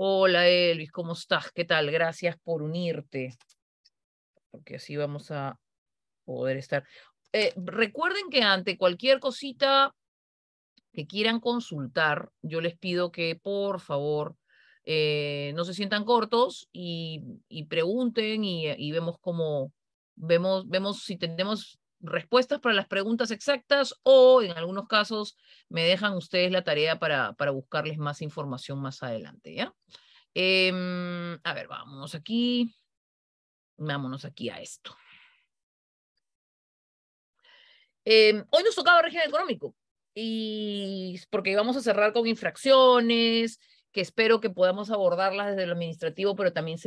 Hola Elvis, ¿cómo estás? ¿Qué tal? Gracias por unirte. Porque así vamos a poder estar. Eh, recuerden que ante cualquier cosita que quieran consultar, yo les pido que por favor eh, no se sientan cortos y, pregunten y, vemos cómo, vemos, vemos si tenemos respuestas para las preguntas exactas o en algunos casos me dejan ustedes la tarea para, para buscarles más información más adelante, ¿ya? Em, a ver, vámonos aquí. Vámonos aquí a esto. Em, hoy nos tocaba régimen económico y porque vamos a cerrar con infracciones, que espero que podamos abordarlas desde lo administrativo, pero también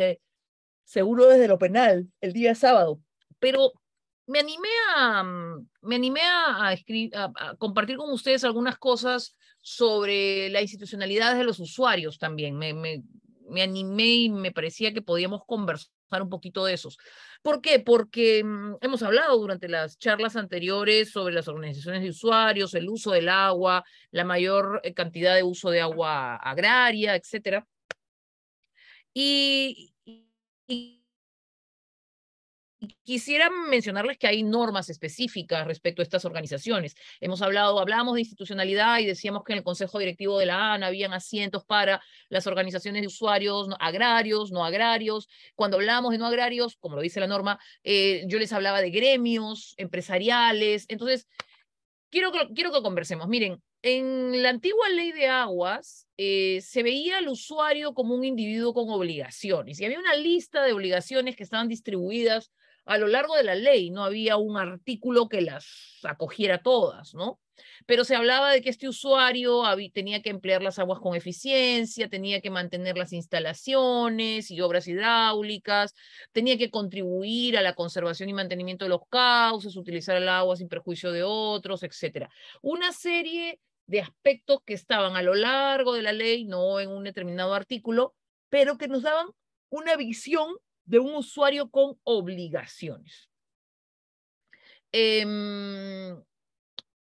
seguro desde lo penal el día sábado. Pero me animé a, mm, me animé a, a, compartir con ustedes algunas cosas sobre la institucionalidad de los usuarios también. Me, me, me, animé y me parecía que podíamos conversar un poquito de esos. ¿Por qué? Porque mm, hemos hablado durante las charlas anteriores sobre las organizaciones de usuarios, el uso del agua, la mayor eh, cantidad de uso de agua agraria, etcétera. y Quisiera mencionarles que hay normas específicas respecto a estas organizaciones. Hemos hablado, hablamos de institucionalidad y decíamos que en el Consejo Directivo de la ANA habían asientos para las organizaciones de usuarios agrarios, no agrarios. Cuando hablamos de no agrarios, como lo dice la norma, eh, yo les hablaba de gremios, empresariales. Entonces, quiero, quiero que conversemos. Miren, en la antigua ley de aguas eh, se veía al usuario como un individuo con obligaciones y había una lista de obligaciones que estaban distribuidas a lo largo de la ley no había un artículo que las acogiera todas, ¿no? Pero se hablaba de que este usuario tenía que emplear las aguas con eficiencia, tenía que mantener las instalaciones y obras hidráulicas, tenía que contribuir a la conservación y mantenimiento de los cauces, utilizar el agua sin perjuicio de otros, etc. Una serie de aspectos que estaban a lo largo de la ley, no en un determinado artículo, pero que nos daban una visión de un usuario con obligaciones. Em,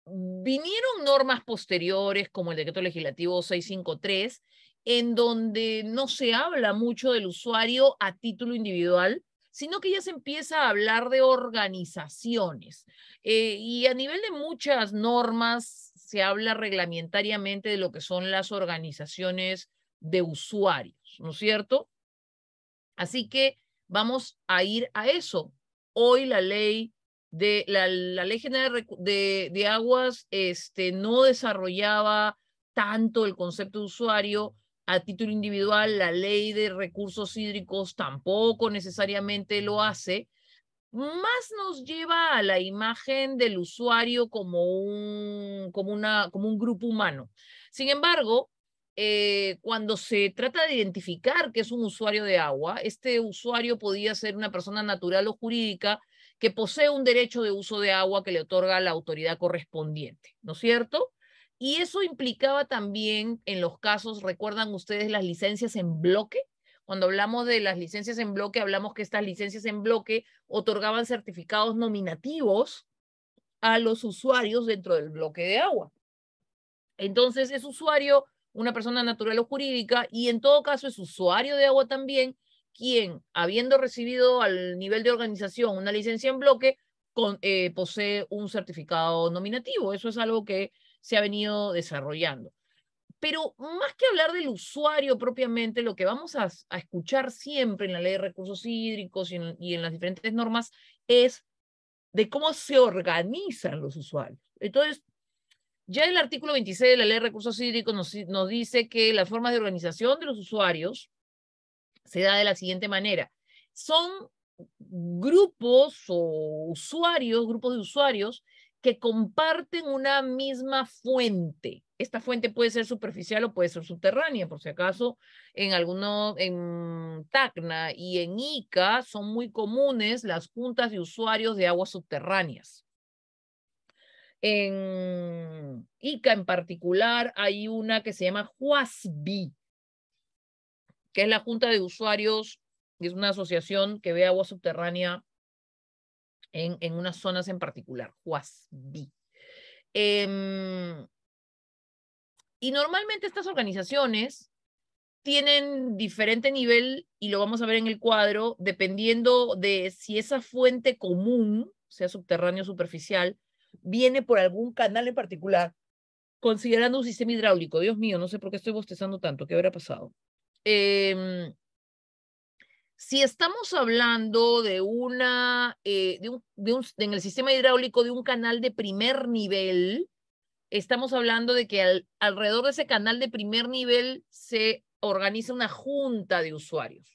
vinieron normas posteriores como el decreto legislativo 653, en donde no se habla mucho del usuario a título individual, sino que ya se empieza a hablar de organizaciones. Eh, y a nivel de muchas normas se habla reglamentariamente de lo que son las organizaciones de usuarios, ¿no es cierto? Así que vamos a ir a eso. Hoy la ley de la, ley general de, de, aguas este, no desarrollaba tanto el concepto de usuario a título individual, la ley de recursos hídricos tampoco necesariamente lo hace, más nos lleva a la imagen del usuario como un, como una, como un grupo humano. Sin embargo, eh, cuando se trata de identificar que es un usuario de agua, este usuario podía ser una persona natural o jurídica que posee un derecho de uso de agua que le otorga la autoridad correspondiente, ¿no es cierto? Y eso implicaba también, en los casos, ¿recuerdan ustedes las licencias en bloque? Cuando hablamos de las licencias en bloque, hablamos que estas licencias en bloque otorgaban certificados nominativos a los usuarios dentro del bloque de agua. Entonces, ese usuario una persona natural o jurídica, y en todo caso es usuario de agua también, quien, habiendo recibido al nivel de organización una licencia en bloque, eh, posee un certificado nominativo. Eso es algo que se ha venido desarrollando. Pero más que hablar del usuario propiamente, lo que vamos a, escuchar siempre en la ley de recursos hídricos y en, y en las diferentes normas es de cómo se organizan los usuarios. Entonces, ya el artículo 26 de la Ley de Recursos Hídricos nos, dice que la forma de organización de los usuarios se da de la siguiente manera. Son grupos o usuarios, grupos de usuarios que comparten una misma fuente. Esta fuente puede ser superficial o puede ser subterránea, por si acaso en algunos, en Tacna y en Ica son muy comunes las juntas de usuarios de aguas subterráneas en Ica en particular hay una que se llama Juasbi, que es la Junta de Usuarios, y es una asociación que ve agua subterránea en, en unas zonas en particular, Juasbi. Em, y normalmente estas organizaciones tienen diferente nivel, y lo vamos a ver en el cuadro, dependiendo de si esa fuente común, sea subterráneo o superficial, viene por algún canal en particular, considerando un sistema hidráulico, Dios mío, no sé por qué estoy bostezando tanto, ¿qué habrá pasado? Em, si estamos hablando de una, eh, de, un, en el sistema hidráulico de un canal de primer nivel, estamos hablando de que alrededor de ese canal de primer nivel se organiza una junta de usuarios.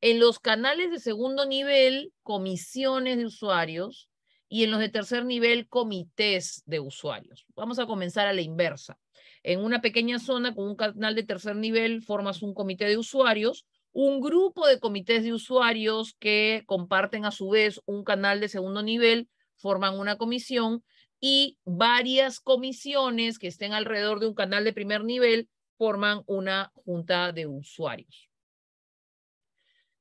En los canales de segundo nivel, comisiones de usuarios, y en los de tercer nivel comités de usuarios. Vamos a comenzar a la inversa. En una pequeña zona con un canal de tercer nivel formas un comité de usuarios, un grupo de comités de usuarios que comparten a su vez un canal de segundo nivel forman una comisión y varias comisiones que estén alrededor de un canal de primer nivel forman una junta de usuarios.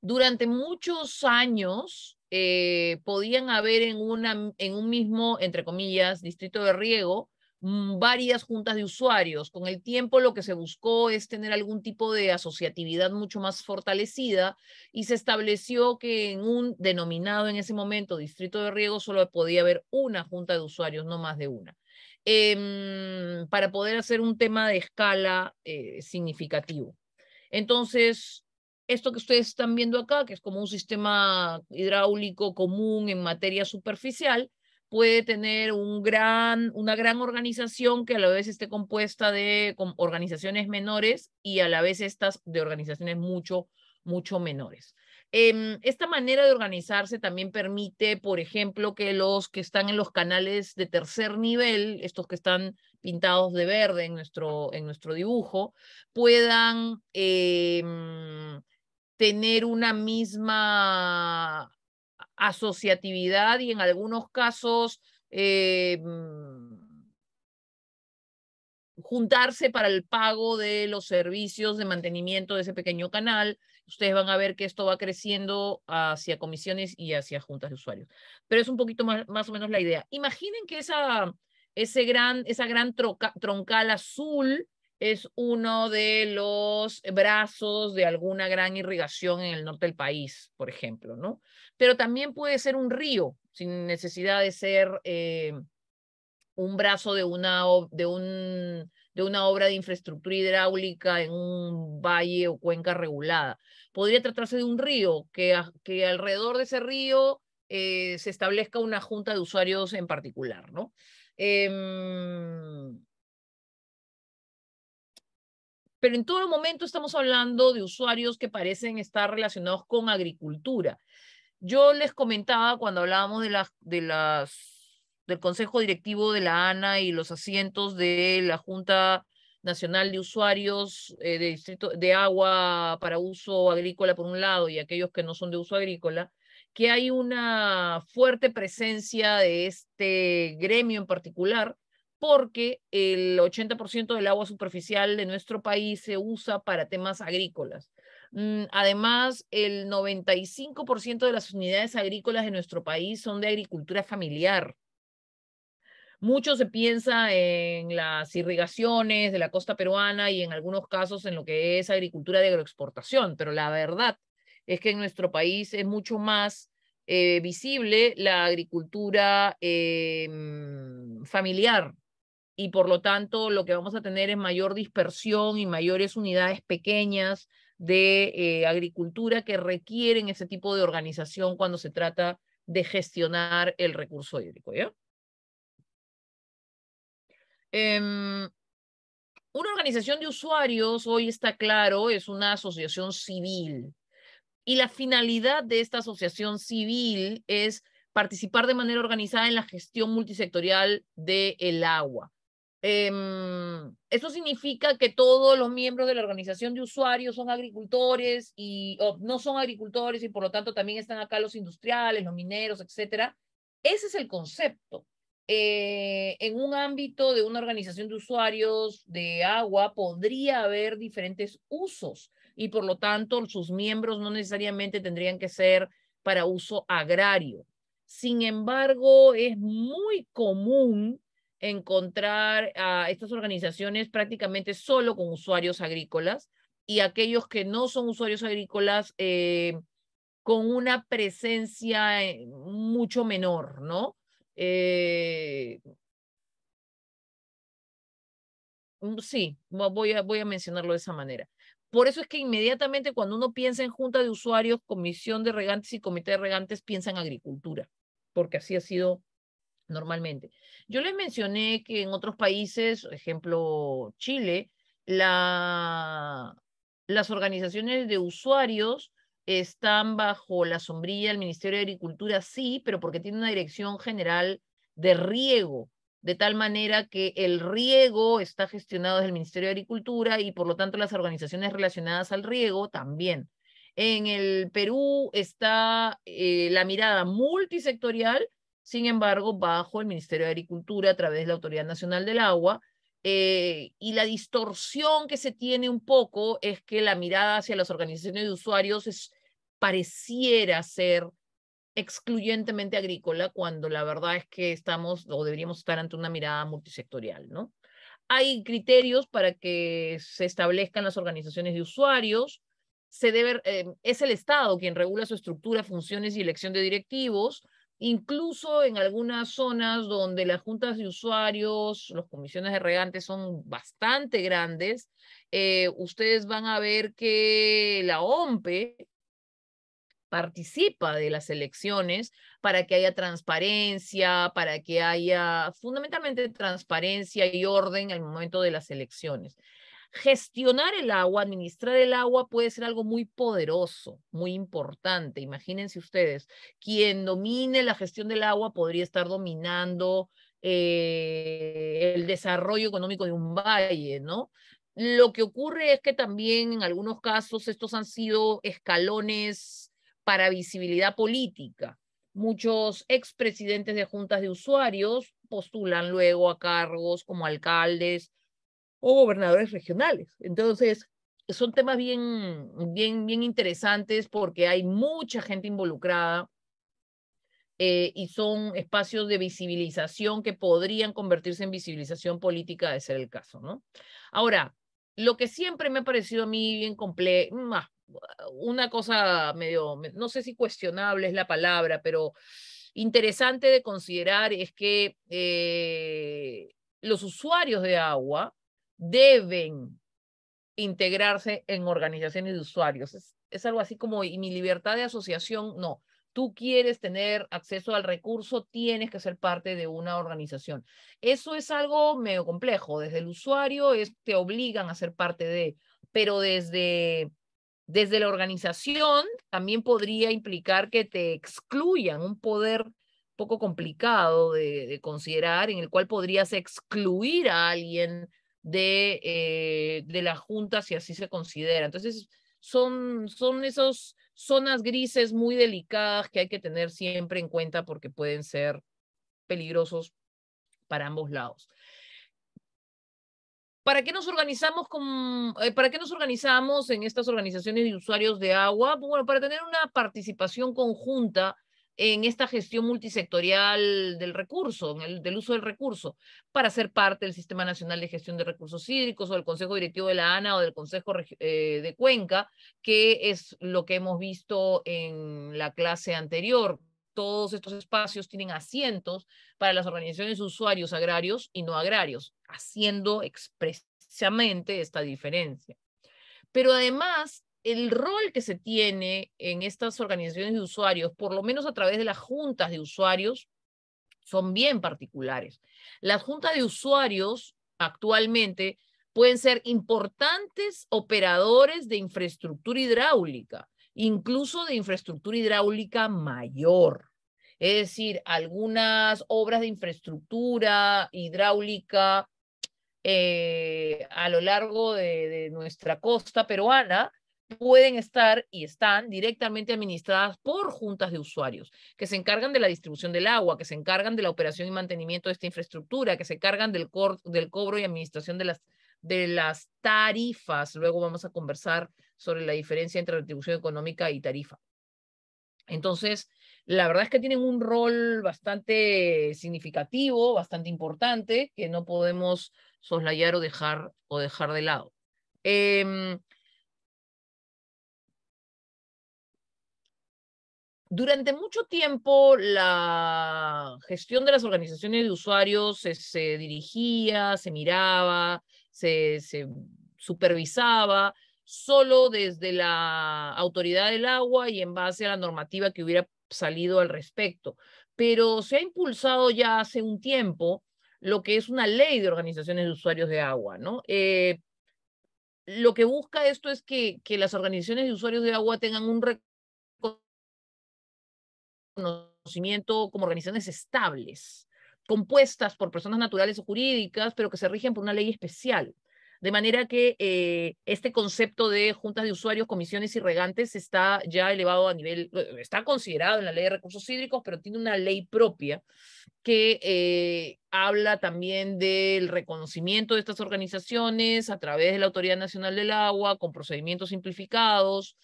Durante muchos años, eh, podían haber en, una, en un mismo, entre comillas, distrito de riego mm, varias juntas de usuarios. Con el tiempo lo que se buscó es tener algún tipo de asociatividad mucho más fortalecida y se estableció que en un denominado en ese momento distrito de riego solo podía haber una junta de usuarios, no más de una, em, para poder hacer un tema de escala eh, significativo. Entonces, esto que ustedes están viendo acá, que es como un sistema hidráulico común en materia superficial, puede tener una gran organización que a la vez esté compuesta de organizaciones menores y a la vez estas de organizaciones mucho, mucho menores. Em, esta manera de organizarse también permite, por ejemplo, que los que están en los canales de tercer nivel, estos que están pintados de verde en nuestro, en nuestro dibujo, puedan... Em, tener una misma asociatividad y en algunos casos eh, mm, juntarse para el pago de los servicios de mantenimiento de ese pequeño canal. Ustedes van a ver que esto va creciendo hacia comisiones y hacia juntas de usuarios. Pero es un poquito más, más o menos la idea. Imaginen que esa, ese gran, esa gran troncal azul es uno de los brazos de alguna gran irrigación en el norte del país, por ejemplo, ¿no? Pero también puede ser un río, sin necesidad de ser eh, un brazo de una, de, un, de una obra de infraestructura hidráulica en un valle o cuenca regulada. Podría tratarse de un río, que, que alrededor de ese río eh, se establezca una junta de usuarios en particular, ¿no? Em, pero en todo momento estamos hablando de usuarios que parecen estar relacionados con agricultura. Yo les comentaba cuando hablábamos de, de las, del Consejo Directivo de la ANA y los asientos de la Junta Nacional de Usuarios eh, de, distrito, de Agua para Uso Agrícola, por un lado, y aquellos que no son de uso agrícola, que hay una fuerte presencia de este gremio en particular porque el 80% del agua superficial de nuestro país se usa para temas agrícolas. Mm, además, el 95% de las unidades agrícolas de nuestro país son de agricultura familiar. Mucho se piensa en las irrigaciones de la costa peruana y en algunos casos en lo que es agricultura de agroexportación, pero la verdad es que en nuestro país es mucho más eh, visible la agricultura eh, mm, familiar, y por lo tanto lo que vamos a tener es mayor dispersión y mayores unidades pequeñas de eh, agricultura que requieren ese tipo de organización cuando se trata de gestionar el recurso hídrico. ¿ya? Em, una organización de usuarios, hoy está claro, es una asociación civil. Y la finalidad de esta asociación civil es participar de manera organizada en la gestión multisectorial del agua. Em, eso significa que todos los miembros de la organización de usuarios son agricultores y no son agricultores y por lo tanto también están acá los industriales, los mineros, etcétera. Ese es el concepto. Eh, en un ámbito de una organización de usuarios de agua podría haber diferentes usos y por lo tanto sus miembros no necesariamente tendrían que ser para uso agrario. Sin embargo, es muy común encontrar a estas organizaciones prácticamente solo con usuarios agrícolas y aquellos que no son usuarios agrícolas eh, con una presencia eh, mucho menor, ¿no? Eh, mm, sí, voy a, voy a mencionarlo de esa manera. Por eso es que inmediatamente cuando uno piensa en junta de usuarios, comisión de regantes y comité de regantes, piensa en agricultura, porque así ha sido normalmente. Yo les mencioné que en otros países, ejemplo Chile, las organizaciones de usuarios están bajo la sombrilla del Ministerio de Agricultura, sí, pero porque tiene una dirección general de riego, de tal manera que el riego está gestionado desde el Ministerio de Agricultura y por lo tanto las organizaciones relacionadas al riego también. En el Perú está eh, la mirada multisectorial sin embargo, bajo el Ministerio de Agricultura a través de la Autoridad Nacional del Agua. Eh, y la distorsión que se tiene un poco es que la mirada hacia las organizaciones de usuarios pareciera ser excluyentemente agrícola cuando la verdad es que estamos o deberíamos estar ante una mirada multisectorial, ¿no? Hay criterios para que se establezcan las organizaciones de usuarios, se debe, eh, es el Estado quien regula su estructura, funciones y elección de directivos, incluso en algunas zonas donde las juntas de usuarios, las comisiones de regantes son bastante grandes, eh, ustedes van a ver que la OMP participa de las elecciones para que haya transparencia, para que haya fundamentalmente transparencia y orden al momento de las elecciones gestionar el agua, administrar el agua puede ser algo muy poderoso, muy importante. Imagínense ustedes, quien domine la gestión del agua podría estar dominando eh, el desarrollo económico de un valle, ¿no? Lo que ocurre es que también en algunos casos estos han sido escalones para visibilidad política. Muchos expresidentes de juntas de usuarios postulan luego a cargos como alcaldes o gobernadores regionales. Entonces, son temas bien, bien, bien interesantes porque hay mucha gente involucrada eh, y son espacios de visibilización que podrían convertirse en visibilización política de ser el caso, ¿no? Ahora, lo que siempre me ha parecido a mí bien complejo, una cosa medio, no sé si cuestionable es la palabra, pero interesante de considerar es que eh, los usuarios de agua deben integrarse en organizaciones de usuarios. Es, algo así como, y mi libertad de asociación, no. Tú quieres tener acceso al recurso, tienes que ser parte de una organización. Eso es algo medio complejo. Desde el usuario es, te obligan a ser parte de, pero desde, desde la organización también podría implicar que te excluyan, un poder poco complicado de considerar en el cual podrías excluir a alguien de, eh, de la Junta, si así se considera. Entonces, son, son esas zonas grises muy delicadas que hay que tener siempre en cuenta porque pueden ser peligrosos para ambos lados. ¿Para qué nos organizamos con, eh, para qué nos organizamos en estas organizaciones de usuarios de agua? Bueno, para tener una participación conjunta en esta gestión multisectorial del recurso, del uso del recurso, para ser parte del Sistema Nacional de Gestión de Recursos Hídricos o del Consejo Directivo de la ANA o del Consejo eh, de Cuenca, que es lo que hemos visto en la clase anterior. Todos estos espacios tienen asientos para las organizaciones usuarios agrarios y no agrarios, haciendo expresamente esta diferencia. Pero además el rol que se tiene en estas organizaciones de usuarios, por lo menos a través de las juntas de usuarios, son bien particulares. Las juntas de usuarios actualmente pueden ser importantes operadores de infraestructura hidráulica, incluso de infraestructura hidráulica mayor. Es decir, algunas obras de infraestructura hidráulica eh, a lo largo de, nuestra costa peruana pueden estar y están directamente administradas por juntas de usuarios, que se encargan de la distribución del agua, que se encargan de la operación y mantenimiento de esta infraestructura, que se encargan del, cobro y administración de las, de las tarifas. Luego vamos a conversar sobre la diferencia entre distribución económica y tarifa. Entonces, la verdad es que tienen un rol bastante significativo, bastante importante, que no podemos soslayar o dejar, o dejar de lado. Em, Durante mucho tiempo la gestión de las organizaciones de usuarios se, dirigía, se miraba, se, supervisaba solo desde la autoridad del agua y en base a la normativa que hubiera salido al respecto. Pero se ha impulsado ya hace un tiempo lo que es una ley de organizaciones de usuarios de agua, ¿no? Eh, lo que busca esto es que, que las organizaciones de usuarios de agua tengan un conocimiento como organizaciones estables, compuestas por personas naturales o jurídicas, pero que se rigen por una ley especial. De manera que eh, este concepto de juntas de usuarios, comisiones y regantes está ya elevado a nivel, eh, está considerado en la ley de recursos hídricos, pero tiene una ley propia que eh, habla también del reconocimiento de estas organizaciones a través de la Autoridad Nacional del Agua, con procedimientos simplificados,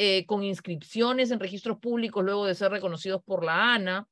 eh, con inscripciones en registros públicos luego de ser reconocidos por la ANA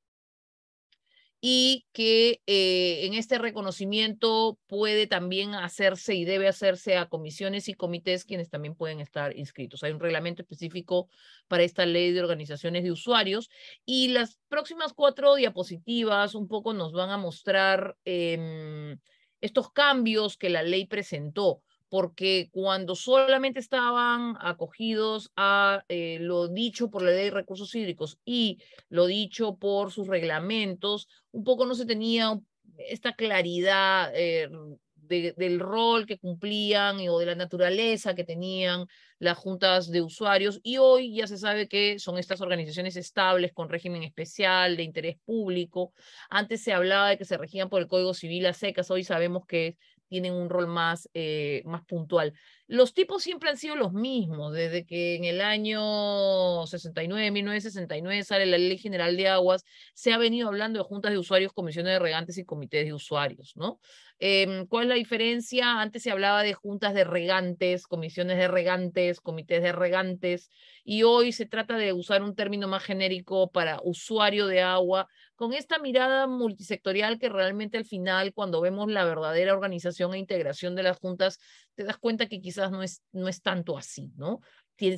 y que eh, en este reconocimiento puede también hacerse y debe hacerse a comisiones y comités quienes también pueden estar inscritos. Hay un reglamento específico para esta ley de organizaciones de usuarios y las próximas cuatro diapositivas un poco nos van a mostrar em, estos cambios que la ley presentó porque cuando solamente estaban acogidos a eh, lo dicho por la ley de recursos hídricos y lo dicho por sus reglamentos, un poco no se tenía esta claridad eh, del rol que cumplían o de la naturaleza que tenían las juntas de usuarios y hoy ya se sabe que son estas organizaciones estables con régimen especial de interés público. Antes se hablaba de que se regían por el Código Civil a secas, hoy sabemos que tienen un rol más, eh, más puntual. Los tipos siempre han sido los mismos, desde que en el año 69, 1969, sale la Ley General de Aguas, se ha venido hablando de juntas de usuarios, comisiones de regantes y comités de usuarios, ¿no? Em, ¿Cuál es la diferencia? Antes se hablaba de juntas de regantes, comisiones de regantes, comités de regantes, y hoy se trata de usar un término más genérico para usuario de agua, con esta mirada multisectorial que realmente al final, cuando vemos la verdadera organización e integración de las juntas, te das cuenta que quizás no es, no es tanto así, ¿no?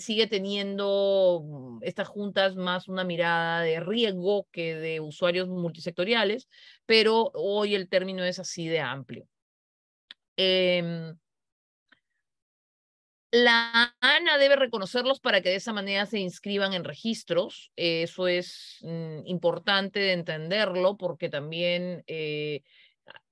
sigue teniendo mm, estas juntas más una mirada de riesgo que de usuarios multisectoriales, pero hoy el término es así de amplio. Eh, la ANA debe reconocerlos para que de esa manera se inscriban en registros. Eso es mm, importante de entenderlo porque también eh,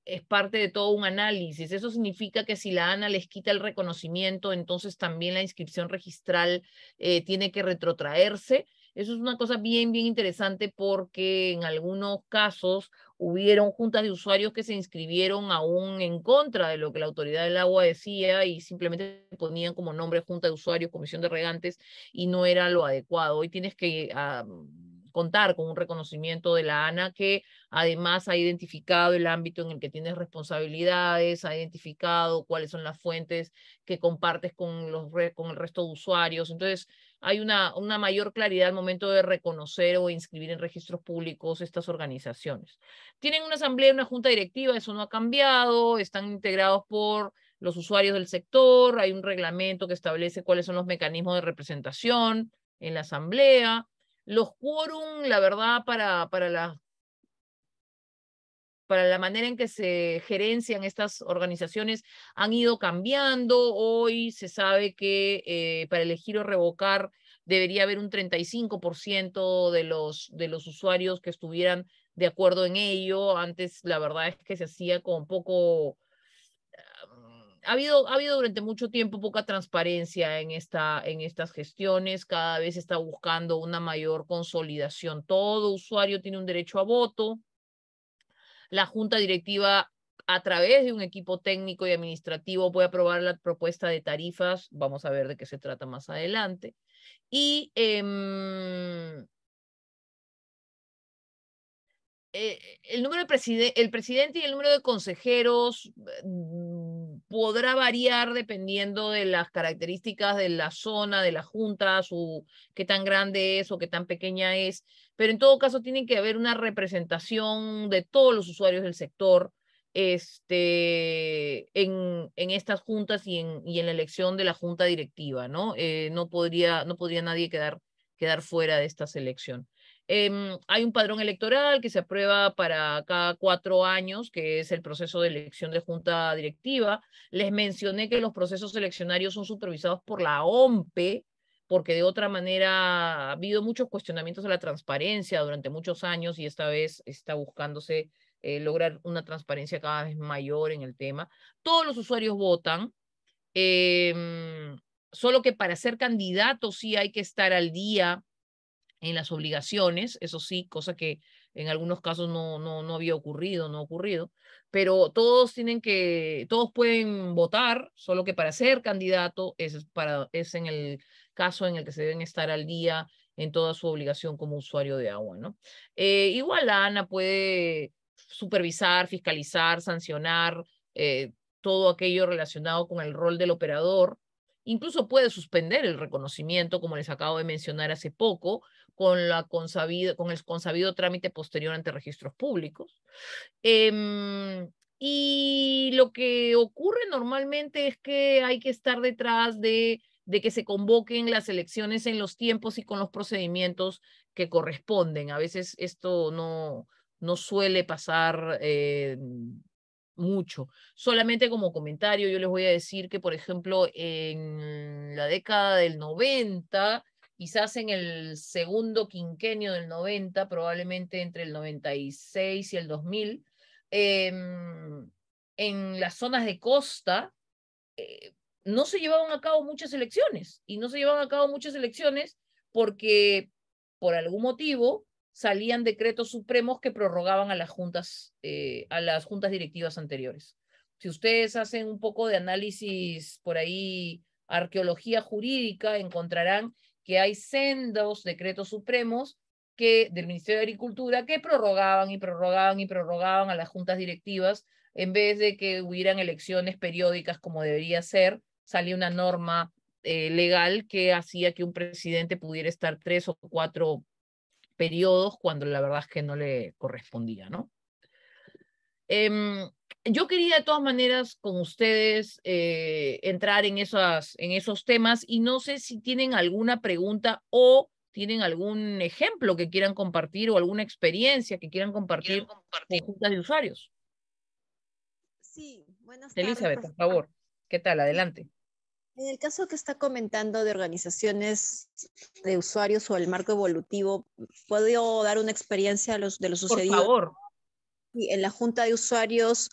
es parte de todo un análisis. Eso significa que si la ANA les quita el reconocimiento, entonces también la inscripción registral eh, tiene que retrotraerse eso es una cosa bien, bien interesante porque en algunos casos hubieron juntas de usuarios que se inscribieron aún en contra de lo que la autoridad del agua decía y simplemente ponían como nombre junta de usuarios, comisión de regantes y no era lo adecuado. Hoy tienes que ah, contar con un reconocimiento de la ANA que además ha identificado el ámbito en el que tienes responsabilidades, ha identificado cuáles son las fuentes que compartes con, los, con el resto de usuarios. Entonces, hay una, una mayor claridad al momento de reconocer o inscribir en registros públicos estas organizaciones. Tienen una asamblea, una junta directiva, eso no ha cambiado, están integrados por los usuarios del sector, hay un reglamento que establece cuáles son los mecanismos de representación en la asamblea. Los quórum, la verdad, para, para las para la manera en que se gerencian estas organizaciones han ido cambiando. Hoy se sabe que eh, para elegir o revocar debería haber un 35% de los, de los usuarios que estuvieran de acuerdo en ello. Antes la verdad es que se hacía con poco... Mm, ha habido, ha habido durante mucho tiempo poca transparencia en, esta, en estas gestiones, cada vez está buscando una mayor consolidación. Todo usuario tiene un derecho a voto, la junta directiva a través de un equipo técnico y administrativo puede aprobar la propuesta de tarifas, vamos a ver de qué se trata más adelante, y em, eh, el número de el presidente y el número de consejeros eh, podrá variar dependiendo de las características de la zona, de las juntas, su qué tan grande es o qué tan pequeña es, pero en todo caso tiene que haber una representación de todos los usuarios del sector este, en, en estas juntas y en, y en, la elección de la junta directiva, ¿no? Eh, no, podría, no podría nadie quedar, quedar fuera de esta selección. Em, hay un padrón electoral que se aprueba para cada cuatro años, que es el proceso de elección de junta directiva. Les mencioné que los procesos eleccionarios son supervisados por la OMPE, porque de otra manera ha habido muchos cuestionamientos de la transparencia durante muchos años y esta vez está buscándose eh, lograr una transparencia cada vez mayor en el tema. Todos los usuarios votan. Em, solo que para ser candidato sí hay que estar al día en las obligaciones, eso sí, cosa que en algunos casos no, no, había ocurrido, no ha ocurrido, pero todos tienen que, todos pueden votar, solo que para ser candidato es, para, es en el caso en el que se deben estar al día en toda su obligación como usuario de agua, ¿no? Eh, igual ANA puede supervisar, fiscalizar, sancionar eh, todo aquello relacionado con el rol del operador, incluso puede suspender el reconocimiento, como les acabo de mencionar hace poco, con, la con el consabido trámite posterior ante registros públicos. Em, y lo que ocurre normalmente es que hay que estar detrás de, que se convoquen las elecciones en los tiempos y con los procedimientos que corresponden. A veces esto no, suele pasar eh, mucho. Solamente como comentario, yo les voy a decir que, por ejemplo, en la década del 90, quizás en el segundo quinquenio del 90, probablemente entre el 96 y el 2000, eh, em, en las zonas de costa eh, no se llevaban a cabo muchas elecciones y no se llevaban a cabo muchas elecciones porque por algún motivo salían decretos supremos que prorrogaban a las juntas, eh, a las juntas directivas anteriores. Si ustedes hacen un poco de análisis por ahí, arqueología jurídica, encontrarán que hay sendos decretos supremos que, del Ministerio de Agricultura que prorrogaban y prorrogaban y prorrogaban a las juntas directivas en vez de que hubieran elecciones periódicas como debería ser, salió una norma eh, legal que hacía que un presidente pudiera estar tres o cuatro periodos cuando la verdad es que no le correspondía, ¿no? Em, yo quería de todas maneras con ustedes eh, entrar en, esas, en esos temas y no sé si tienen alguna pregunta o tienen algún ejemplo que quieran compartir o alguna experiencia que quieran compartir, compartir? juntas de usuarios. Sí, buenas tardes. Elizabeth, pues, por favor. ¿Qué tal? Adelante. En el caso que está comentando de organizaciones de usuarios o el marco evolutivo, ¿puedo dar una experiencia de lo sucedido? Por favor. en la Junta de Usuarios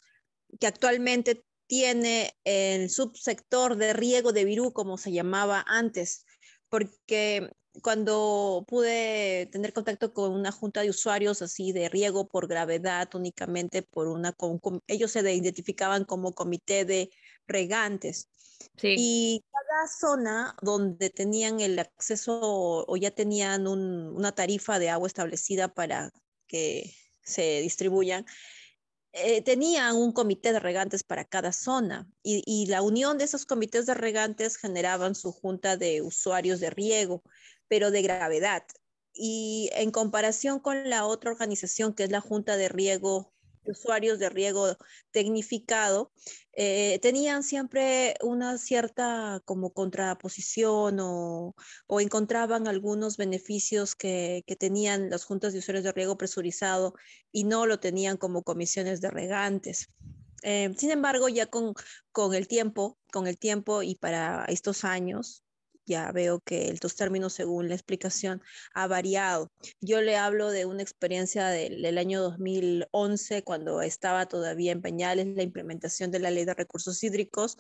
que actualmente tiene el subsector de riego de Virú, como se llamaba antes, porque cuando pude tener contacto con una junta de usuarios así de riego por gravedad únicamente por una ellos se identificaban como comité de regantes y cada zona donde tenían el acceso o, ya tenían una tarifa de agua establecida para que se distribuyan eh, tenían un comité de regantes para cada zona y, y, la unión de esos comités de regantes generaban su junta de usuarios de riego, pero de gravedad. Y en comparación con la otra organización que es la Junta de Riego usuarios de riego tecnificado, eh, tenían siempre una cierta como contraposición o, encontraban algunos beneficios que, tenían las juntas de usuarios de riego presurizado y no lo tenían como comisiones de regantes. Eh, sin embargo, ya con el tiempo, con el tiempo y para estos años, ya veo que el, tus términos según la explicación ha variado. Yo le hablo de una experiencia del, año 2011, cuando estaba todavía en pañales la implementación de la ley de recursos hídricos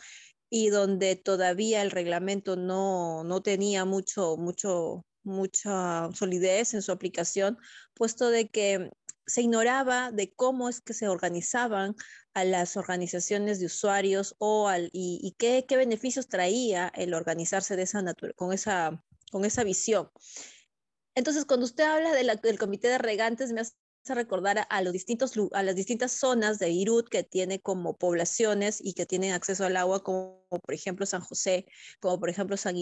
y donde todavía el reglamento no, tenía mucho, mucho, mucha solidez en su aplicación, puesto de que se ignoraba de cómo es que se organizaban a las organizaciones de usuarios o al, y, qué, beneficios traía el organizarse de esa natura, con, esa, con esa visión. Entonces, cuando usted habla del comité de regantes, me ha a recordar a, los distintos, a las distintas zonas de Irut que tiene como poblaciones y que tienen acceso al agua, como, por ejemplo San José, como por ejemplo San,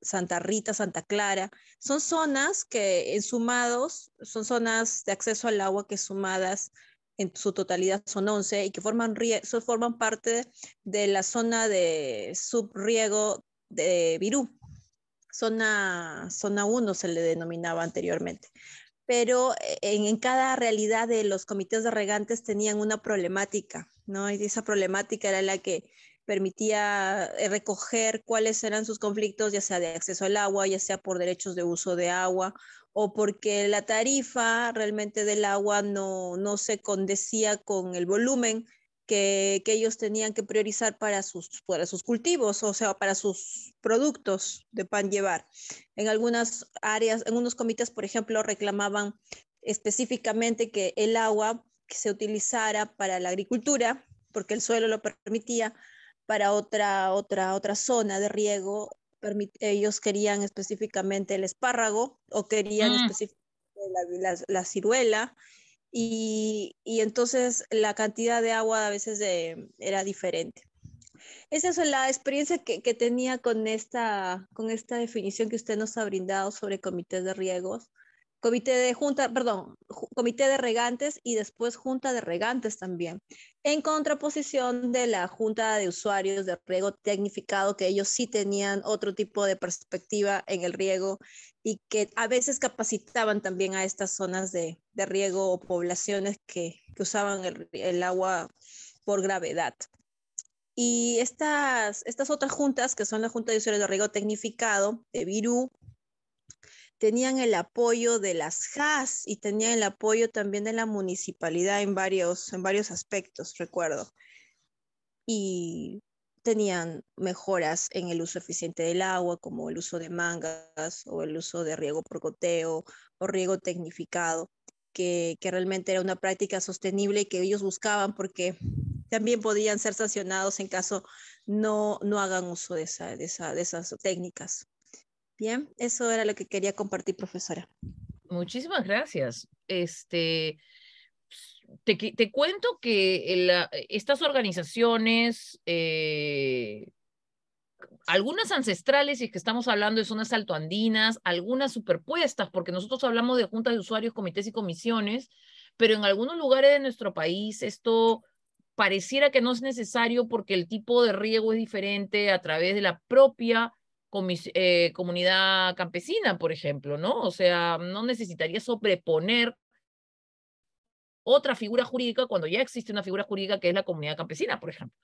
Santa Rita, Santa Clara. Son zonas que en sumados, son zonas de acceso al agua que sumadas en su totalidad son 11 y que forman, forman parte de la zona de subriego de Virú. Zona, zona 1 se le denominaba anteriormente pero eh, en, cada realidad de los comités de regantes tenían una problemática, ¿no? Y esa problemática era la que permitía eh, recoger cuáles eran sus conflictos, ya sea de acceso al agua, ya sea por derechos de uso de agua o porque la tarifa realmente del agua no, no se condecía con el volumen que, ellos tenían que priorizar para sus, para sus cultivos, o sea, para sus productos de pan llevar. En algunas áreas, en unos comités, por ejemplo, reclamaban específicamente que el agua se utilizara para la agricultura, porque el suelo lo permitía, para otra, otra, otra zona de riego, ellos querían específicamente el espárrago o querían mm. específicamente la ciruela y, entonces la cantidad de agua a veces era diferente. Esa es la experiencia que, que, tenía con esta, con esta definición que usted nos ha brindado sobre comités de riegos comité de junta, perdón, comité de regantes y después junta de regantes también, en contraposición de la junta de usuarios de riego tecnificado, que ellos sí tenían otro tipo de perspectiva en el riego y que a veces capacitaban también a estas zonas de, riego o poblaciones que, usaban el, agua por gravedad. Y estas, estas otras juntas, que son la Junta de Usuarios de Riego Tecnificado de Virú, tenían el apoyo de las JAS y tenían el apoyo también de la municipalidad en varios, en varios aspectos, recuerdo. Y tenían mejoras en el uso eficiente del agua, como el uso de mangas o el uso de riego por goteo o riego tecnificado, que, realmente era una práctica sostenible que ellos buscaban porque también podían ser sancionados en caso no, hagan uso de esas técnicas. Bien, eso era lo que quería compartir, profesora. Muchísimas gracias. Este, pues, te, te cuento que ah, estas organizaciones, eh, algunas ancestrales, y es que estamos hablando de zonas altoandinas, algunas superpuestas, porque nosotros hablamos de juntas de usuarios, comités y comisiones, pero en algunos lugares de nuestro país esto pareciera que no es necesario porque el tipo de riego es diferente a través de la propia eh, comunidad campesina, por ejemplo, ¿no? O sea, no necesitaría sobreponer otra figura jurídica cuando ya existe una figura jurídica que es la comunidad campesina, por ejemplo.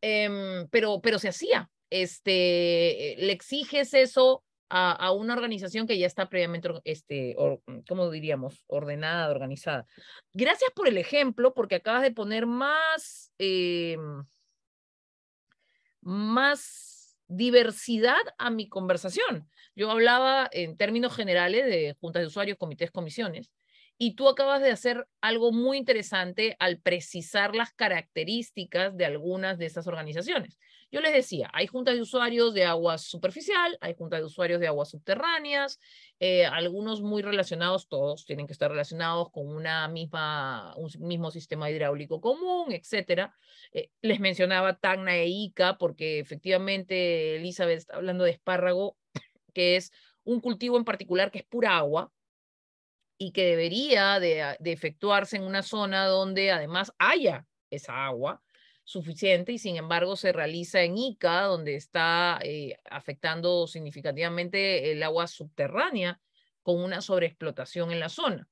Em, pero, pero se hacía. Este, le exiges eso a, una organización que ya está previamente, este, ¿cómo diríamos? Ordenada, organizada. Gracias por el ejemplo, porque acabas de poner más, em, más diversidad a mi conversación. Yo hablaba en términos generales de juntas de usuarios, comités, comisiones, y tú acabas de hacer algo muy interesante al precisar las características de algunas de esas organizaciones. Yo les decía, hay juntas de usuarios de agua superficial, hay juntas de usuarios de aguas subterráneas, eh, algunos muy relacionados, todos tienen que estar relacionados con una misma, un mismo sistema hidráulico común, etc. Eh, les mencionaba Tacna e Ica, porque efectivamente Elizabeth está hablando de espárrago, que es un cultivo en particular que es pura agua, y que debería de, efectuarse en una zona donde además haya esa agua suficiente y sin embargo se realiza en Ica, donde está eh, afectando significativamente el agua subterránea con una sobreexplotación en la zona.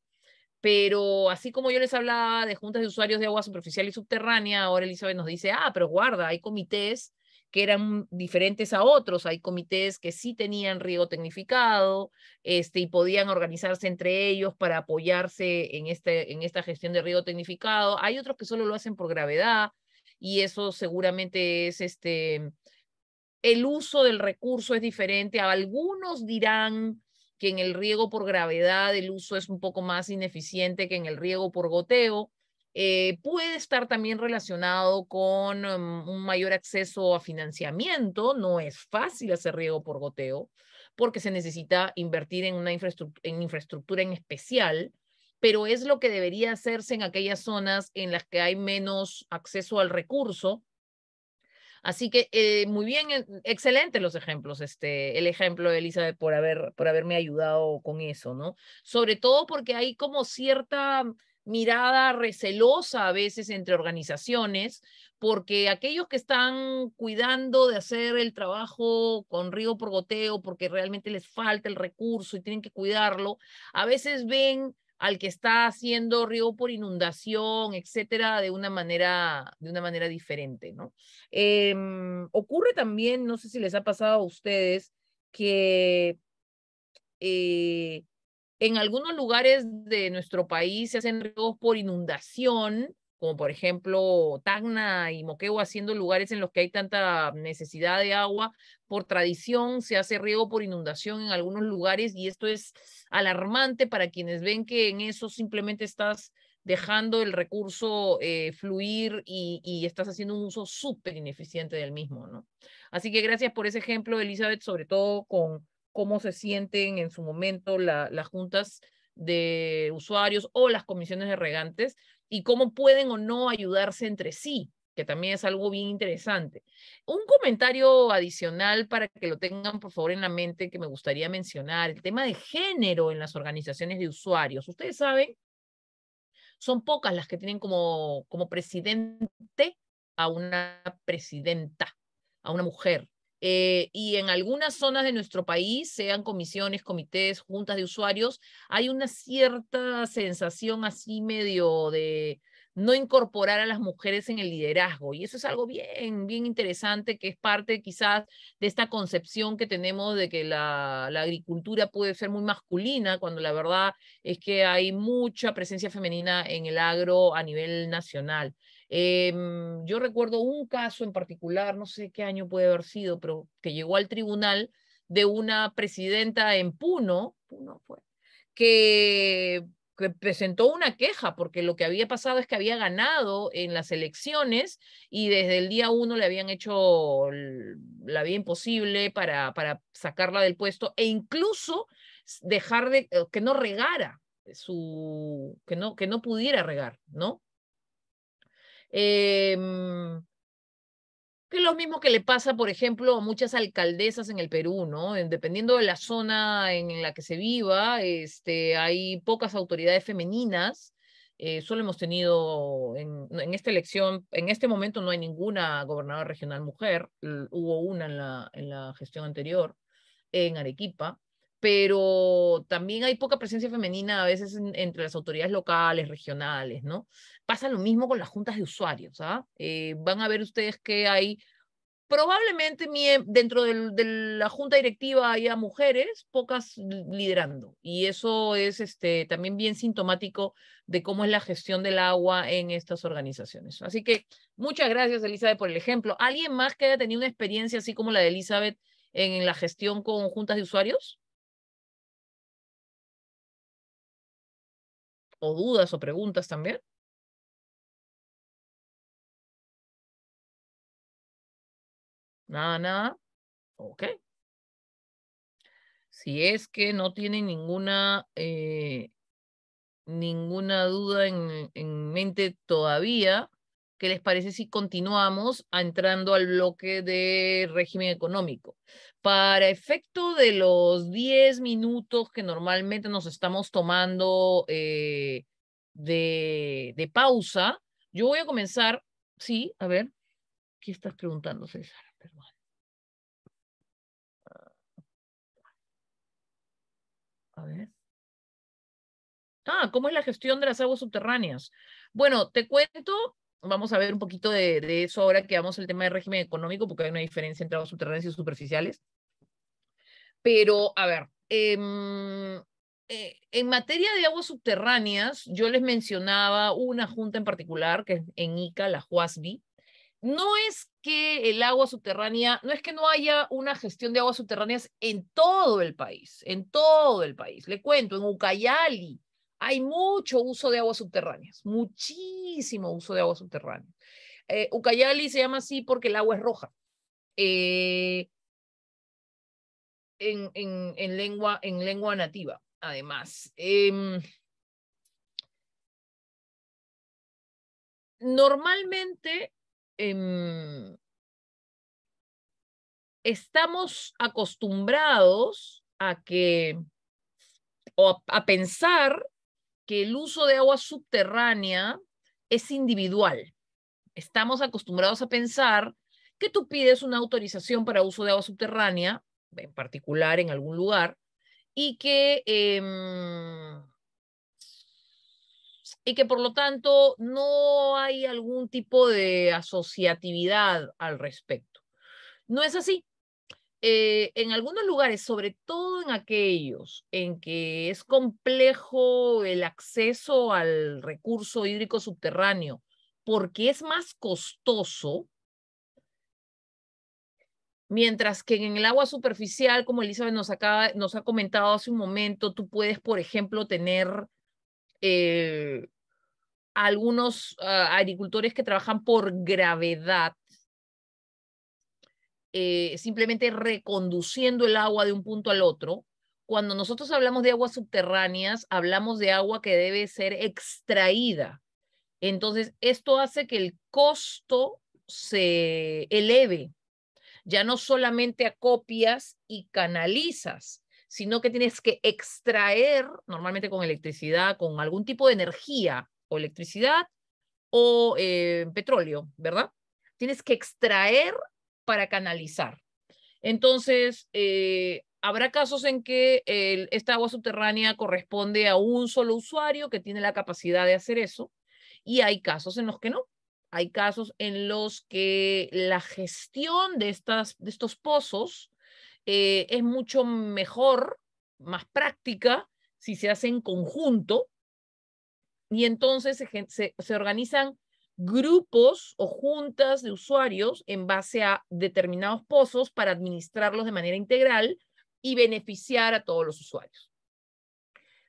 Pero así como yo les hablaba de juntas de usuarios de agua superficial y subterránea, ahora Elizabeth nos dice, ah, pero guarda, hay comités que eran diferentes a otros. Hay comités que sí tenían riego tecnificado este, y podían organizarse entre ellos para apoyarse en, este, en esta gestión de riego tecnificado. Hay otros que solo lo hacen por gravedad y eso seguramente es este, el uso del recurso es diferente. Algunos dirán que en el riego por gravedad el uso es un poco más ineficiente que en el riego por goteo. Eh, puede estar también relacionado con em, un mayor acceso a financiamiento. No es fácil hacer riego por goteo porque se necesita invertir en una en, infraestructura en especial pero es lo que debería hacerse en aquellas zonas en las que hay menos acceso al recurso. Así que eh, muy bien, excelentes los ejemplos. Este, el ejemplo de Elizabeth por, haber, por haberme ayudado con eso, ¿no? Sobre todo porque hay como cierta mirada recelosa a veces entre organizaciones, porque aquellos que están cuidando de hacer el trabajo con río por goteo, porque realmente les falta el recurso y tienen que cuidarlo, a veces ven al que está haciendo riego por inundación, etcétera, de una manera, de una manera diferente, ¿no? Em, ocurre también, no sé si les ha pasado a ustedes, que eh, en algunos lugares de nuestro país se hacen riegos por inundación, como por ejemplo Tacna y Moquegua, haciendo lugares en los que hay tanta necesidad de agua por tradición, se hace riego por inundación en algunos lugares y esto es alarmante para quienes ven que en eso simplemente estás dejando el recurso eh, fluir y, estás haciendo un uso súper ineficiente del mismo, ¿no? Así que gracias por ese ejemplo, Elizabeth, sobre todo con cómo se sienten en su momento las juntas de usuarios o las comisiones de regantes y cómo pueden o no ayudarse entre sí, que también es algo bien interesante. Un comentario adicional para que lo tengan por favor en la mente que me gustaría mencionar, el tema de género en las organizaciones de usuarios. Ustedes saben, son pocas las que tienen como, como presidente a una presidenta, a una mujer. Eh, y en algunas zonas de nuestro país, sean comisiones, comités, juntas de usuarios, hay una cierta sensación así medio de no incorporar a las mujeres en el liderazgo. Y eso es algo bien, bien interesante que es parte quizás de esta concepción que tenemos de que la agricultura puede ser muy masculina, cuando la verdad es que hay mucha presencia femenina en el agro a nivel nacional. Em, yo recuerdo un caso en particular, no sé qué año puede haber sido, pero que llegó al tribunal de una presidenta en Puno, fue, que, presentó una queja porque lo que había pasado es que había ganado en las elecciones y desde el día uno le habían hecho la vía imposible para, para sacarla del puesto e incluso dejar de eh, que no regara su que no que no pudiera regar, ¿no? Em, que es lo mismo que le pasa, por ejemplo, a muchas alcaldesas en el Perú, ¿no? Dependiendo de la zona en la que se viva, este, hay pocas autoridades femeninas. Eh, solo hemos tenido en, en, esta elección, en este momento no hay ninguna gobernadora regional mujer, hubo una en la, en la gestión anterior en Arequipa pero también hay poca presencia femenina a veces entre las autoridades locales, regionales, ¿no? Pasa lo mismo con las juntas de usuarios, ¿ah? Eh, van a ver ustedes que hay probablemente dentro de la junta directiva haya mujeres, pocas liderando. Y eso es este, también bien sintomático de cómo es la gestión del agua en estas organizaciones. Así que muchas gracias, Elizabeth, por el ejemplo. ¿Alguien más que haya tenido una experiencia así como la de Elizabeth en la gestión con juntas de usuarios? o dudas o preguntas también? Nada, nada. Ok. Si es que no tienen ninguna, eh, ninguna duda en, en mente todavía, ¿Qué les parece si continuamos entrando al bloque de régimen económico? para efecto de los 10 minutos que normalmente nos estamos tomando eh, de, pausa, yo voy a comenzar, sí, a ver, ¿qué estás preguntando, César? A ver. Ah, ¿cómo es la gestión de las aguas subterráneas? Bueno, te cuento vamos a ver un poquito de, eso ahora que vamos al tema del régimen económico, porque hay una diferencia entre aguas subterráneas y superficiales. Pero, a ver, em, eh, en materia de aguas subterráneas, yo les mencionaba una junta en particular, que es en ICA, la JUASBI. No es que el agua subterránea, no es que no haya una gestión de aguas subterráneas en todo el país, en todo el país. Le cuento, en Ucayali, hay mucho uso de aguas subterráneas, muchísimo uso de aguas subterráneas. Eh, ucayali se llama así porque el agua es roja. Eh, en, lengua, en lengua nativa, además. Em, normalmente em, estamos acostumbrados a que a pensar que el uso de agua subterránea es individual. Estamos acostumbrados a pensar que tú pides una autorización para uso de agua subterránea, en particular en algún lugar, y que, em, y que por lo tanto no hay algún tipo de asociatividad al respecto. No es así. Eh, en algunos lugares, sobre todo en aquellos en que es complejo el acceso al recurso hídrico subterráneo, porque es más costoso, mientras que en el agua superficial, como Elizabeth nos, acaba, nos ha comentado hace un momento, tú puedes, por ejemplo, tener eh, algunos ah, agricultores que trabajan por gravedad eh, simplemente reconduciendo el agua de un punto al otro. Cuando nosotros hablamos de aguas subterráneas, hablamos de agua que debe ser extraída. Entonces, esto hace que el costo se eleve. Ya no solamente acopias y canalizas, sino que tienes que extraer, normalmente con electricidad, con algún tipo de energía, o electricidad o eh, petróleo, ¿verdad? Tienes que extraer para canalizar. Entonces, eh, habrá casos en que esta agua subterránea corresponde a un solo usuario que tiene la capacidad de hacer eso y hay casos en los que no. Hay casos en los que la gestión de, estas, de estos pozos eh, es mucho mejor, más práctica, si se hace en conjunto y entonces se organizan grupos o juntas de usuarios en base a determinados pozos para administrarlos de manera integral y beneficiar a todos los usuarios.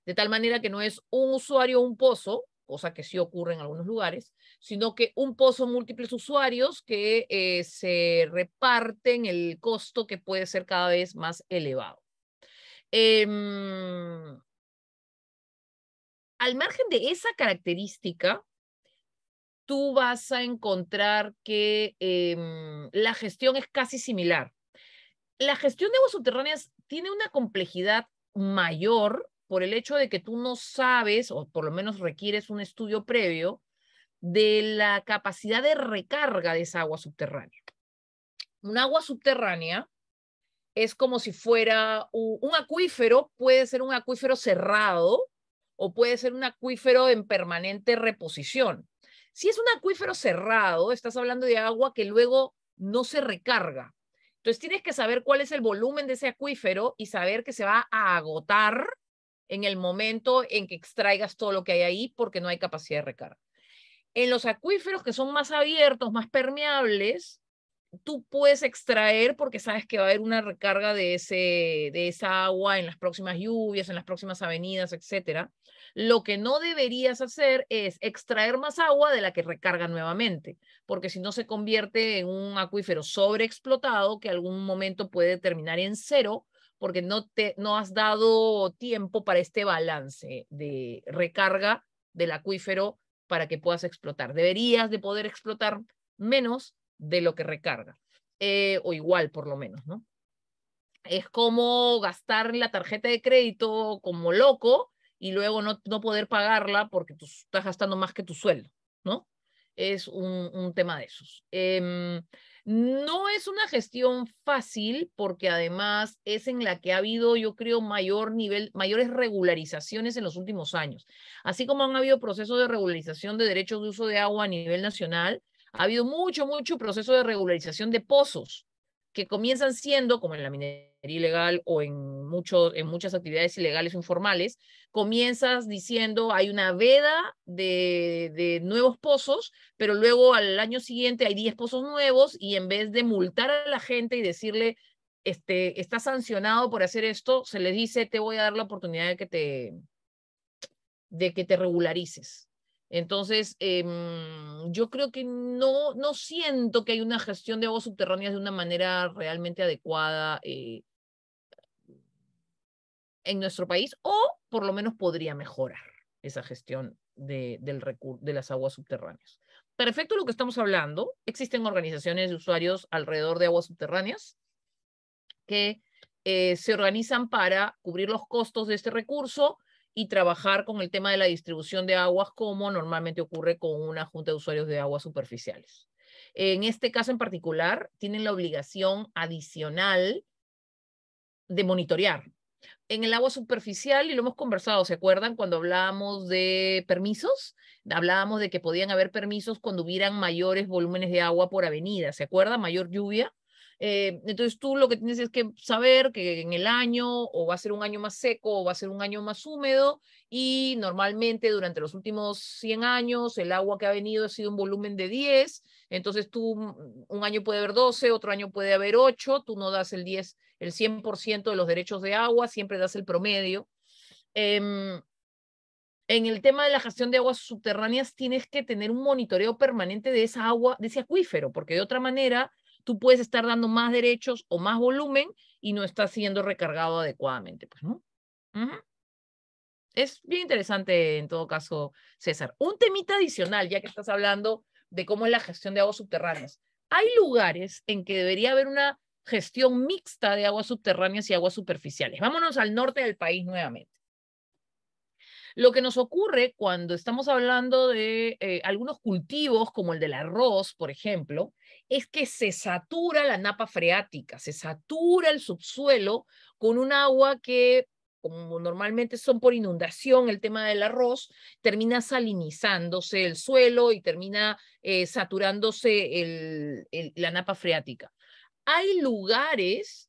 De tal manera que no es un usuario un pozo, cosa que sí ocurre en algunos lugares, sino que un pozo múltiples usuarios que eh, se reparten el costo que puede ser cada vez más elevado. Em, al margen de esa característica, tú vas a encontrar que em, la gestión es casi similar. La gestión de aguas subterráneas tiene una complejidad mayor por el hecho de que tú no sabes, o por lo menos requieres un estudio previo, de la capacidad de recarga de esa agua subterránea. Un agua subterránea es como si fuera un acuífero, puede ser un acuífero cerrado o puede ser un acuífero en permanente reposición. Si es un acuífero cerrado, estás hablando de agua que luego no se recarga. Entonces tienes que saber cuál es el volumen de ese acuífero y saber que se va a agotar en el momento en que extraigas todo lo que hay ahí porque no hay capacidad de recarga. En los acuíferos que son más abiertos, más permeables, tú puedes extraer porque sabes que va a haber una recarga de, ese, de esa agua en las próximas lluvias, en las próximas avenidas, etcétera Lo que no deberías hacer es extraer más agua de la que recarga nuevamente, porque si no se convierte en un acuífero sobreexplotado que algún momento puede terminar en cero porque no, te, no has dado tiempo para este balance de recarga del acuífero para que puedas explotar. Deberías de poder explotar menos de lo que recarga, eh, o igual por lo menos, ¿no? Es como gastar la tarjeta de crédito como loco y luego no, poder pagarla porque tú estás gastando más que tu sueldo, ¿no? Es un, tema de esos. Em, no es una gestión fácil porque además es en la que ha habido, yo creo, mayor nivel, mayores regularizaciones en los últimos años. Así como han habido procesos de regularización de derechos de uso de agua a nivel nacional, ha habido mucho, mucho proceso de regularización de pozos que comienzan siendo, como en la minería ilegal o en, en muchas actividades ilegales o informales, comienzas diciendo hay una veda de, nuevos pozos, pero luego al año siguiente hay 10 pozos nuevos y en vez de multar a la gente y decirle, este, está sancionado por hacer esto, se le dice, te voy a dar la oportunidad de que te, de que te regularices. Entonces, em, yo creo que no, no siento que hay una gestión de aguas subterráneas de una manera realmente adecuada eh, en nuestro país, o por lo menos podría mejorar esa gestión de, las aguas subterráneas. Para efecto lo que estamos hablando, existen organizaciones de usuarios alrededor de aguas subterráneas que eh, se organizan para cubrir los costos de este recurso y trabajar con el tema de la distribución de aguas como normalmente ocurre con una junta de usuarios de aguas superficiales. En este caso en particular, tienen la obligación adicional de monitorear. En el agua superficial, y lo hemos conversado, ¿se acuerdan cuando hablábamos de permisos? Hablábamos de que podían haber permisos cuando hubieran mayores volúmenes de agua por avenida, ¿se acuerdan? Mayor lluvia. Eh, entonces tú lo que tienes es que saber que en el año o va a ser un año más seco o va a ser un año más húmedo y normalmente durante los últimos 100 años el agua que ha venido ha sido un volumen de 10, entonces tú mm, un año puede haber 12, otro año puede haber 8, tú no das el 10, el 100% de los derechos de agua, siempre das el promedio. Em, en el tema de la gestión de aguas subterráneas tienes que tener un monitoreo permanente de esa agua, de ese acuífero, porque de otra manera tú puedes estar dando más derechos o más volumen y no está siendo recargado adecuadamente, pues, ¿no? Es bien interesante en todo caso, César. Un temita adicional, ya que estás hablando de cómo es la gestión de aguas subterráneas. Hay lugares en que debería haber una gestión mixta de aguas subterráneas y aguas superficiales. Vámonos al norte del país nuevamente. Lo que nos ocurre cuando estamos hablando de eh, algunos cultivos, como el del arroz, por ejemplo, es que se satura la napa freática, se satura el subsuelo con un agua que como normalmente son por inundación el tema del arroz, termina salinizándose el suelo y termina eh, saturándose la napa freática. Hay lugares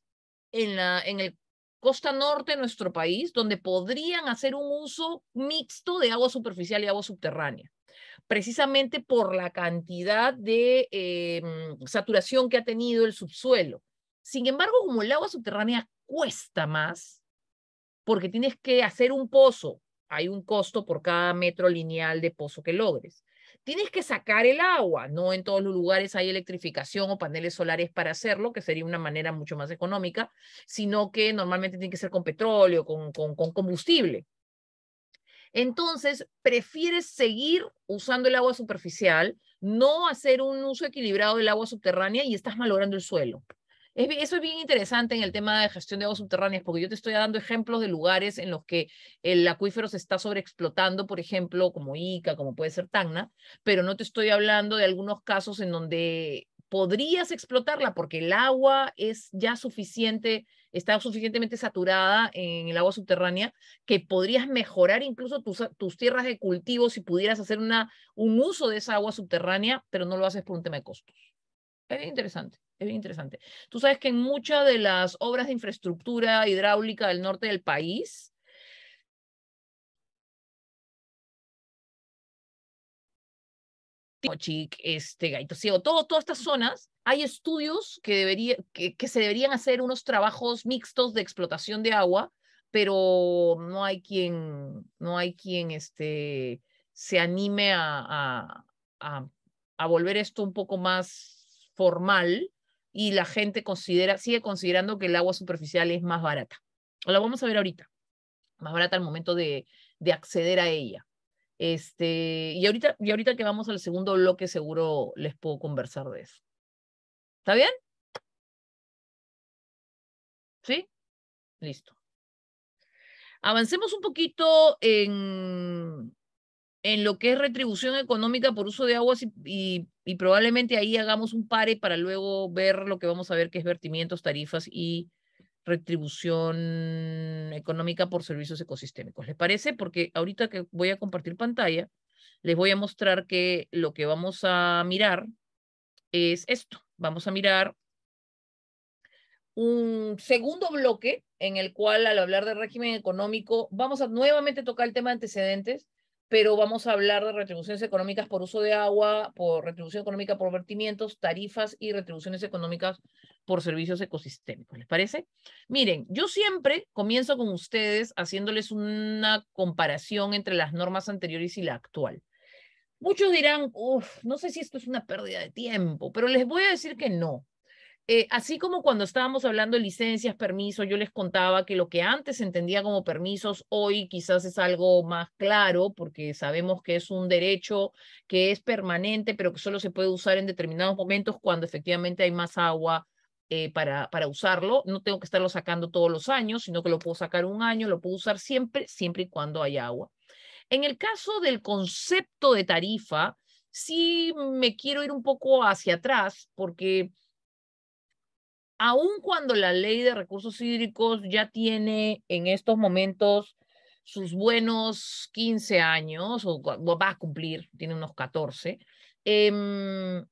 en, la, en, el costa norte de nuestro país, donde podrían hacer un uso mixto de agua superficial y agua subterránea, precisamente por la cantidad de em, saturación que ha tenido el subsuelo. Sin embargo, como el agua subterránea cuesta más, porque tienes que hacer un pozo, hay un costo por cada metro lineal de pozo que logres tienes que sacar el agua. No en todos los lugares hay electrificación o paneles solares para hacerlo, que sería una manera mucho más económica, sino que normalmente tiene que ser con petróleo, con, combustible. Entonces, prefieres seguir usando el agua superficial, no hacer un uso equilibrado del agua subterránea y estás malogrando el suelo eso es bien interesante en el tema de gestión de aguas subterráneas, porque yo te estoy dando ejemplos de lugares en los que el acuífero se está sobreexplotando, por ejemplo, como Ica, como puede ser Tacna, pero no te estoy hablando de algunos casos en donde podrías explotarla porque el agua es ya suficiente, está suficientemente saturada en el agua subterránea que podrías mejorar incluso tus, tierras de cultivo si pudieras hacer una, un uso de esa agua subterránea, pero no lo haces por un tema de costos. Es interesante es bien interesante. Tú sabes que en muchas de las obras de infraestructura hidráulica del norte del país, este, Gaito todas estas zonas, hay estudios que, debería, que, se deberían hacer unos trabajos mixtos de explotación de agua, pero no hay quien, no hay quien este, se anime a volver esto un poco más formal y la gente considera, sigue considerando que el agua superficial es más barata. La vamos a ver ahorita, más barata al momento de, de acceder a ella. Este, y, ahorita, y ahorita que vamos al segundo bloque, seguro les puedo conversar de eso. ¿Está bien? ¿Sí? Listo. Avancemos un poquito en, en lo que es retribución económica por uso de aguas y, probablemente ahí hagamos un pare para luego ver lo que vamos a ver que es vertimientos, tarifas y retribución económica por servicios ecosistémicos. ¿Les parece? Porque ahorita que voy a compartir pantalla, les voy a mostrar que lo que vamos a mirar es esto. Vamos a mirar un segundo bloque en el cual al hablar de régimen económico vamos a nuevamente tocar el tema de antecedentes, pero vamos a hablar de retribuciones económicas por uso de agua, por retribución económica por vertimientos, tarifas y retribuciones económicas por servicios ecosistémicos. ¿Les parece? Miren, yo siempre comienzo con ustedes haciéndoles una comparación entre las normas anteriores y la actual. Muchos dirán, uff, no sé si esto es una pérdida de tiempo, pero les voy a decir que no. Eh, así como cuando estábamos hablando de licencias, permisos, yo les contaba que lo que antes entendía como permisos, hoy quizás es algo más claro, porque sabemos que es un derecho que es permanente, pero que solo se puede usar en determinados momentos cuando efectivamente hay más agua eh, para, para usarlo. No tengo que estarlo sacando todos los años, sino que lo puedo sacar un año, lo puedo usar siempre, siempre y cuando hay agua. En el caso del concepto de tarifa, sí me quiero ir un poco hacia atrás, porque aun cuando la ley de recursos hídricos ya tiene en estos momentos sus buenos 15 años, o va a cumplir, tiene unos 14, em,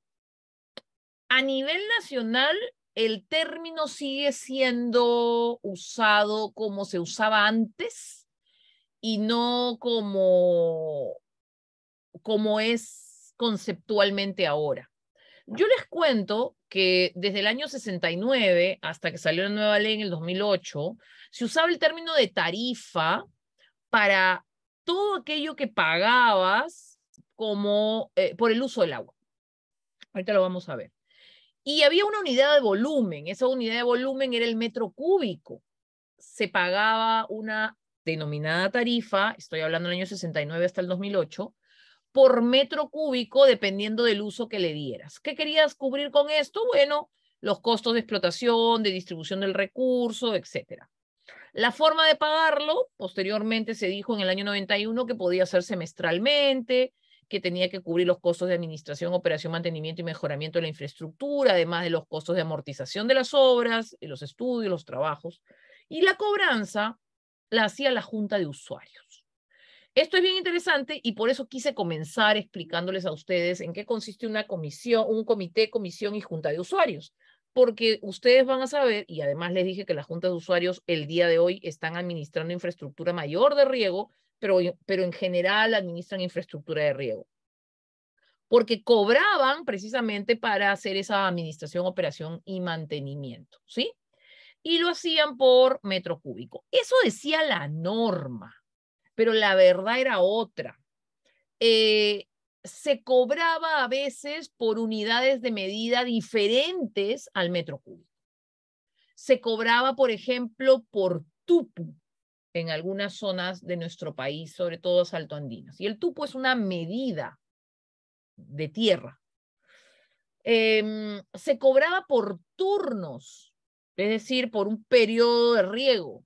a nivel nacional el término sigue siendo usado como se usaba antes y no como, como es conceptualmente ahora. Yo les cuento que desde el año 69 hasta que salió la nueva ley en el 2008, se usaba el término de tarifa para todo aquello que pagabas como eh, por el uso del agua. Ahorita lo vamos a ver. Y había una unidad de volumen. Esa unidad de volumen era el metro cúbico. Se pagaba una denominada tarifa, estoy hablando del año 69 hasta el 2008, por metro cúbico dependiendo del uso que le dieras. ¿Qué querías cubrir con esto? Bueno, los costos de explotación, de distribución del recurso, etc. La forma de pagarlo, posteriormente se dijo en el año 91 que podía ser semestralmente, que tenía que cubrir los costos de administración, operación, mantenimiento y mejoramiento de la infraestructura, además de los costos de amortización de las obras, los estudios, los trabajos. Y la cobranza la hacía la Junta de Usuarios. Esto es bien interesante y por eso quise comenzar explicándoles a ustedes en qué consiste una comisión, un comité, comisión y junta de usuarios, porque ustedes van a saber, y además les dije que las juntas de usuarios el día de hoy están administrando infraestructura mayor de riego, pero, pero en general administran infraestructura de riego porque cobraban precisamente para hacer esa administración, operación y mantenimiento, ¿sí? Y lo hacían por metro cúbico. Eso decía la norma pero la verdad era otra. Eh, se cobraba a veces por unidades de medida diferentes al metro cúbico. Se cobraba, por ejemplo, por tupu en algunas zonas de nuestro país, sobre todo andinos Y el tupu es una medida de tierra. Em, se cobraba por turnos, es decir, por un periodo de riego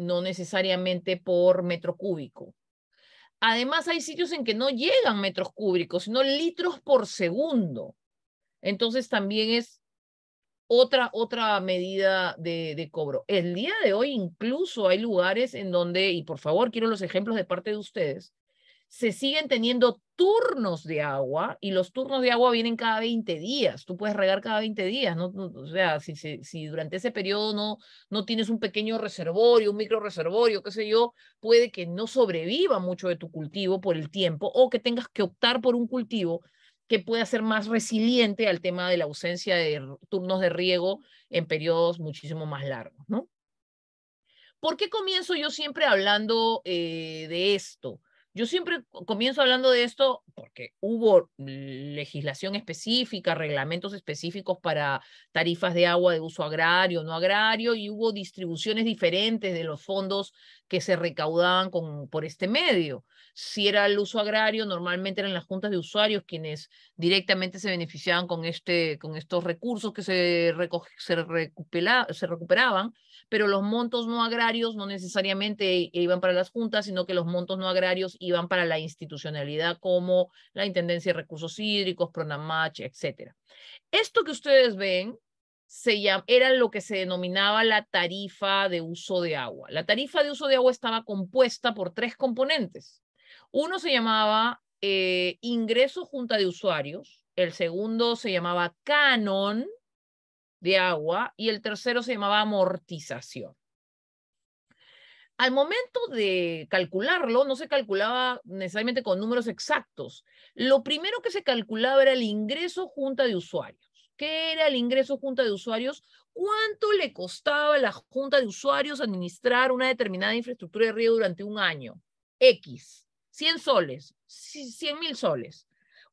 no necesariamente por metro cúbico. Además, hay sitios en que no llegan metros cúbicos, sino litros por segundo. Entonces, también es otra, otra medida de, de, cobro. El día de hoy incluso hay lugares en donde, y por favor, quiero los ejemplos de parte de ustedes, se siguen teniendo turnos de agua y los turnos de agua vienen cada 20 días. Tú puedes regar cada 20 días, ¿no? O sea, si, si, durante ese periodo no, tienes un pequeño reservorio, un micro reservorio, qué sé yo, puede que no sobreviva mucho de tu cultivo por el tiempo o que tengas que optar por un cultivo que pueda ser más resiliente al tema de la ausencia de turnos de riego en periodos muchísimo más largos, ¿no? ¿Por qué comienzo yo siempre hablando eh, de esto? Yo siempre comienzo hablando de esto porque hubo legislación específica, reglamentos específicos para tarifas de agua de uso agrario, no agrario, y hubo distribuciones diferentes de los fondos que se recaudaban con, por este medio. Si era el uso agrario, normalmente eran las juntas de usuarios quienes directamente se beneficiaban con, este, con estos recursos que se, se, se recuperaban, pero los montos no agrarios no necesariamente iban para las juntas, sino que los montos no agrarios iban para la institucionalidad como la Intendencia de Recursos Hídricos, Pronamach, etc. Esto que ustedes ven era lo que se denominaba la tarifa de uso de agua. La tarifa de uso de agua estaba compuesta por tres componentes. Uno se llamaba eh, ingreso junta de usuarios, el segundo se llamaba canon de agua y el tercero se llamaba amortización. Al momento de calcularlo, no se calculaba necesariamente con números exactos. Lo primero que se calculaba era el ingreso junta de usuarios qué era el ingreso junta de usuarios, cuánto le costaba a la junta de usuarios administrar una determinada infraestructura de Río durante un año. X, 100 soles, 100 mil soles.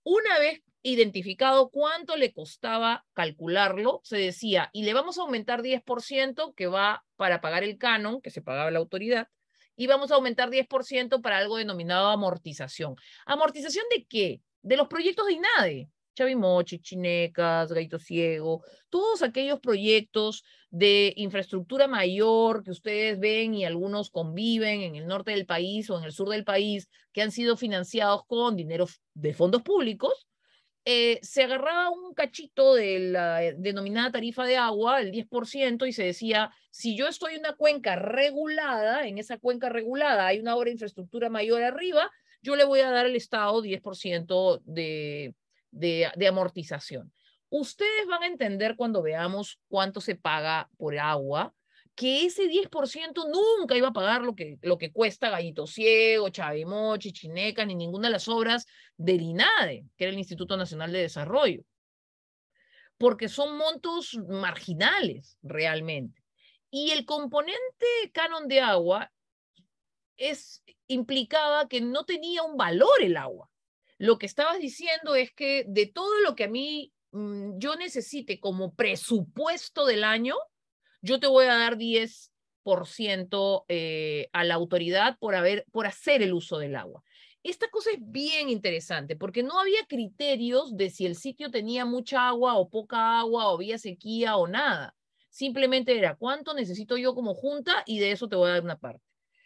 Una vez identificado cuánto le costaba calcularlo, se decía, y le vamos a aumentar 10% que va para pagar el canon, que se pagaba la autoridad, y vamos a aumentar 10% para algo denominado amortización. ¿Amortización de qué? De los proyectos de INADE. Chavimochi, Chinecas, Gaito Ciego, todos aquellos proyectos de infraestructura mayor que ustedes ven y algunos conviven en el norte del país o en el sur del país, que han sido financiados con dinero de fondos públicos, eh, se agarraba un cachito de la eh, denominada tarifa de agua, el 10%, y se decía, si yo estoy en una cuenca regulada, en esa cuenca regulada hay una obra de infraestructura mayor arriba, yo le voy a dar al Estado 10% de, de, amortización. Ustedes van a entender cuando veamos cuánto se paga por agua, que ese 10% nunca iba a pagar lo que, lo que cuesta Gallito Ciego, Chavemochi, Chineca, ni ninguna de las obras del INADE, que era el Instituto Nacional de Desarrollo. Porque son montos marginales realmente. Y el componente canon de agua es, implicaba que no tenía un valor el agua lo que estabas diciendo es que de todo lo que a mí mm, yo necesite como presupuesto del año, yo te voy a dar 10% eh, a la autoridad por, haber, por hacer el uso del agua. Esta cosa es bien interesante porque no había criterios de si el sitio tenía mucha agua o poca agua o había sequía o nada. Simplemente era cuánto necesito yo como junta y de eso te voy a dar una parte.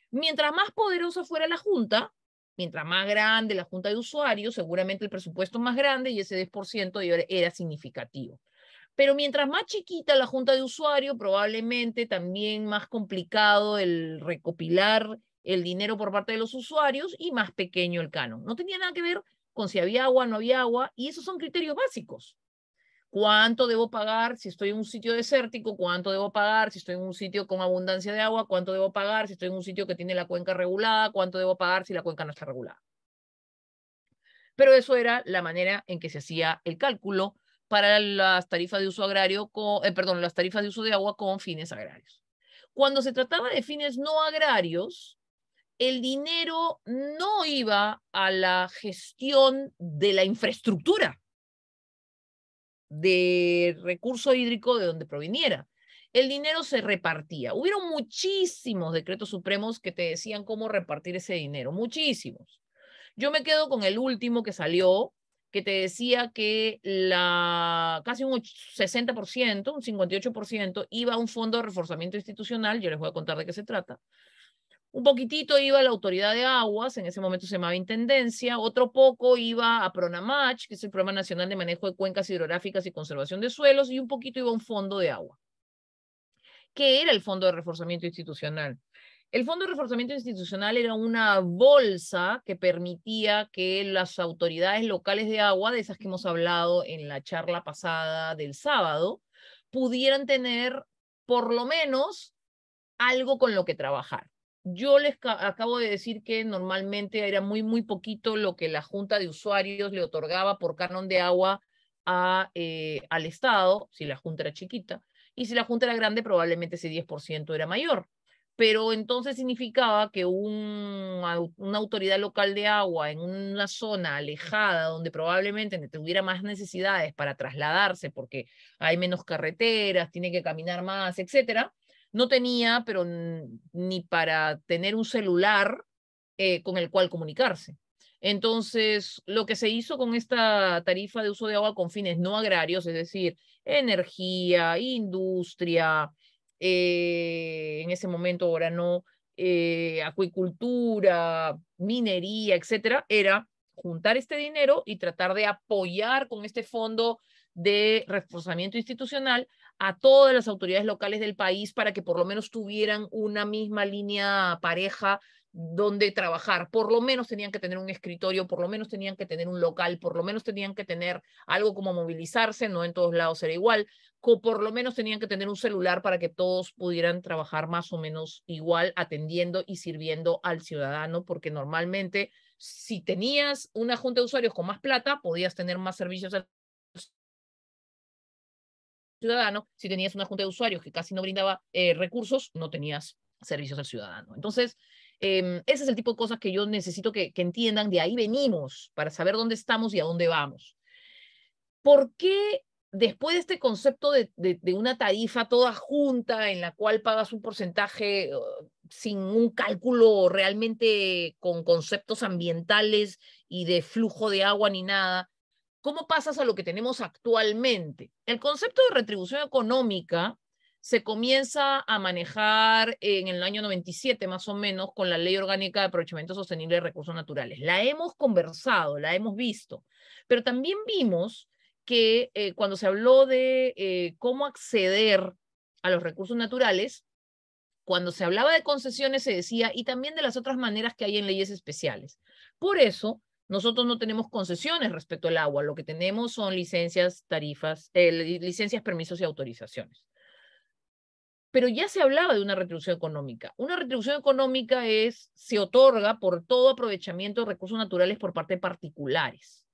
Mientras más poderosa fuera la junta, Mientras más grande la junta de usuarios, seguramente el presupuesto más grande y ese 10% era significativo. Pero mientras más chiquita la junta de usuarios, probablemente también más complicado el recopilar el dinero por parte de los usuarios y más pequeño el canon. No tenía nada que ver con si había agua o no había agua, y esos son criterios básicos cuánto debo pagar si estoy en un sitio desértico, cuánto debo pagar si estoy en un sitio con abundancia de agua, cuánto debo pagar si estoy en un sitio que tiene la cuenca regulada, cuánto debo pagar si la cuenca no está regulada. Pero eso era la manera en que se hacía el cálculo para las tarifas de uso agrario, eh, perdón, las tarifas de uso de agua con fines agrarios. Cuando se trataba de fines no agrarios, el dinero no iba a la gestión de la infraestructura de recurso hídrico de donde proviniera. El dinero se repartía. Hubieron muchísimos decretos supremos que te decían cómo repartir ese dinero, muchísimos. Yo me quedo con el último que salió, que te decía que la, casi un 60%, un 58% iba a un fondo de reforzamiento institucional, yo les voy a contar de qué se trata, un poquitito iba la Autoridad de Aguas, en ese momento se llamaba Intendencia, otro poco iba a PRONAMACH, que es el Programa Nacional de Manejo de Cuencas Hidrográficas y Conservación de Suelos, y un poquito iba a un fondo de agua, que era el Fondo de Reforzamiento Institucional. El Fondo de Reforzamiento Institucional era una bolsa que permitía que las autoridades locales de agua, de esas que hemos hablado en la charla pasada del sábado, pudieran tener por lo menos algo con lo que trabajar. Yo les acabo de decir que normalmente era muy, muy poquito lo que la Junta de Usuarios le otorgaba por canon de agua eh, al Estado, si la Junta era chiquita, y si la Junta era grande, probablemente ese 10% era mayor. Pero entonces significaba que una autoridad local de agua en una zona alejada donde probablemente tuviera más necesidades para trasladarse porque hay menos carreteras, tiene que caminar más, etcétera, no tenía, pero ni para tener un celular eh, con el cual comunicarse. Entonces, lo que se hizo con esta tarifa de uso de agua con fines no agrarios, es decir, energía, industria, eh, en ese momento ahora no, eh, acuicultura, minería, etcétera, era juntar este dinero y tratar de apoyar con este fondo de reforzamiento institucional a todas las autoridades locales del país para que por lo menos tuvieran una misma línea pareja donde trabajar. Por lo menos tenían que tener un escritorio, por lo menos tenían que tener un local, por lo menos tenían que tener algo como movilizarse, no en todos lados era igual, por lo menos tenían que tener un celular para que todos pudieran trabajar más o menos igual atendiendo y sirviendo al ciudadano, porque normalmente si tenías una junta de usuarios con más plata, podías tener más servicios al ciudadano, si tenías una junta de usuarios que casi no brindaba eh, recursos, no tenías servicios al ciudadano. Entonces, em, ese es el tipo de cosas que yo necesito que, entiendan, de ahí venimos para saber dónde estamos y a dónde vamos. ¿Por qué después de este concepto de, de, una tarifa toda junta en la cual pagas un porcentaje eh, sin un cálculo realmente con conceptos ambientales y de flujo de agua ni nada, ¿Cómo pasas a lo que tenemos actualmente? El concepto de retribución económica se comienza a manejar en el año 97 más o menos con la Ley Orgánica de Aprovechamiento Sostenible de Recursos Naturales. La hemos conversado, la hemos visto, pero también vimos que eh, cuando se habló de eh, cómo acceder a los recursos naturales, cuando se hablaba de concesiones se decía, y también de las otras maneras que hay en leyes especiales. Por eso, nosotros no tenemos concesiones respecto al agua, lo que tenemos son licencias, tarifas, eh, licencias, permisos y autorizaciones. Pero ya se hablaba de una retribución económica. Una retribución económica es, se otorga por todo aprovechamiento de recursos naturales por parte de particulares.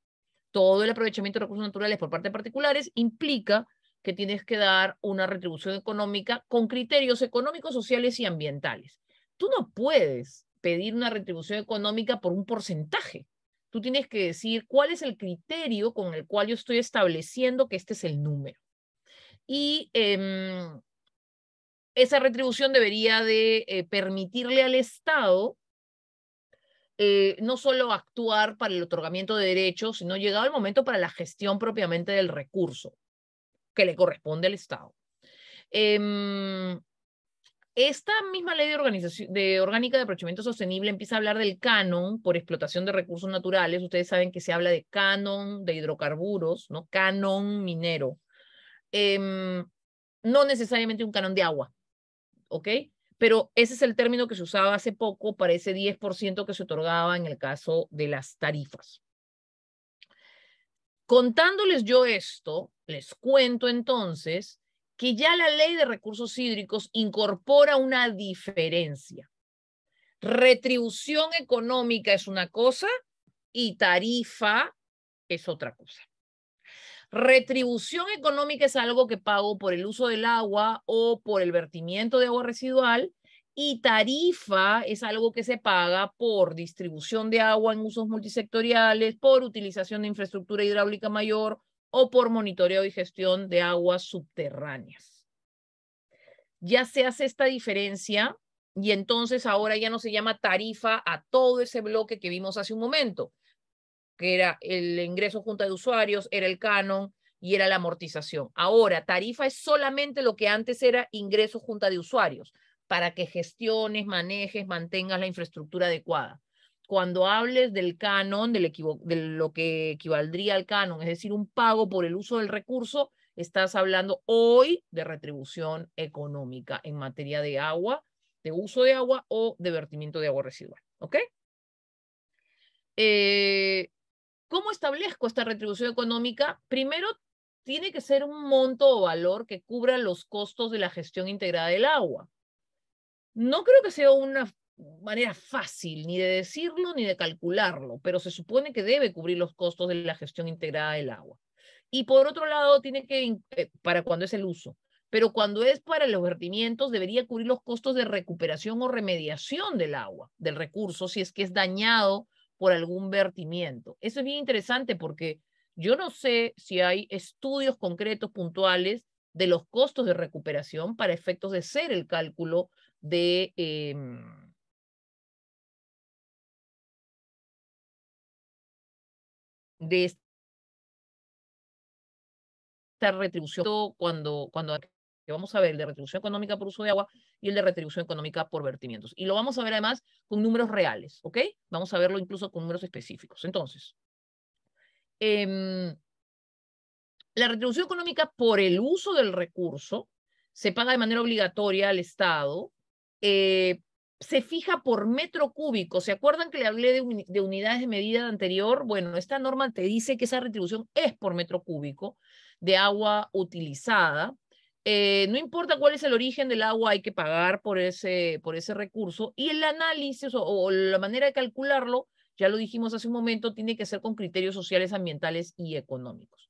Todo el aprovechamiento de recursos naturales por parte de particulares implica que tienes que dar una retribución económica con criterios económicos, sociales y ambientales. Tú no puedes pedir una retribución económica por un porcentaje tú tienes que decir cuál es el criterio con el cual yo estoy estableciendo que este es el número. Y em, esa retribución debería de eh, permitirle al Estado eh, no solo actuar para el otorgamiento de derechos, sino llegado el momento para la gestión propiamente del recurso que le corresponde al Estado. Em, esta misma ley de, organización, de orgánica de aprovechamiento sostenible empieza a hablar del canon por explotación de recursos naturales. Ustedes saben que se habla de canon de hidrocarburos, ¿no? Canon minero. Em, no necesariamente un canon de agua, ¿ok? Pero ese es el término que se usaba hace poco para ese 10% que se otorgaba en el caso de las tarifas. Contándoles yo esto, les cuento entonces que ya la ley de recursos hídricos incorpora una diferencia. Retribución económica es una cosa y tarifa es otra cosa. Retribución económica es algo que pago por el uso del agua o por el vertimiento de agua residual y tarifa es algo que se paga por distribución de agua en usos multisectoriales, por utilización de infraestructura hidráulica mayor o por monitoreo y gestión de aguas subterráneas. Ya se hace esta diferencia y entonces ahora ya no se llama tarifa a todo ese bloque que vimos hace un momento, que era el ingreso junta de usuarios, era el canon y era la amortización. Ahora, tarifa es solamente lo que antes era ingreso junta de usuarios, para que gestiones, manejes, mantengas la infraestructura adecuada cuando hables del canon, de lo que equivaldría al canon, es decir, un pago por el uso del recurso, estás hablando hoy de retribución económica en materia de agua, de uso de agua o de vertimiento de agua residual. ¿Ok? Eh, ¿Cómo establezco esta retribución económica? Primero, tiene que ser un monto o valor que cubra los costos de la gestión integrada del agua. No creo que sea una manera fácil ni de decirlo ni de calcularlo, pero se supone que debe cubrir los costos de la gestión integrada del agua. Y por otro lado, tiene que, eh, para cuando es el uso, pero cuando es para los vertimientos, debería cubrir los costos de recuperación o remediación del agua, del recurso, si es que es dañado por algún vertimiento. Eso es bien interesante porque yo no sé si hay estudios concretos, puntuales, de los costos de recuperación para efectos de ser el cálculo de... Em, de esta retribución cuando, cuando vamos a ver el de retribución económica por uso de agua y el de retribución económica por vertimientos. Y lo vamos a ver además con números reales, ¿ok? Vamos a verlo incluso con números específicos. Entonces, em, la retribución económica por el uso del recurso se paga de manera obligatoria al Estado eh, se fija por metro cúbico. ¿Se acuerdan que le hablé de, unidades de medida anterior? Bueno, esta norma te dice que esa retribución es por metro cúbico de agua utilizada. Eh, no importa cuál es el origen del agua, hay que pagar por ese, por ese recurso. Y el análisis o, o la manera de calcularlo, ya lo dijimos hace un momento, tiene que ser con criterios sociales, ambientales y económicos.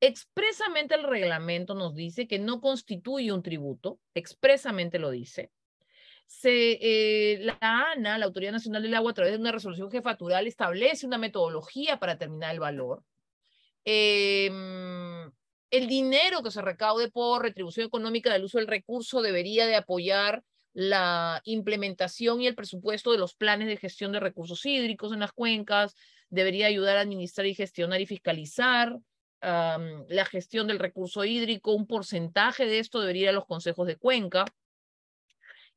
Expresamente el reglamento nos dice que no constituye un tributo, expresamente lo dice se, eh, la ANA, la Autoridad Nacional del Agua, a través de una resolución jefatural, establece una metodología para determinar el valor. Em, el dinero que se recaude por retribución económica del uso del recurso debería de apoyar la implementación y el presupuesto de los planes de gestión de recursos hídricos en las cuencas, debería ayudar a administrar y gestionar y fiscalizar la gestión del recurso hídrico. Un porcentaje de esto debería ir a los consejos de cuenca.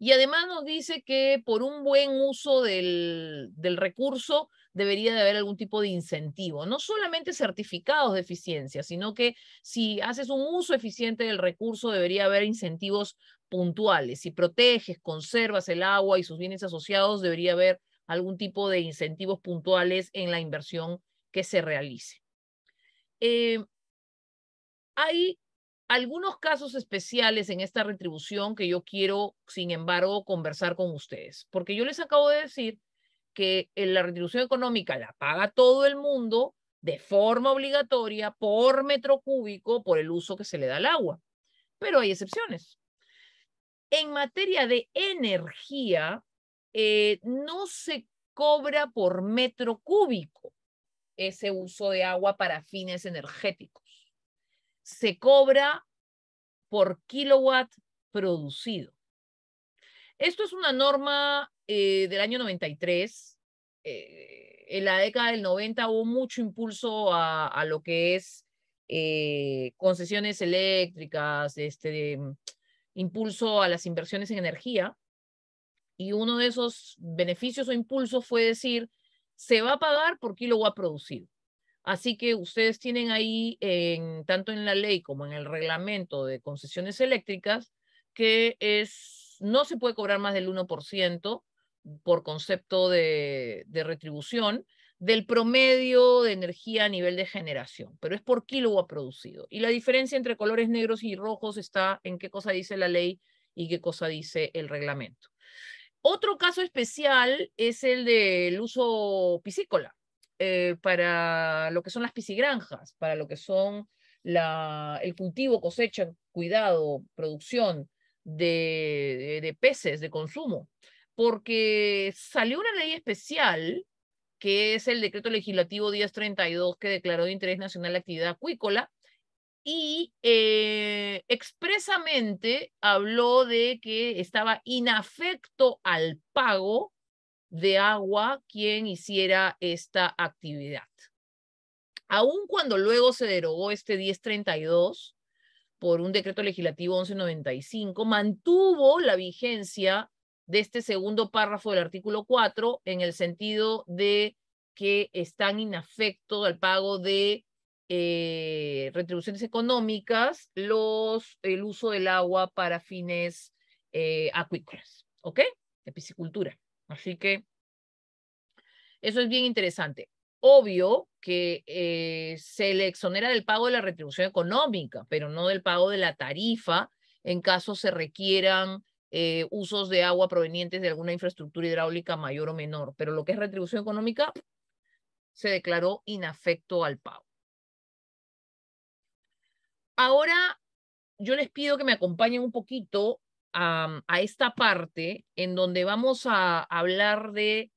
Y además nos dice que por un buen uso del, recurso debería de haber algún tipo de incentivo, no solamente certificados de eficiencia, sino que si haces un uso eficiente del recurso debería haber incentivos puntuales. Si proteges, conservas el agua y sus bienes asociados, debería haber algún tipo de incentivos puntuales en la inversión que se realice. Eh, hay algunos casos especiales en esta retribución que yo quiero, sin embargo, conversar con ustedes, porque yo les acabo de decir que eh, la retribución económica la paga todo el mundo de forma obligatoria por metro cúbico por el uso que se le da al agua, pero hay excepciones. En materia de energía, eh, no se cobra por metro cúbico ese uso de agua para fines energéticos se cobra por kilowatt producido. Esto es una norma eh, del año 93. Eh, en la década del 90 hubo mucho impulso a, lo que es eh, concesiones eléctricas, este, mm, impulso a las inversiones en energía. Y uno de esos beneficios o impulsos fue decir, se va a pagar por kilowatt producido. Así que ustedes tienen ahí, tanto en la ley como en el reglamento de concesiones eléctricas, que es, no se puede cobrar más del 1% por concepto de, retribución del promedio de energía a nivel de generación, pero es por kilo ha producido. Y la diferencia entre colores negros y rojos está en qué cosa dice la ley y qué cosa dice el reglamento. Otro caso especial es el del uso piscícola. Eh, para lo que son las piscigranjas, para lo que son el cultivo, cosecha, cuidado, producción de, peces de consumo, porque salió una ley especial que es el decreto legislativo 1032 que declaró de interés nacional la actividad acuícola y eh, expresamente habló de que estaba inafecto al pago de agua quien hiciera esta actividad. Aun cuando luego se derogó este 1032 por un decreto legislativo 1195, mantuvo la vigencia de este segundo párrafo del artículo 4 en el sentido de que están inafectos al pago de eh, retribuciones económicas los, el uso del agua para fines eh, acuícolas, ¿ok? De piscicultura. Así que eso es bien interesante. Obvio que eh, se le exonera del pago de la retribución económica, pero no del pago de la tarifa en caso se requieran eh, usos de agua provenientes de alguna infraestructura hidráulica mayor o menor. Pero lo que es retribución económica se declaró inafecto al pago. Ahora yo les pido que me acompañen un poquito a, esta parte en donde vamos a hablar de,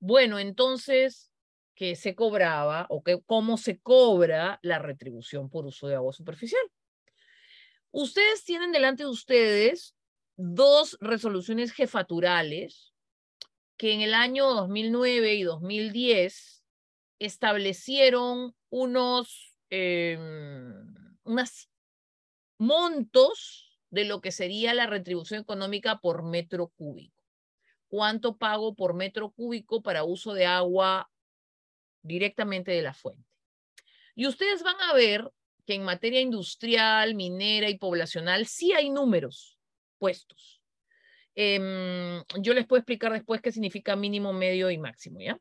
bueno, entonces, que se cobraba o que, cómo se cobra la retribución por uso de agua superficial? Ustedes tienen delante de ustedes dos resoluciones jefaturales que en el año 2009 y 2010 establecieron unos em, montos de lo que sería la retribución económica por metro cúbico. ¿Cuánto pago por metro cúbico para uso de agua directamente de la fuente? Y ustedes van a ver que en materia industrial, minera y poblacional sí hay números puestos. Em, yo les puedo explicar después qué significa mínimo, medio y máximo, ¿ya?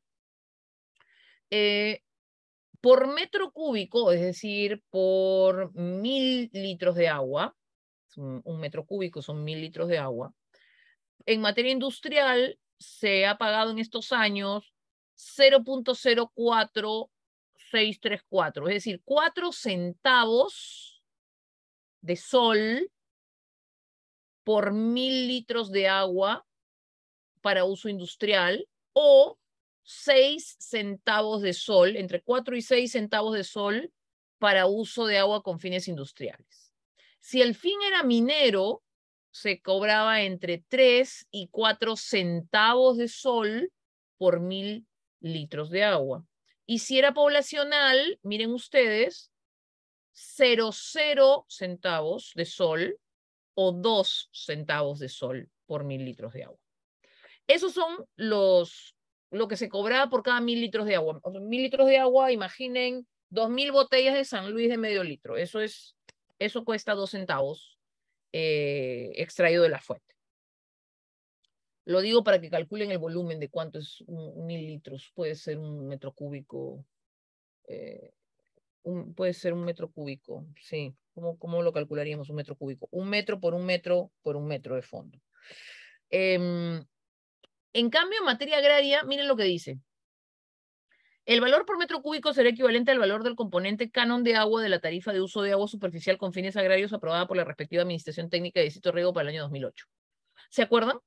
Eh, por metro cúbico, es decir, por mil litros de agua, un, metro cúbico son mil litros de agua. En materia industrial, se ha pagado en estos años 0.04634, es decir, 4 centavos de sol por mil litros de agua para uso industrial o 6 centavos de sol, entre 4 y 6 centavos de sol para uso de agua con fines industriales. Si el fin era minero, se cobraba entre 3 y 4 centavos de sol por mil litros de agua. Y si era poblacional, miren ustedes, 0,0 centavos de sol o 2 centavos de sol por mil litros de agua. Esos son los, lo que se cobraba por cada mil litros de agua. Mil litros de agua, imaginen, mil botellas de San Luis de medio litro. Eso es eso cuesta dos centavos eh, extraído de la fuente. Lo digo para que calculen el volumen de cuánto es un, mil Puede ser un metro cúbico. Eh, puede ser un metro cúbico, sí. ¿Cómo, lo calcularíamos un metro cúbico? Un metro por un metro por un metro de fondo. Em, en cambio, en materia agraria, miren lo que dice. El valor por metro cúbico será equivalente al valor del componente canon de agua de la tarifa de uso de agua superficial con fines agrarios aprobada por la respectiva Administración Técnica de Distrito Riego para el año 2008. ¿Se acuerdan?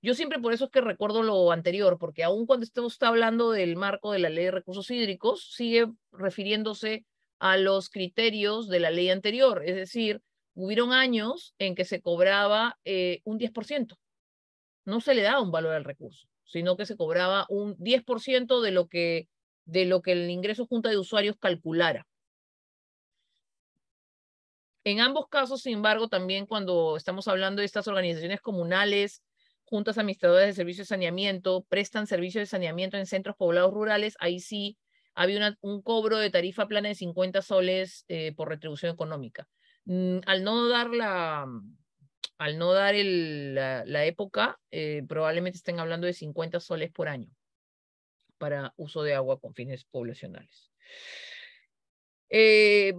Yo siempre por eso es que recuerdo lo anterior, porque aún cuando estamos está hablando del marco de la ley de recursos hídricos, sigue refiriéndose a los criterios de la ley anterior. Es decir, hubieron años en que se cobraba eh, un 10%. No se le daba un valor al recurso, sino que se cobraba un 10% de lo que de lo que el ingreso junta de usuarios calculara. En ambos casos, sin embargo, también cuando estamos hablando de estas organizaciones comunales, juntas administradoras de servicios de saneamiento, prestan servicios de saneamiento en centros poblados rurales, ahí sí había un cobro de tarifa plana de 50 soles eh, por retribución económica. Mm, al no dar la, al no dar época, eh, probablemente estén hablando de 50 soles por año para uso de agua con fines poblacionales. Eh,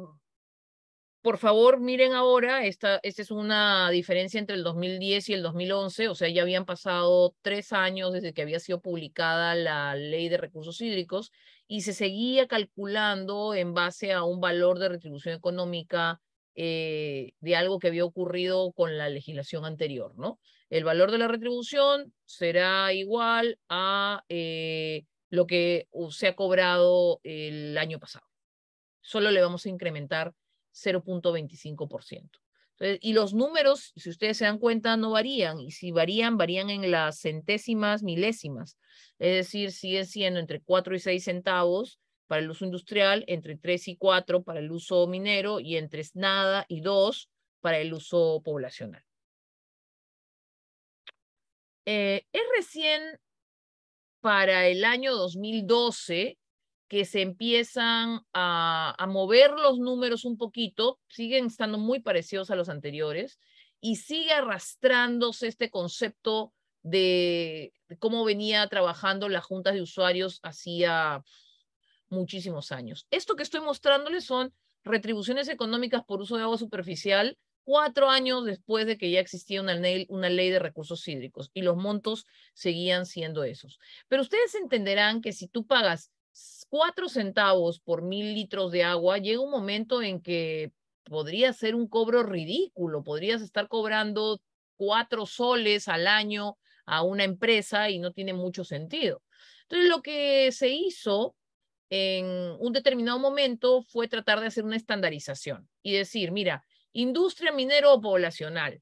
por favor, miren ahora, esta, esta es una diferencia entre el 2010 y el 2011, o sea, ya habían pasado tres años desde que había sido publicada la ley de recursos hídricos y se seguía calculando en base a un valor de retribución económica eh, de algo que había ocurrido con la legislación anterior, ¿no? El valor de la retribución será igual a eh, lo que se ha cobrado el año pasado. Solo le vamos a incrementar 0.25%. y los números, si ustedes se dan cuenta, no varían. Y si varían, varían en las centésimas, milésimas. Es decir, siguen siendo entre 4 y 6 centavos para el uso industrial, entre 3 y 4 para el uso minero y entre nada y 2 para el uso poblacional. Eh, es recién para el año 2012 que se empiezan a, mover los números un poquito, siguen estando muy parecidos a los anteriores y sigue arrastrándose este concepto de cómo venía trabajando las juntas de usuarios hacía muchísimos años. Esto que estoy mostrándoles son retribuciones económicas por uso de agua superficial cuatro años después de que ya existía una ley, una ley de recursos hídricos y los montos seguían siendo esos. Pero ustedes entenderán que si tú pagas cuatro centavos por mil litros de agua, llega un momento en que podría ser un cobro ridículo, podrías estar cobrando cuatro soles al año a una empresa y no tiene mucho sentido. Entonces, lo que se hizo en un determinado momento fue tratar de hacer una estandarización y decir, mira, Industria minero poblacional.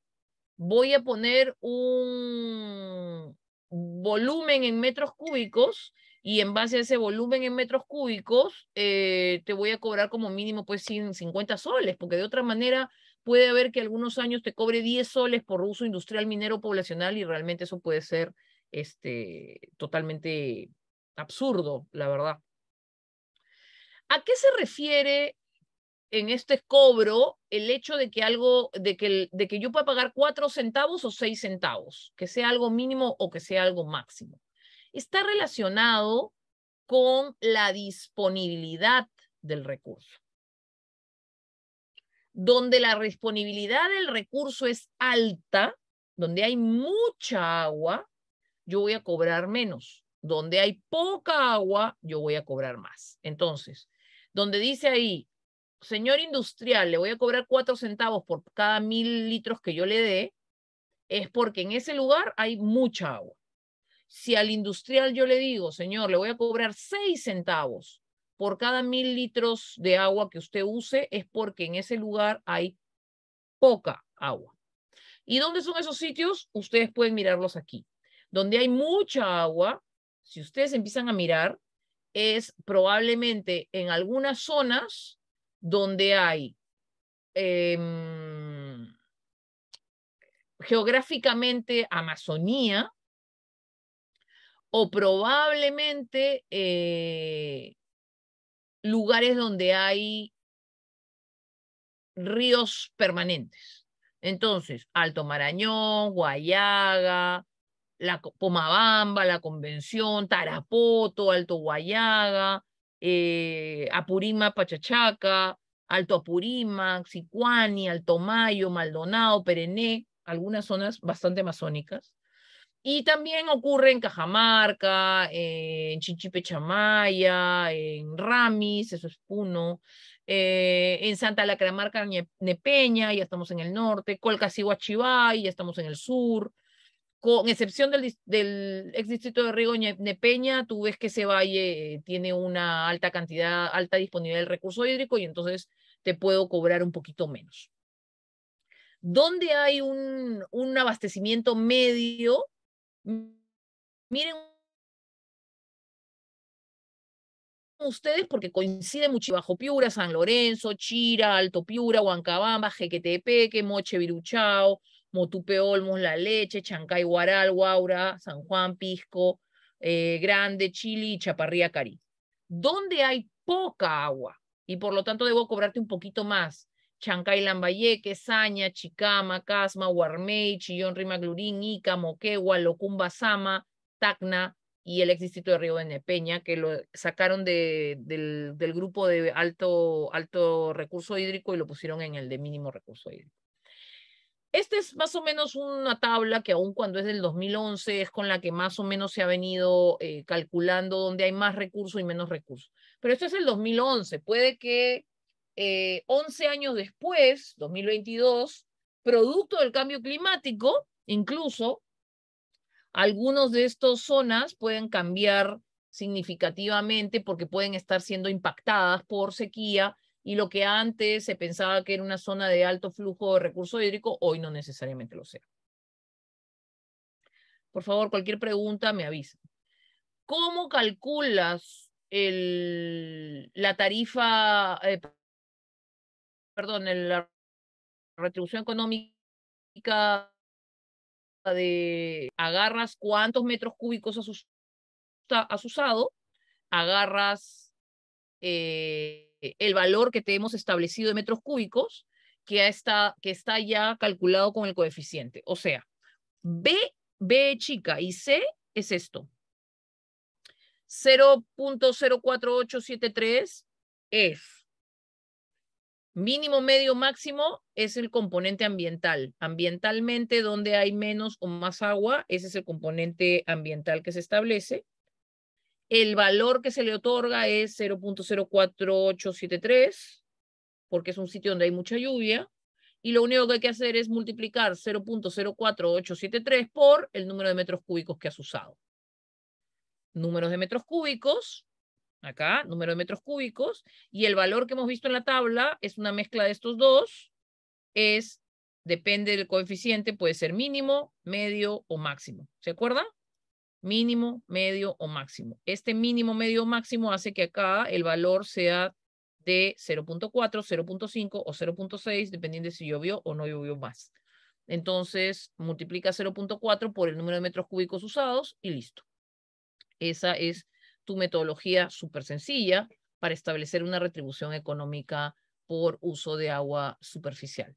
Voy a poner un volumen en metros cúbicos y en base a ese volumen en metros cúbicos eh, te voy a cobrar como mínimo pues 50 soles, porque de otra manera puede haber que algunos años te cobre 10 soles por uso industrial minero poblacional y realmente eso puede ser este, totalmente absurdo, la verdad. ¿A qué se refiere en este cobro el hecho de que algo, de que, de que yo pueda pagar cuatro centavos o seis centavos, que sea algo mínimo o que sea algo máximo. Está relacionado con la disponibilidad del recurso. Donde la disponibilidad del recurso es alta, donde hay mucha agua, yo voy a cobrar menos. Donde hay poca agua, yo voy a cobrar más. Entonces, donde dice ahí señor industrial, le voy a cobrar cuatro centavos por cada mil litros que yo le dé, es porque en ese lugar hay mucha agua. Si al industrial yo le digo, señor, le voy a cobrar seis centavos por cada mil litros de agua que usted use, es porque en ese lugar hay poca agua. ¿Y dónde son esos sitios? Ustedes pueden mirarlos aquí. Donde hay mucha agua, si ustedes empiezan a mirar, es probablemente en algunas zonas donde hay em, geográficamente Amazonía o probablemente eh, lugares donde hay ríos permanentes. Entonces, Alto Marañón, Guayaga, la Pomabamba, la Convención, Tarapoto, Alto Guayaga, eh, Apurímac, Pachachaca, Alto Apurímac, Sicuani, Mayo, Maldonado, Perené, algunas zonas bastante amazónicas. Y también ocurre en Cajamarca, eh, en Chinchipechamaya, en Ramis, eso es Puno, eh, en Santa Lacramarca, Nepeña, ya estamos en el norte, Colcasihuachibay, ya estamos en el sur, con excepción del, ex distrito de Río Nepeña, tú ves que ese valle eh, tiene una alta cantidad, alta disponibilidad del recurso hídrico y entonces te puedo cobrar un poquito menos. ¿Dónde hay un, un abastecimiento medio? Miren ustedes porque coincide mucho bajo Piura, San Lorenzo, Chira, Alto Piura, Huancabamba, Jequetepeque, Moche Viruchao, Motupe Olmos, La Leche, Chancay Guaral, Guaura, San Juan, Pisco, eh, Grande, Chile y Chaparría Cari. Donde hay poca agua y por lo tanto debo cobrarte un poquito más. Chancay Lambayeque, Saña, Chicama, Casma, Guarmey, Chillón Rimaglurín, Ica, Moquegua, Locumba, Sama, Tacna y el ex distrito de Río de Nepeña que lo sacaron del, del, grupo de alto, alto recurso hídrico y lo pusieron en el de mínimo recurso hídrico. Esta es más o menos una tabla que aun cuando es del 2011 es con la que más o menos se ha venido eh, calculando donde hay más recursos y menos recursos. Pero esto es el 2011. Puede que eh, 11 años después, 2022, producto del cambio climático, incluso, algunos de estas zonas pueden cambiar significativamente porque pueden estar siendo impactadas por sequía y lo que antes se pensaba que era una zona de alto flujo de recurso hídrico, hoy no necesariamente lo sea. Por favor, cualquier pregunta me avisa. ¿Cómo calculas el, la tarifa, eh, perdón, la retribución económica de agarras cuántos metros cúbicos has, usado, agarras eh, eh, el valor que te hemos establecido de metros cúbicos que está, que está ya calculado con el coeficiente. O sea, B, B chica y C es esto. 0.04873 es mínimo, medio, máximo es el componente ambiental. Ambientalmente, donde hay menos o más agua, ese es el componente ambiental que se establece. El valor que se le otorga es 0.04873, porque es un sitio donde hay mucha lluvia. Y lo único que hay que hacer es multiplicar 0.04873 por el número de metros cúbicos que has usado. Números de metros cúbicos, acá, número de metros cúbicos, y el valor que hemos visto en la tabla es una mezcla de estos dos, es, depende del coeficiente, puede ser mínimo, medio o máximo. ¿Se acuerda? mínimo, medio o máximo. Este mínimo, medio o máximo hace que acá el valor sea de 0.4, 0.5 o 0.6, dependiendo de si llovió o no llovió más. Entonces, multiplica 0.4 por el número de metros cúbicos usados y listo. Esa es tu metodología súper sencilla para establecer una retribución económica por uso de agua superficial.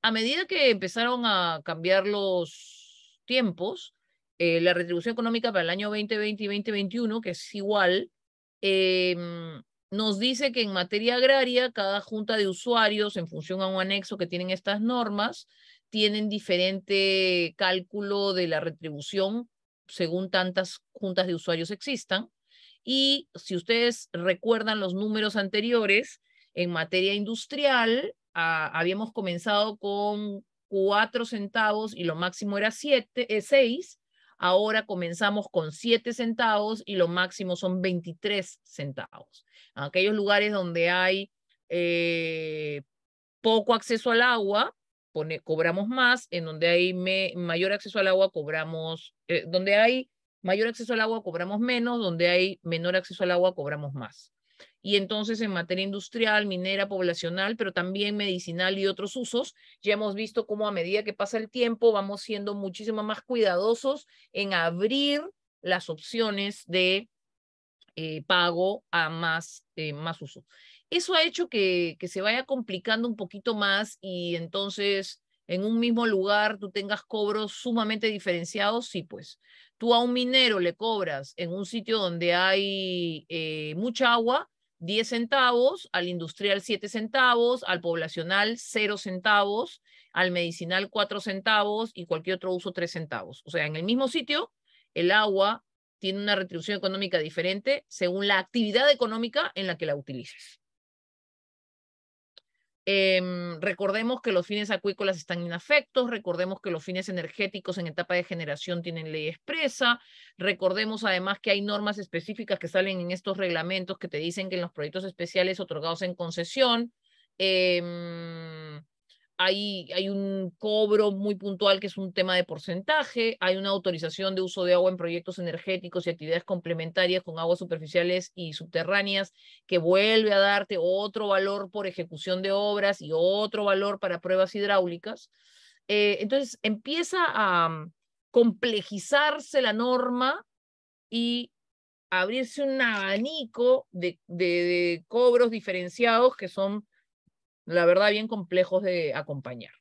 A medida que empezaron a cambiar los tiempos, eh, la retribución económica para el año 2020 y 2021, que es igual, em, nos dice que en materia agraria, cada junta de usuarios, en función a un anexo que tienen estas normas, tienen diferente cálculo de la retribución según tantas juntas de usuarios existan. Y si ustedes recuerdan los números anteriores, en materia industrial ah, habíamos comenzado con cuatro centavos y lo máximo era siete, eh, seis, Ahora comenzamos con 7 centavos y lo máximo son 23 centavos. Aquellos lugares donde hay eh, poco acceso al agua, cobramos más, en donde hay mayor acceso al agua, cobramos, eh, donde hay mayor acceso al agua, cobramos menos, donde hay menor acceso al agua, cobramos más y entonces en materia industrial, minera, poblacional, pero también medicinal y otros usos. Ya hemos visto cómo a medida que pasa el tiempo vamos siendo muchísimo más cuidadosos en abrir las opciones de eh, pago a eh, más, uso. Eso ha hecho que, que se vaya complicando un poquito más y entonces en un mismo lugar tú tengas cobros sumamente diferenciados, sí, pues tú a un minero le cobras en un sitio donde hay eh, mucha agua 10 centavos, al industrial 7 centavos, al poblacional 0 centavos, al medicinal 4 centavos y cualquier otro uso 3 centavos. O sea, en el mismo sitio, el agua tiene una retribución económica diferente según la actividad económica en la que la utilices. Em, recordemos que los fines acuícolas están inafectos, recordemos que los fines energéticos en etapa de generación tienen ley expresa, recordemos además que hay normas específicas que salen en estos reglamentos que te dicen que en los proyectos especiales otorgados en concesión, em, hay, un cobro muy puntual que es un tema de porcentaje, hay una autorización de uso de agua en proyectos energéticos y actividades complementarias con aguas superficiales y subterráneas que vuelve a darte otro valor por ejecución de obras y otro valor para pruebas hidráulicas. Eh, entonces empieza a mm, complejizarse la norma y abrirse un abanico de cobros diferenciados que son la verdad bien complejos de acompañar.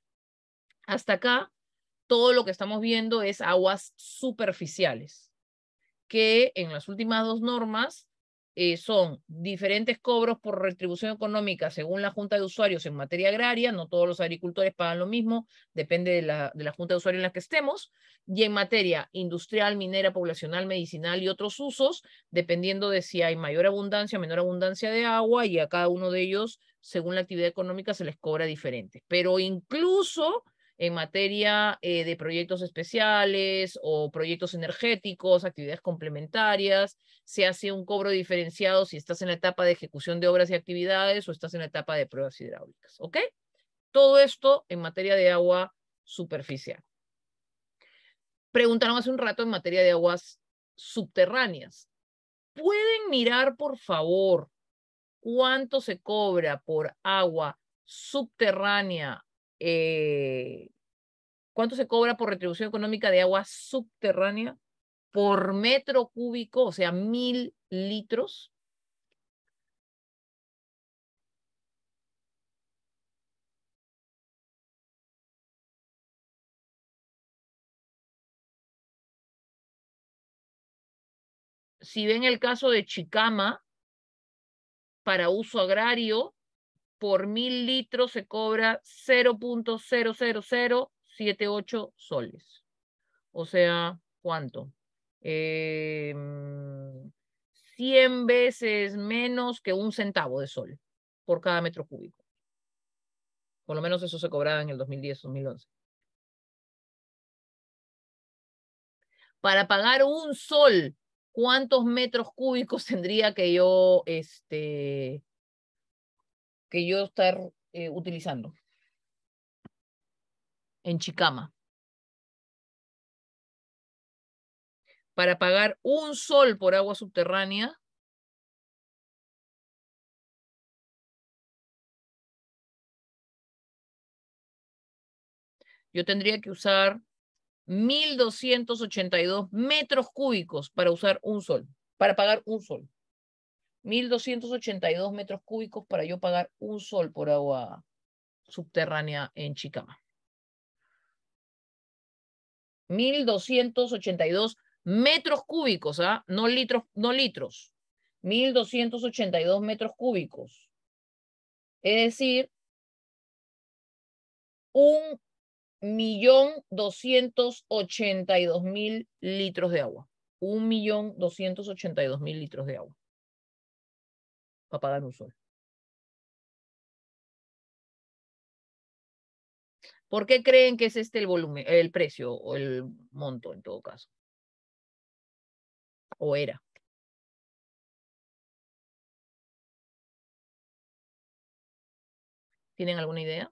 Hasta acá, todo lo que estamos viendo es aguas superficiales, que en las últimas dos normas eh, son diferentes cobros por retribución económica según la Junta de Usuarios en materia agraria, no todos los agricultores pagan lo mismo, depende de la, de Junta de Usuarios en la que estemos, y en materia industrial, minera, poblacional, medicinal y otros usos, dependiendo de si hay mayor abundancia, o menor abundancia de agua, y a cada uno de ellos según la actividad económica se les cobra diferente. Pero incluso en materia eh, de proyectos especiales o proyectos energéticos, actividades complementarias. Se hace un cobro diferenciado si estás en la etapa de ejecución de obras y actividades o estás en la etapa de pruebas hidráulicas. ¿Ok? Todo esto en materia de agua superficial. Preguntaron hace un rato en materia de aguas subterráneas. ¿Pueden mirar, por favor, cuánto se cobra por agua subterránea, eh, cuánto se cobra por retribución económica de agua subterránea por metro cúbico, o sea, mil litros. Si ven el caso de Chicama, para uso agrario, por mil litros se cobra 0.00078 soles. O sea, ¿cuánto? 100 em, veces menos que un centavo de sol por cada metro cúbico. Por lo menos eso se cobraba en el 2010-2011. Para pagar un sol cuántos metros cúbicos tendría que yo, este, que yo estar eh, utilizando en Chicama. Para pagar un sol por agua subterránea, yo tendría que usar 1.282 metros cúbicos para usar un sol, para pagar un sol. 1.282 metros cúbicos para yo pagar un sol por agua subterránea en Chicama. 1.282 metros cúbicos, ¿ah? no litros, no litros. 1.282 metros cúbicos. Es decir, un millón doscientos ochenta y dos mil litros de agua. Un millón doscientos ochenta y dos mil litros de agua. Para pagar un sol. ¿Por qué creen que es este el volumen, el precio o el monto en todo caso? O era. ¿Tienen alguna idea?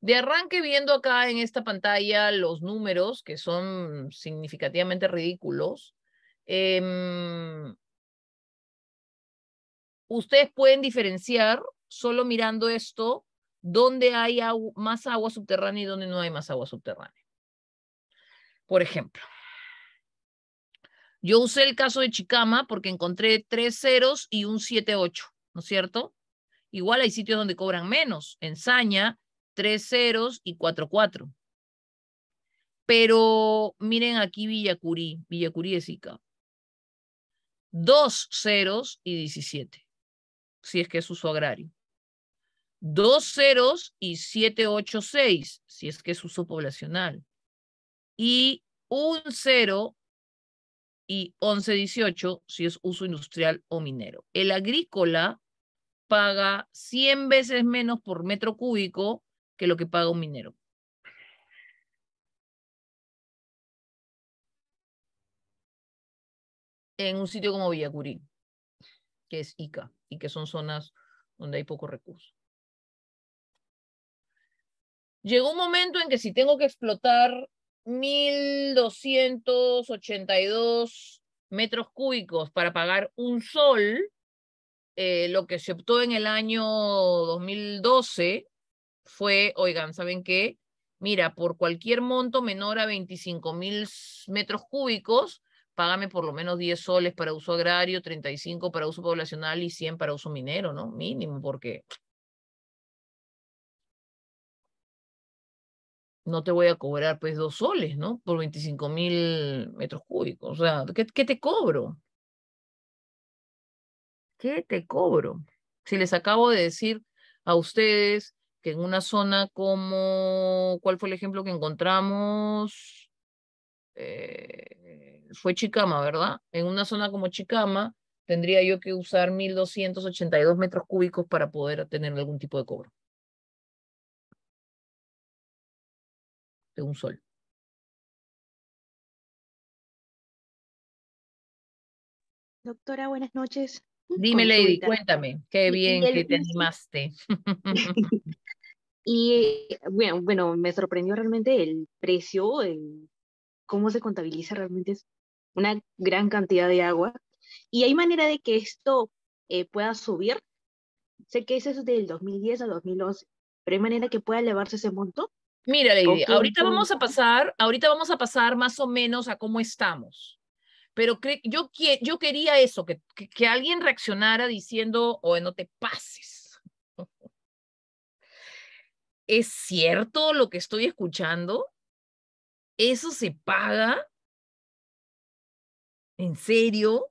De arranque viendo acá en esta pantalla los números que son significativamente ridículos, em, ustedes pueden diferenciar solo mirando esto dónde hay más agua subterránea y dónde no hay más agua subterránea. Por ejemplo, yo usé el caso de Chicama porque encontré tres ceros y un 7-8, ¿no es cierto? Igual hay sitios donde cobran menos. En Saña tres ceros y cuatro cuatro. Pero miren aquí Villa Curí es ICA. Dos ceros y 17, si es que es uso agrario. Dos ceros y siete ocho seis, si es que es uso poblacional. Y un cero y once dieciocho, si es uso industrial o minero. El agrícola paga 100 veces menos por metro cúbico que lo que paga un minero. En un sitio como Villacurí, que es Ica, y que son zonas donde hay pocos recursos. Llegó un momento en que si tengo que explotar 1.282 metros cúbicos para pagar un sol, eh, lo que se optó en el año 2012 fue, oigan, ¿saben qué? Mira, por cualquier monto menor a 25 mil metros cúbicos, págame por lo menos 10 soles para uso agrario, 35 para uso poblacional y 100 para uso minero, ¿no? Mínimo, porque no te voy a cobrar pues dos soles, ¿no? Por 25 mil metros cúbicos. O sea, ¿qué, ¿qué, te cobro? ¿Qué te cobro? Si les acabo de decir a ustedes en una zona como, ¿cuál fue el ejemplo que encontramos? Eh, fue Chicama, ¿verdad? En una zona como Chicama tendría yo que usar 1.282 metros cúbicos para poder tener algún tipo de cobro. De un sol. Doctora, buenas noches. Dime, Lady, cuéntame. Qué bien que te animaste. Y bueno, bueno, me sorprendió realmente el precio, cómo se contabiliza realmente una gran cantidad de agua. Y hay manera de que esto eh, pueda subir. Sé que ese es del 2010 a 2011, pero hay manera que pueda elevarse ese monto. Mira, Lady, ahorita vamos a pasar, ahorita vamos a pasar más o menos a cómo estamos. Pero yo, yo quería eso, que, que, alguien reaccionara diciendo, o no te pases ¿es cierto lo que estoy escuchando? ¿Eso se paga? ¿En serio?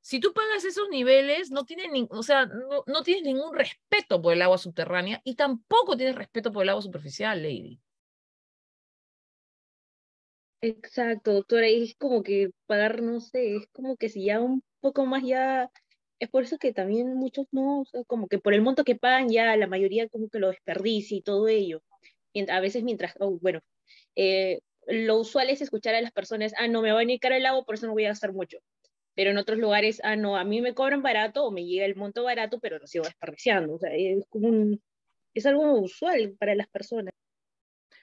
Si tú pagas esos niveles, no tienes, o sea, no, tienes ningún respeto por el agua subterránea y tampoco tienes respeto por el agua superficial, Lady. Exacto, doctora, es como que pagar, no sé, es como que si ya un poco más ya es por eso que también muchos no, como que por el monto que pagan ya la mayoría como que lo desperdicia y todo ello. Y a veces mientras, oh, bueno, eh, lo usual es escuchar a las personas, ah, no, me va a venir cara el agua, por eso no voy a gastar mucho. Pero en otros lugares, ah, no, a mí me cobran barato o me llega el monto barato, pero no sigo desperdiciando. O sea, es, como es algo usual para las personas.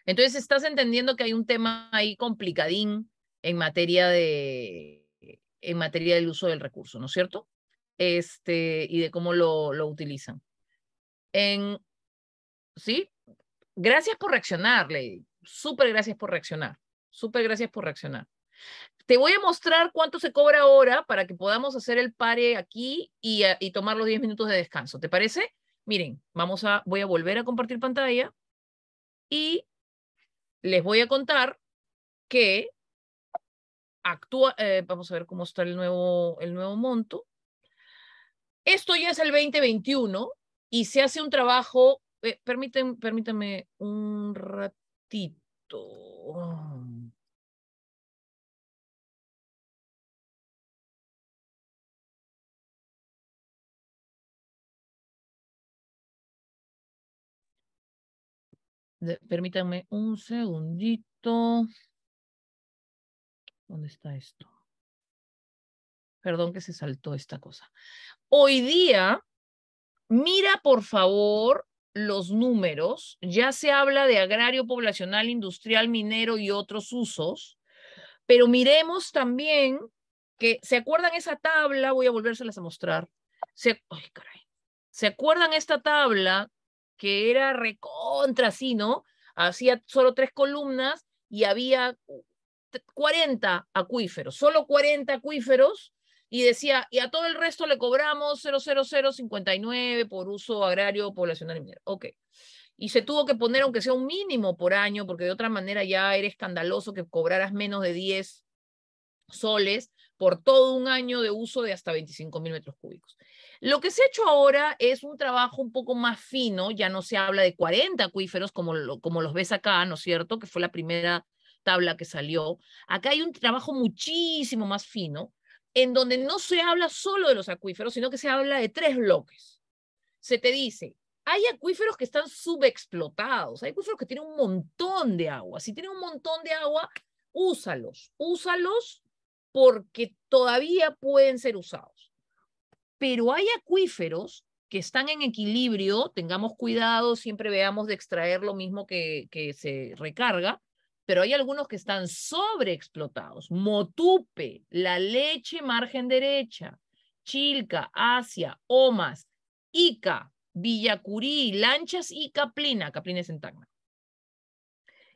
Entonces, estás entendiendo que hay un tema ahí complicadín en materia, de, en materia del uso del recurso, ¿no es cierto? este, y de cómo lo, lo utilizan. En, sí, gracias por reaccionar, Lady. Súper gracias por reaccionar. Súper gracias por reaccionar. Te voy a mostrar cuánto se cobra ahora para que podamos hacer el pare aquí y, y tomar los 10 minutos de descanso. ¿Te parece? Miren, vamos a, voy a volver a compartir pantalla y les voy a contar que actúa, eh, vamos a ver cómo está el nuevo, el nuevo monto. Esto ya es el 2021 y se hace un trabajo, eh, permítanme, un ratito. permítanme un segundito. ¿Dónde está esto? Perdón que se saltó esta cosa. Hoy día, mira por favor los números, ya se habla de agrario poblacional, industrial, minero y otros usos, pero miremos también que, ¿se acuerdan esa tabla? Voy a volvérselas a mostrar. Se, acuerdan esta tabla que era recontra, ¿sí, ¿no? Hacía solo tres columnas y había 40 acuíferos, solo 40 acuíferos y decía, y a todo el resto le cobramos 00059 por uso agrario, poblacional y minero. Ok. Y se tuvo que poner, aunque sea un mínimo por año, porque de otra manera ya era escandaloso que cobraras menos de 10 soles por todo un año de uso de hasta 25 mil metros cúbicos. Lo que se ha hecho ahora es un trabajo un poco más fino, ya no se habla de 40 acuíferos como, como los ves acá, ¿no es cierto? Que fue la primera tabla que salió. Acá hay un trabajo muchísimo más fino en donde no se habla solo de los acuíferos, sino que se habla de tres bloques. Se te dice, hay acuíferos que están subexplotados, hay acuíferos que tienen un montón de agua. Si tienen un montón de agua, úsalos, úsalos porque todavía pueden ser usados. Pero hay acuíferos que están en equilibrio, tengamos cuidado, siempre veamos de extraer lo mismo que, que se recarga, pero hay algunos que están sobreexplotados. Motupe, la leche margen derecha, Chilca, Asia, Omas, Ica, Villacurí, Lanchas y Caplina. Caplina es en Tacna.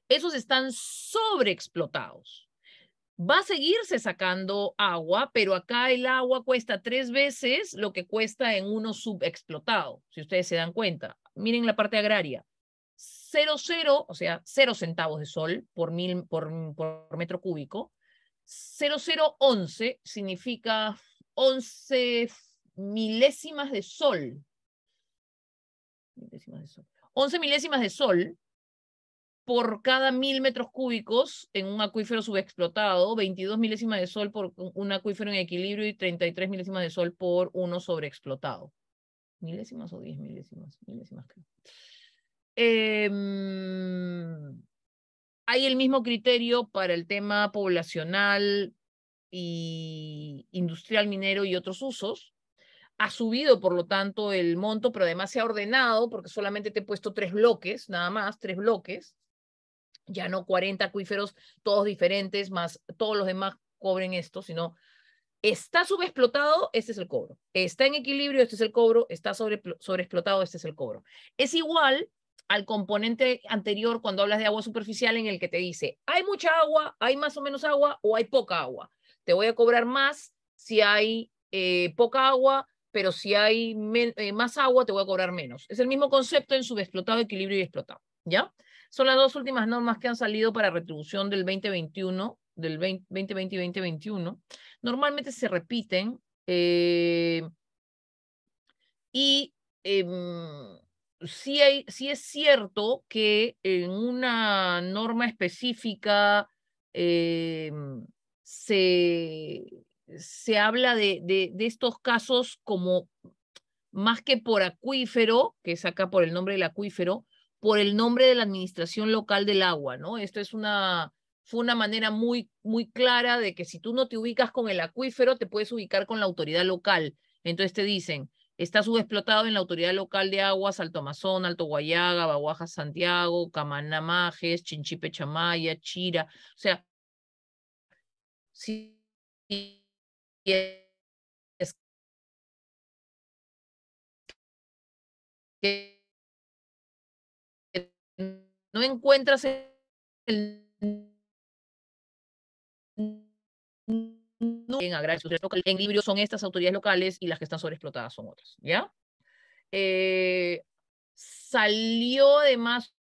Esos están sobreexplotados. Va a seguirse sacando agua, pero acá el agua cuesta tres veces lo que cuesta en uno subexplotado, si ustedes se dan cuenta. Miren la parte agraria 0,0, o sea, 0 centavos de sol por, por, metro cúbico. 0011 significa 11 milésimas de sol. Milésimas de sol. 11 milésimas de sol por cada mil metros cúbicos en un acuífero subexplotado, 22 milésimas de sol por un acuífero en equilibrio y 33 milésimas de sol por uno sobreexplotado. Milésimas o 10 milésimas, milésimas creo. Em, hay el mismo criterio para el tema poblacional y industrial minero y otros usos. Ha subido, por lo tanto, el monto, pero además se ha ordenado, porque solamente te he puesto tres bloques, nada más, tres bloques. Ya no 40 acuíferos, todos diferentes, más todos los demás cobren esto, sino está subexplotado, este es el cobro. Está en equilibrio, este es el cobro. Está sobre, sobreexplotado, este es el cobro. Es igual al componente anterior cuando hablas de agua superficial en el que te dice, hay mucha agua, hay más o menos agua o hay poca agua. Te voy a cobrar más si hay eh, poca agua, pero si hay eh, más agua, te voy a cobrar menos. Es el mismo concepto en subexplotado, equilibrio y explotado. ¿Ya? Son las dos últimas normas que han salido para retribución del 2021, del 2020 y 2021. Normalmente se repiten eh, y em, sí, es cierto que en una norma específica eh, se, habla de, estos casos como más que por acuífero, que es acá por el nombre del acuífero, por el nombre de la administración local del agua, ¿no? Esto es una, fue una manera muy, muy clara de que si tú no te ubicas con el acuífero, te puedes ubicar con la autoridad local. Entonces te dicen, Está subexplotado en la autoridad local de aguas, Alto Amazón, Alto Guayaga, Baguaja, Santiago, Camanamajes, Chinchipe, Chamaya, Chira. O sea, si es que no encuentras el en agrarios son estas autoridades locales y las que están sobreexplotadas son otras, ¿ya? Eh, salió además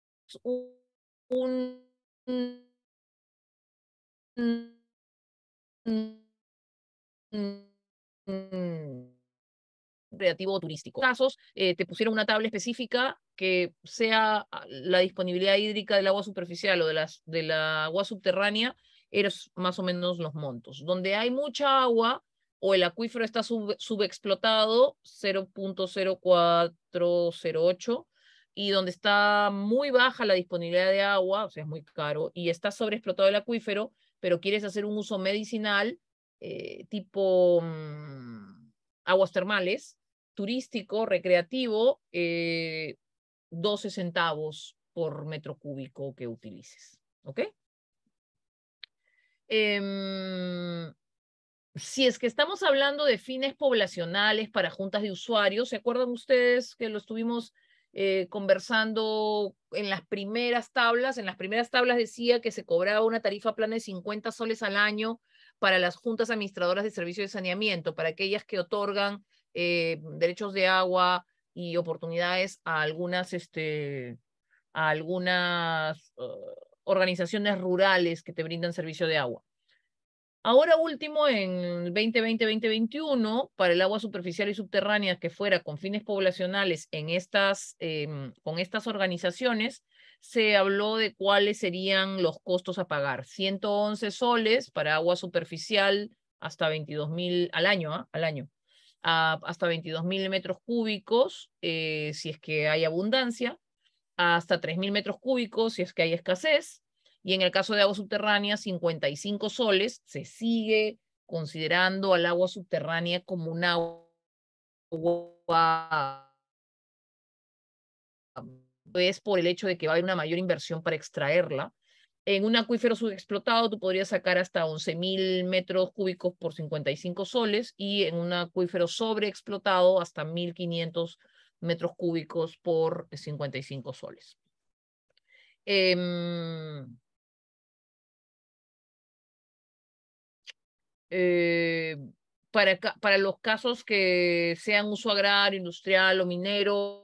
un, un, turístico. En casos, eh, te pusieron una tabla específica que sea la disponibilidad hídrica del agua superficial o de, las, de la agua subterránea eres más o menos los montos. Donde hay mucha agua o el acuífero está subexplotado, 0.0408, y donde está muy baja la disponibilidad de agua, o sea, es muy caro, y está sobreexplotado el acuífero, pero quieres hacer un uso medicinal eh, tipo mm, aguas termales, turístico, recreativo, 12 eh, centavos por metro cúbico que utilices. ¿Ok? Em, si es que estamos hablando de fines poblacionales para juntas de usuarios, ¿se acuerdan ustedes que lo estuvimos eh, conversando en las primeras tablas? En las primeras tablas decía que se cobraba una tarifa plana de 50 soles al año para las juntas administradoras de servicios de saneamiento, para aquellas que otorgan eh, derechos de agua y oportunidades a algunas, este, a algunas uh, organizaciones rurales que te brindan servicio de agua. Ahora último, en 2020-2021, para el agua superficial y subterránea que fuera con fines poblacionales en estas, em, con estas organizaciones, se habló de cuáles serían los costos a pagar. 111 soles para agua superficial hasta 22 mil al año, ¿ah? al año, ah, hasta 22 mil metros cúbicos, eh, si es que hay abundancia hasta 3.000 metros cúbicos si es que hay escasez, y en el caso de agua subterránea, 55 soles, se sigue considerando al agua subterránea como un agua es por el hecho de que va a haber una mayor inversión para extraerla. En un acuífero subexplotado tú podrías sacar hasta 11.000 metros cúbicos por 55 soles y en un acuífero sobreexplotado hasta 1.500 metros cúbicos por 55 soles. Eh, eh, para, para, los casos que sean uso agrario, industrial o minero,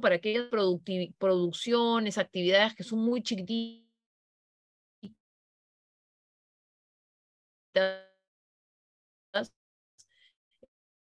para aquellas producciones, actividades que son muy chiquititas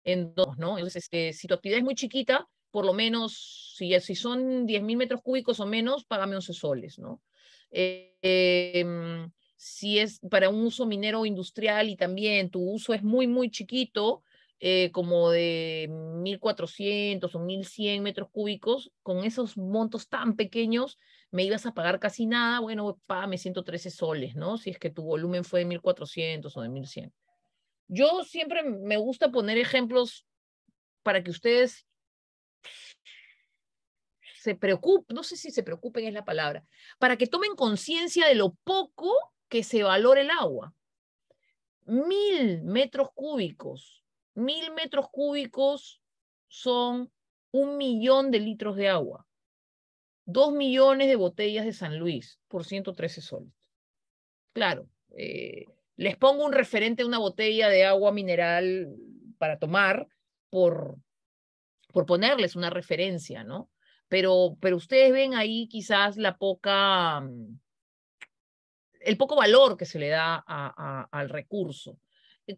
en dos, ¿no? Entonces, este, si tu actividad es muy chiquita, por lo menos, si, si son 10.000 metros cúbicos o menos, págame 11 soles, ¿no? Em, si es para un uso minero industrial y también tu uso es muy, muy chiquito, eh, como de 1.400 o 1.100 metros cúbicos, con esos montos tan pequeños, me ibas a pagar casi nada, bueno, me siento 13 soles, ¿no? Si es que tu volumen fue de 1400 o de 1100. Yo siempre me gusta poner ejemplos para que ustedes se preocupen, no sé si se preocupen es la palabra, para que tomen conciencia de lo poco que se valora el agua. Mil metros cúbicos, mil metros cúbicos son un millón de litros de agua. Dos millones de botellas de San Luis por 113 soles. Claro, eh, les pongo un referente a una botella de agua mineral para tomar por, por ponerles una referencia, ¿no? Pero, pero ustedes ven ahí quizás la poca, mm, el poco valor que se le da al recurso.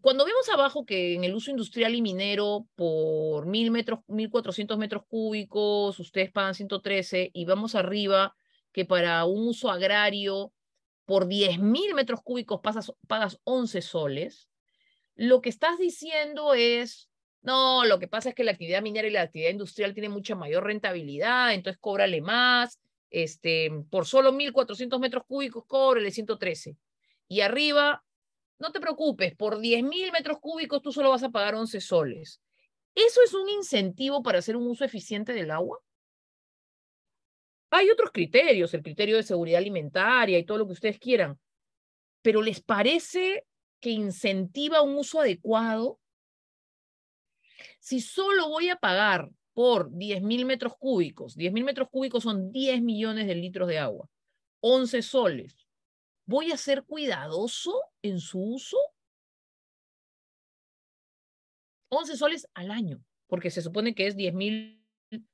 Cuando vemos abajo que en el uso industrial y minero por mil metros, 1.400 metros cúbicos, ustedes pagan 113 y vamos arriba que para un uso agrario por 10.000 metros cúbicos pagas 11 soles, lo que estás diciendo es, no, lo que pasa es que la actividad minera y la actividad industrial tienen mucha mayor rentabilidad, entonces cóbrale más, este, por solo 1.400 metros cúbicos cóbrale 113. Y arriba no te preocupes, por 10.000 mil metros cúbicos tú solo vas a pagar 11 soles. ¿Eso es un incentivo para hacer un uso eficiente del agua? Hay otros criterios, el criterio de seguridad alimentaria y todo lo que ustedes quieran, pero ¿les parece que incentiva un uso adecuado? Si solo voy a pagar por 10.000 metros cúbicos, 10.000 metros cúbicos son 10 millones de litros de agua, 11 soles, voy a ser cuidadoso en su uso. 11 soles al año, porque se supone que es 10 mil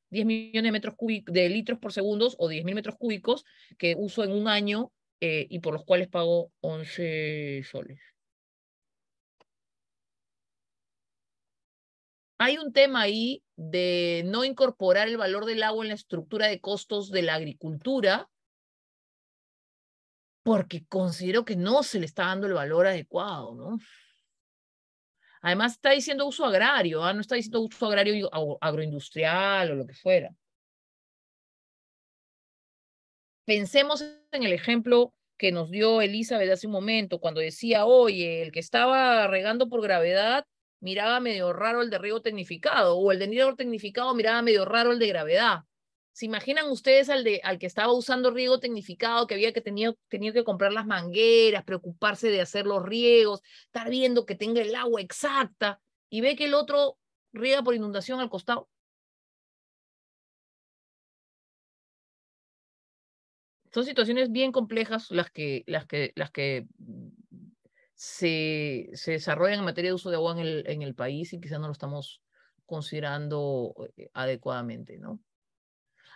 millones de, metros de litros por segundo o 10 mil metros cúbicos que uso en un año eh, y por los cuales pago 11 soles. Hay un tema ahí de no incorporar el valor del agua en la estructura de costos de la agricultura porque considero que no se le está dando el valor adecuado, ¿no? Además está diciendo uso agrario, ¿ah? no está diciendo uso agrario agroindustrial o lo que fuera. Pensemos en el ejemplo que nos dio Elizabeth hace un momento, cuando decía, oye, el que estaba regando por gravedad miraba medio raro el de riego tecnificado, o el de riego tecnificado miraba medio raro el de gravedad. ¿Se imaginan ustedes al, de, al que estaba usando riego tecnificado, que había que tenía, que comprar las mangueras, preocuparse de hacer los riegos, estar viendo que tenga el agua exacta y ve que el otro riega por inundación al costado? Son situaciones bien complejas las que, las que, las que se, desarrollan en materia de uso de agua en el, en el país y quizás no lo estamos considerando eh, adecuadamente, ¿no?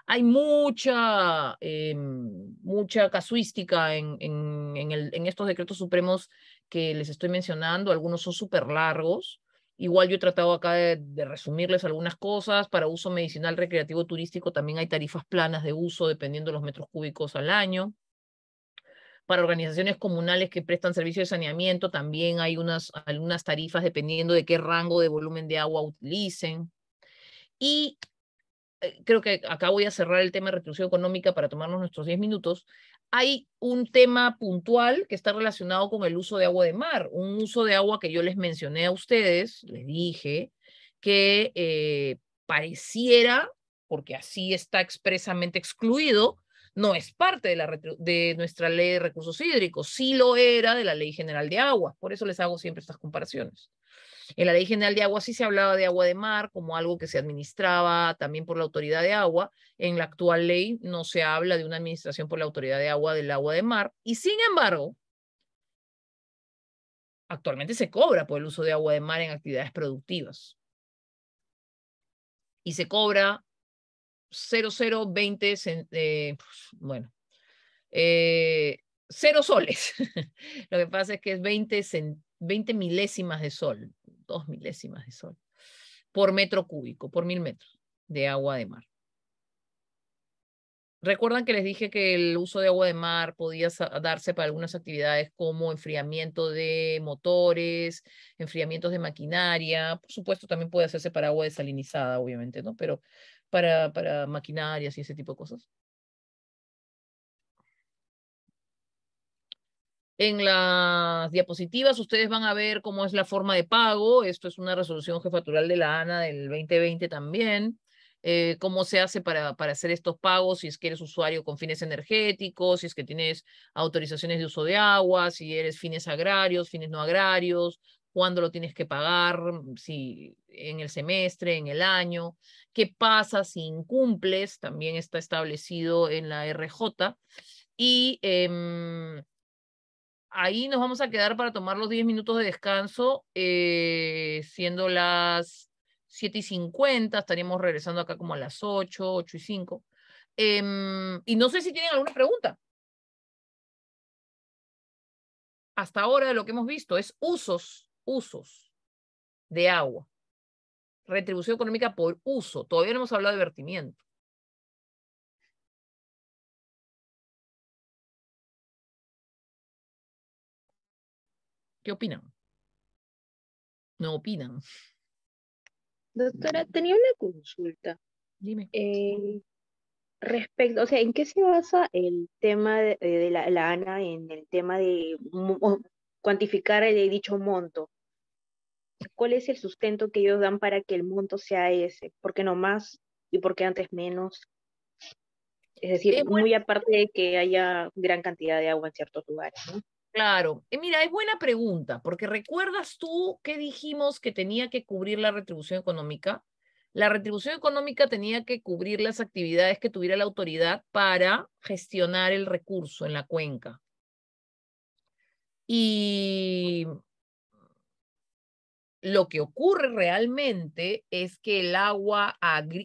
hay mucha, eh, mucha casuística en, en, estos decretos supremos que les estoy mencionando. Algunos son súper largos. Igual yo he tratado acá de, resumirles algunas cosas. Para uso medicinal, recreativo, turístico también hay tarifas planas de uso dependiendo de los metros cúbicos al año. Para organizaciones comunales que prestan servicios de saneamiento también hay unas, algunas tarifas dependiendo de qué rango de volumen de agua utilicen. Y eh, creo que acá voy a cerrar el tema de reclusión económica para tomarnos nuestros 10 minutos, hay un tema puntual que está relacionado con el uso de agua de mar, un uso de agua que yo les mencioné a ustedes, les dije, que eh, pareciera, porque así está expresamente excluido, no es parte de, nuestra ley de recursos hídricos, sí lo era de la ley general de agua, por eso les hago siempre estas comparaciones. En la Ley General de Agua sí se hablaba de agua de mar como algo que se administraba también por la autoridad de agua. En la actual ley no se habla de una administración por la autoridad de agua del agua de mar. Y sin embargo, actualmente se cobra por el uso de agua de mar en actividades productivas. Y se cobra 0020, eh, bueno, eh, cero soles. Lo que pasa es que es 20, 20 milésimas de sol dos milésimas de sol por metro cúbico, por mil metros de agua de mar. Recuerdan que les dije que el uso de agua de mar podía darse para algunas actividades como enfriamiento de motores, enfriamientos de maquinaria, por supuesto también puede hacerse para agua desalinizada, obviamente, ¿no? Pero para, para maquinarias y ese tipo de cosas. En las diapositivas ustedes van a ver cómo es la forma de pago. Esto es una resolución jefatural de la ANA del 2020 también. Eh, cómo se hace para, para, hacer estos pagos, si es que eres usuario con fines energéticos, si es que tienes autorizaciones de uso de agua, si eres fines agrarios, fines no agrarios, cuándo lo tienes que pagar, si en el semestre, en el año, qué pasa si incumples, también está establecido en la RJ. Y em, Ahí nos vamos a quedar para tomar los 10 minutos de descanso, eh, siendo las 7 y 50, estaríamos regresando acá como a las 8, 8 y 5. Em, y no sé si tienen alguna pregunta. Hasta ahora lo que hemos visto es usos, usos de agua. Retribución económica por uso. Todavía no hemos hablado de vertimiento. opinan? No opinan. Doctora, tenía una consulta. Dime. Eh, respecto, o sea, ¿en qué se basa el tema de, eh, la, ANA en el tema de cuantificar el dicho monto? ¿Cuál es el sustento que ellos dan para que el monto sea ese? ¿Por qué no más y por qué antes menos? Es decir, muy aparte de que haya gran cantidad de agua en ciertos lugares. ¿no? Claro, mira, es buena pregunta, porque recuerdas tú que dijimos que tenía que cubrir la retribución económica. La retribución económica tenía que cubrir las actividades que tuviera la autoridad para gestionar el recurso en la cuenca. Y lo que ocurre realmente es que el agua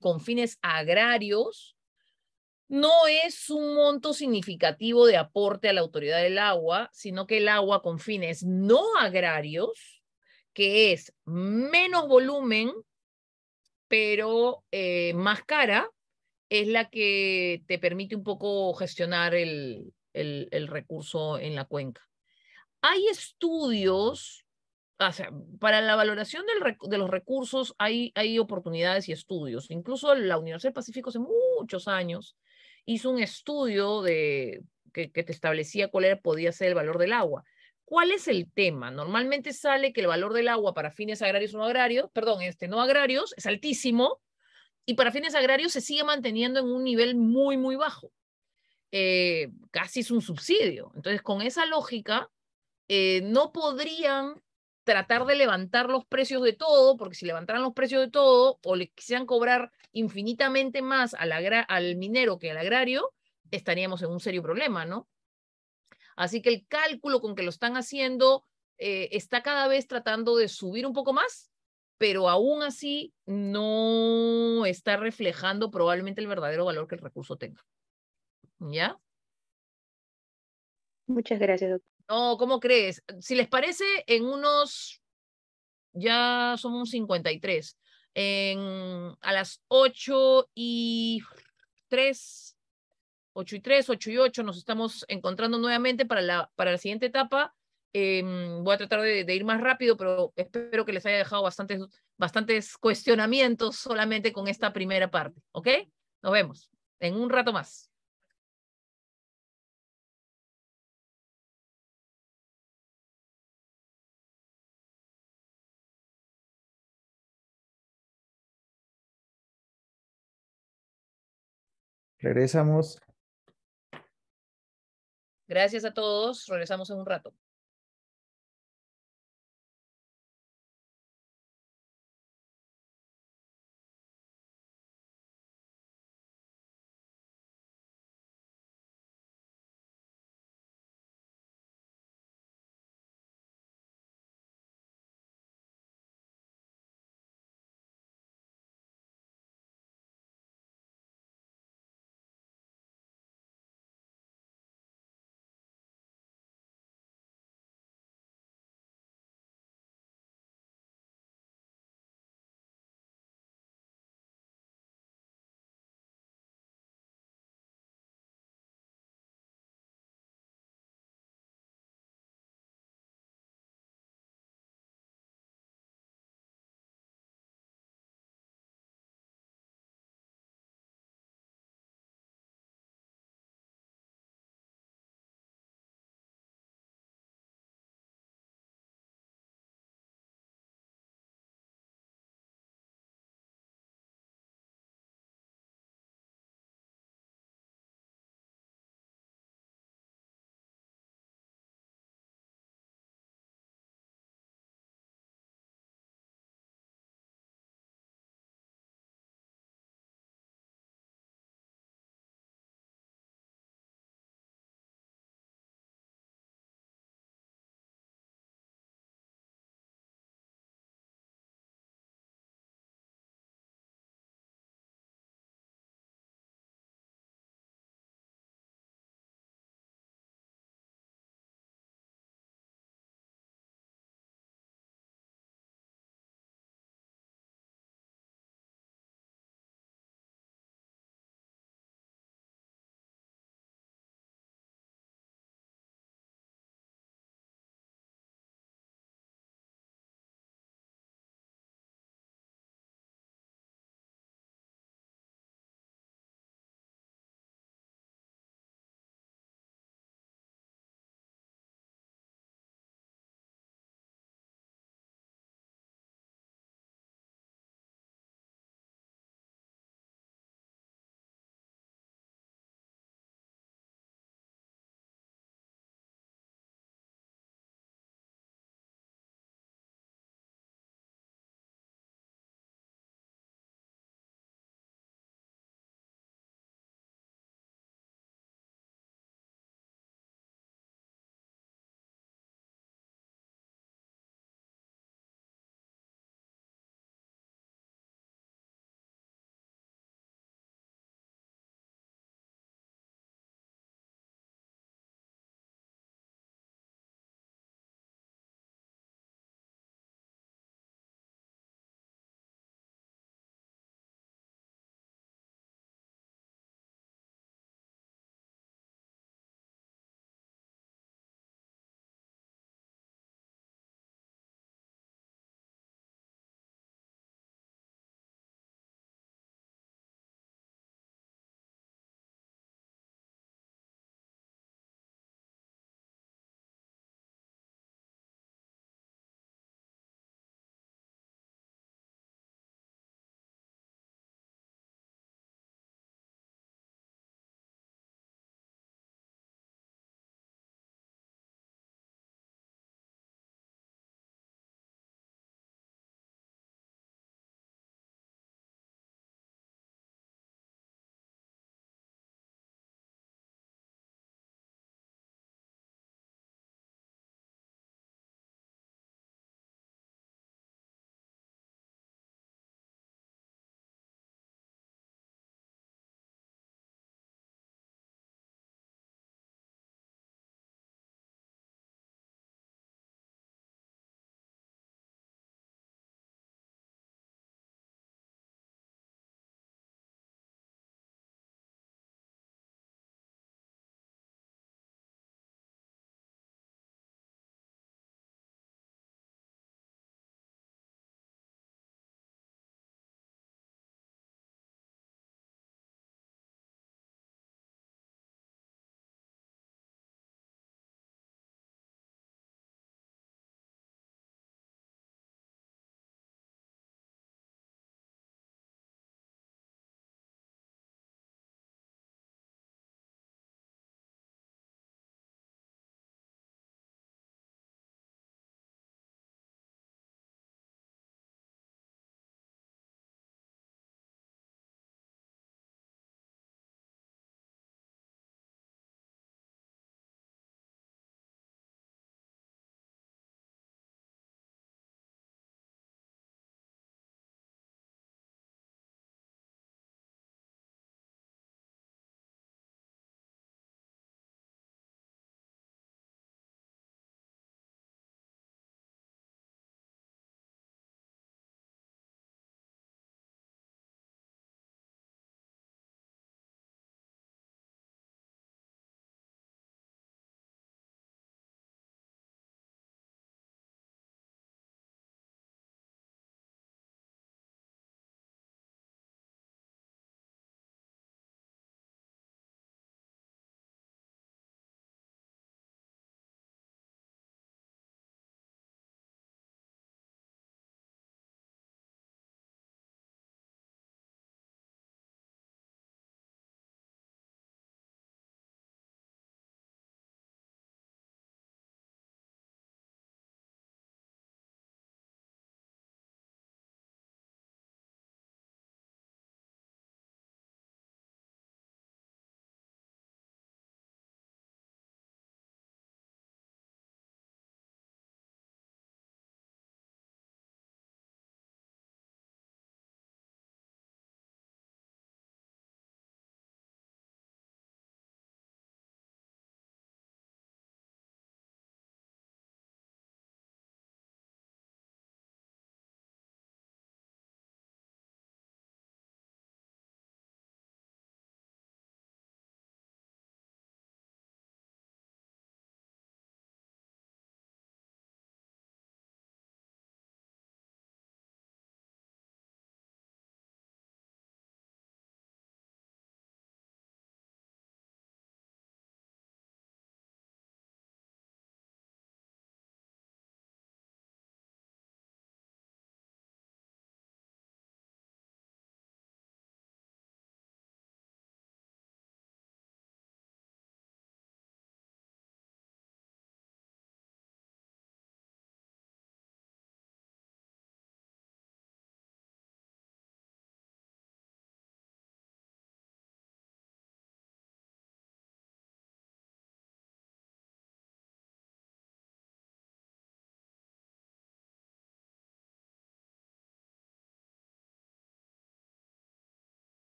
con fines agrarios no es un monto significativo de aporte a la autoridad del agua, sino que el agua con fines no agrarios, que es menos volumen, pero eh, más cara, es la que te permite un poco gestionar el, recurso en la cuenca. Hay estudios, o sea, para la valoración de los recursos hay, hay oportunidades y estudios. Incluso la Universidad del Pacífico hace muchos años hizo un estudio de, que, te establecía cuál era, podía ser el valor del agua. ¿Cuál es el tema? Normalmente sale que el valor del agua para fines agrarios no agrarios, perdón, este, no agrarios, es altísimo y para fines agrarios se sigue manteniendo en un nivel muy, muy bajo. Eh, casi es un subsidio. Entonces, con esa lógica, eh, no podrían tratar de levantar los precios de todo, porque si levantaran los precios de todo o le quisieran cobrar infinitamente más al, minero que al agrario, estaríamos en un serio problema, ¿no? Así que el cálculo con que lo están haciendo eh, está cada vez tratando de subir un poco más, pero aún así no está reflejando probablemente el verdadero valor que el recurso tenga. ¿Ya? Muchas gracias, doctor. No, ¿cómo crees? Si les parece, en unos, ya somos 53, en, a las 8 y 3, 8 y 3, 8 y 8, nos estamos encontrando nuevamente para la, para la siguiente etapa. Em, voy a tratar de, ir más rápido, pero espero que les haya dejado bastantes, bastantes cuestionamientos solamente con esta primera parte, ¿ok? Nos vemos en un rato más. Regresamos. Gracias a todos. Regresamos en un rato.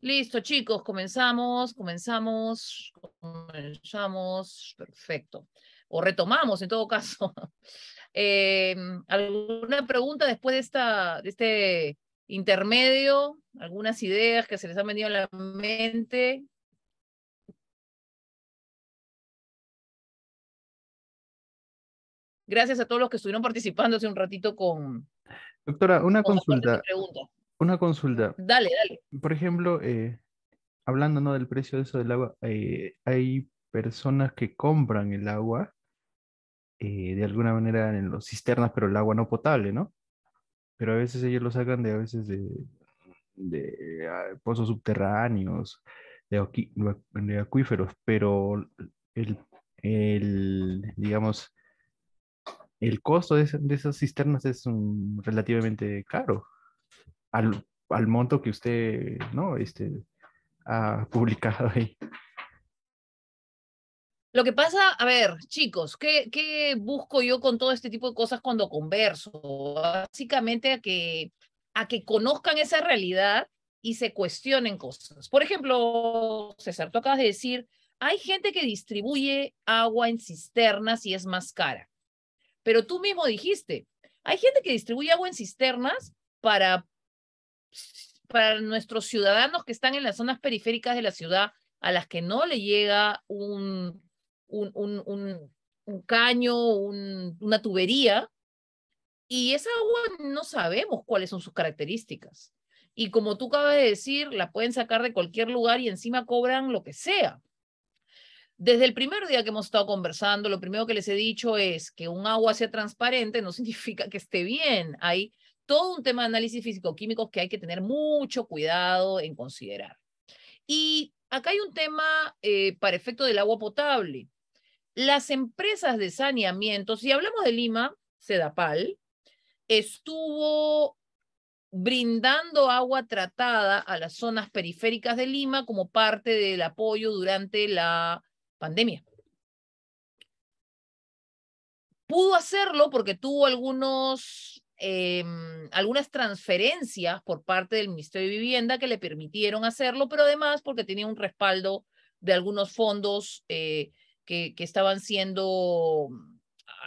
Listo, chicos, comenzamos, comenzamos, comenzamos, perfecto. O retomamos en todo caso. Eh, ¿Alguna pregunta después de, esta, de este intermedio? ¿Algunas ideas que se les han venido a la mente? Gracias a todos los que estuvieron participando hace un ratito con... Doctora, una consulta. Una consulta. Dale, dale. Por ejemplo, eh, hablando ¿no? del precio de eso del agua, eh, hay personas que compran el agua eh, de alguna manera en los cisternas, pero el agua no potable, ¿no? Pero a veces ellos lo sacan de a veces de, ah, pozos subterráneos, de, aquí, de, acuíferos, pero el, el digamos, el costo de, esas cisternas es un, relativamente caro al, monto que usted ¿no? este, ha publicado ahí. Lo que pasa, a ver, chicos, ¿qué, ¿qué, busco yo con todo este tipo de cosas cuando converso? Básicamente a que, a que conozcan esa realidad y se cuestionen cosas. Por ejemplo, César, tú acabas de decir, hay gente que distribuye agua en cisternas y es más cara. Pero tú mismo dijiste, hay gente que distribuye agua en cisternas para para nuestros ciudadanos que están en las zonas periféricas de la ciudad, a las que no le llega un, un, caño, una tubería, y esa agua no sabemos cuáles son sus características. Y como tú acabas de decir, la pueden sacar de cualquier lugar y encima cobran lo que sea. Desde el primer día que hemos estado conversando, lo primero que les he dicho es que un agua sea transparente no significa que esté bien. Hay todo un tema de análisis físico-químicos que hay que tener mucho cuidado en considerar. Y acá hay un tema eh, para efecto del agua potable. Las empresas de saneamiento, si hablamos de Lima, Sedapal, estuvo brindando agua tratada a las zonas periféricas de Lima como parte del apoyo durante la pandemia. Pudo hacerlo porque tuvo algunos Em, algunas transferencias por parte del Ministerio de Vivienda que le permitieron hacerlo, pero además porque tenía un respaldo de algunos fondos eh, que, que, estaban siendo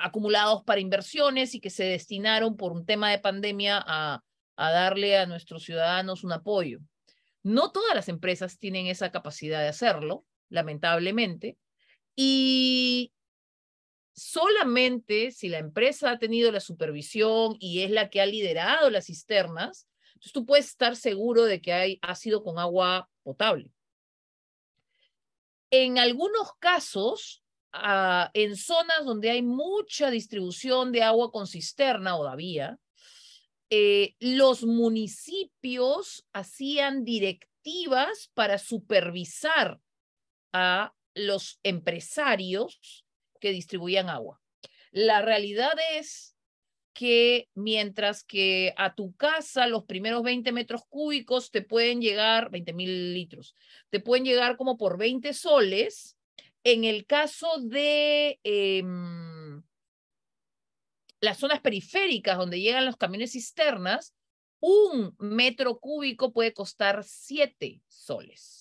acumulados para inversiones y que se destinaron por un tema de pandemia a, a darle a nuestros ciudadanos un apoyo. No todas las empresas tienen esa capacidad de hacerlo, lamentablemente, y solamente si la empresa ha tenido la supervisión y es la que ha liderado las cisternas, tú puedes estar seguro de que hay, ha sido con agua potable. En algunos casos, ah, en zonas donde hay mucha distribución de agua con cisterna o eh, los municipios hacían directivas para supervisar a los empresarios que distribuían agua. La realidad es que mientras que a tu casa los primeros 20 metros cúbicos te pueden llegar, 20 mil litros, te pueden llegar como por 20 soles, en el caso de em, las zonas periféricas donde llegan los camiones cisternas, un metro cúbico puede costar 7 soles.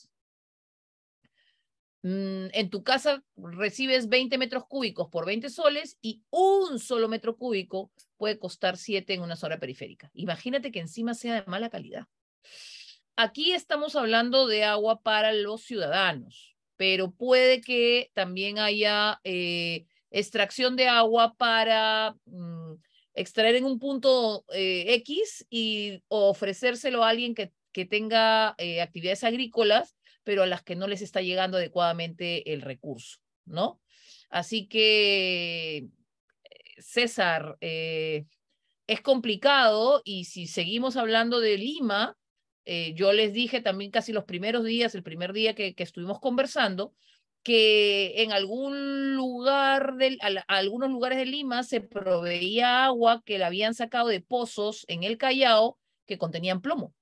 Mm, en tu casa recibes 20 metros cúbicos por 20 soles y un solo metro cúbico puede costar 7 en una zona periférica. Imagínate que encima sea de mala calidad. Aquí estamos hablando de agua para los ciudadanos, pero puede que también haya eh, extracción de agua para mm, extraer en un punto eh, X y ofrecérselo a alguien que, tenga eh, actividades agrícolas pero a las que no les está llegando adecuadamente el recurso, ¿no? Así que, César, eh, es complicado y si seguimos hablando de Lima, eh, yo les dije también casi los primeros días, el primer día que, estuvimos conversando, que en algún lugar del, algunos lugares de Lima se proveía agua que la habían sacado de pozos en el Callao que contenían plomo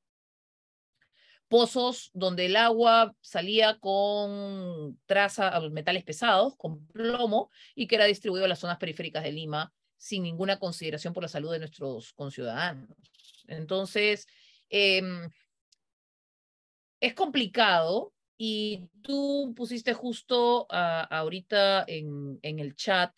pozos donde el agua salía con traza, ah, metales pesados, con plomo, y que era distribuido a las zonas periféricas de Lima sin ninguna consideración por la salud de nuestros conciudadanos. Entonces, em, es complicado y tú pusiste justo ah, ahorita en, el chat,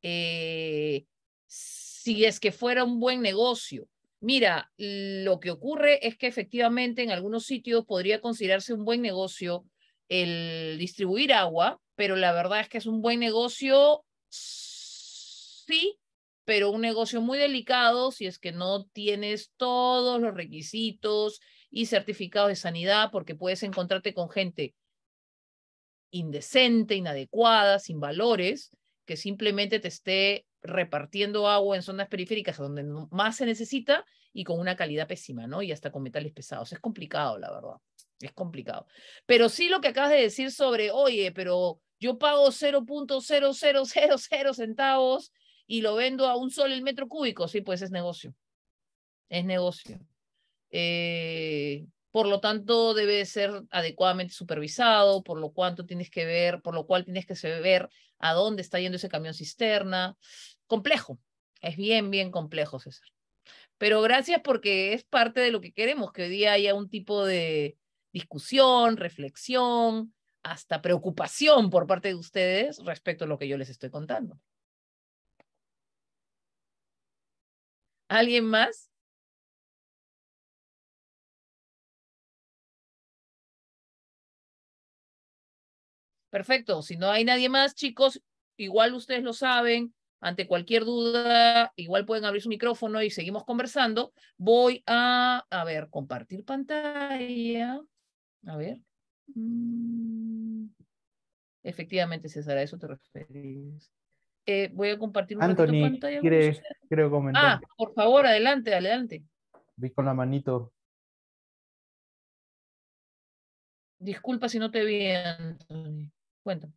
eh, si es que fuera un buen negocio, Mira, lo que ocurre es que efectivamente en algunos sitios podría considerarse un buen negocio el distribuir agua, pero la verdad es que es un buen negocio, sí, pero un negocio muy delicado si es que no tienes todos los requisitos y certificados de sanidad, porque puedes encontrarte con gente indecente, inadecuada, sin valores, que simplemente te esté repartiendo agua en zonas periféricas donde más se necesita y con una calidad pésima, ¿no? Y hasta con metales pesados. Es complicado, la verdad. Es complicado. Pero sí lo que acabas de decir sobre, oye, pero yo pago 0.0000 centavos y lo vendo a un solo el metro cúbico, sí, pues es negocio. Es negocio. Eh, por lo tanto, debe ser adecuadamente supervisado, por lo cuanto tienes que ver, por lo cual tienes que saber a dónde está yendo ese camión cisterna complejo, es bien, bien complejo, César. Pero gracias porque es parte de lo que queremos, que hoy día haya un tipo de discusión, reflexión, hasta preocupación por parte de ustedes respecto a lo que yo les estoy contando. ¿Alguien más? Perfecto, si no hay nadie más, chicos, igual ustedes lo saben, ante cualquier duda, igual pueden abrir su micrófono y seguimos conversando. Voy a, a ver, compartir pantalla. A ver. Mm. Efectivamente, César, a eso te referís. Eh, voy a compartir un Anthony, pantalla. ¿quieres, Ah, por favor, adelante, adelante. ve con la manito. Disculpa si no te vi, Anthony. Cuéntame.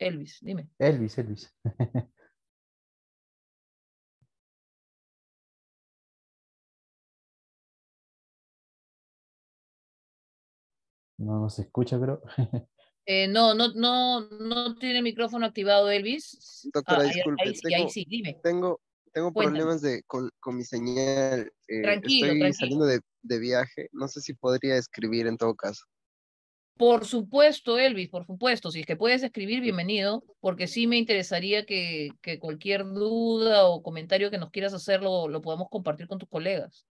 Elvis, dime. Elvis, Elvis. No se escucha, pero. Eh, no, no, no, no tiene micrófono activado, Elvis. Doctora, ah, disculpe. Ahí, tengo, sí, dime. Tengo, problemas de, con, mi señal. Eh, tranquilo, estoy saliendo de, viaje. No sé si podría escribir en todo caso. Por supuesto, Elvis, por supuesto, si es que puedes escribir, bienvenido, porque sí me interesaría que, cualquier duda o comentario que nos quieras hacer lo, podamos compartir con tus colegas.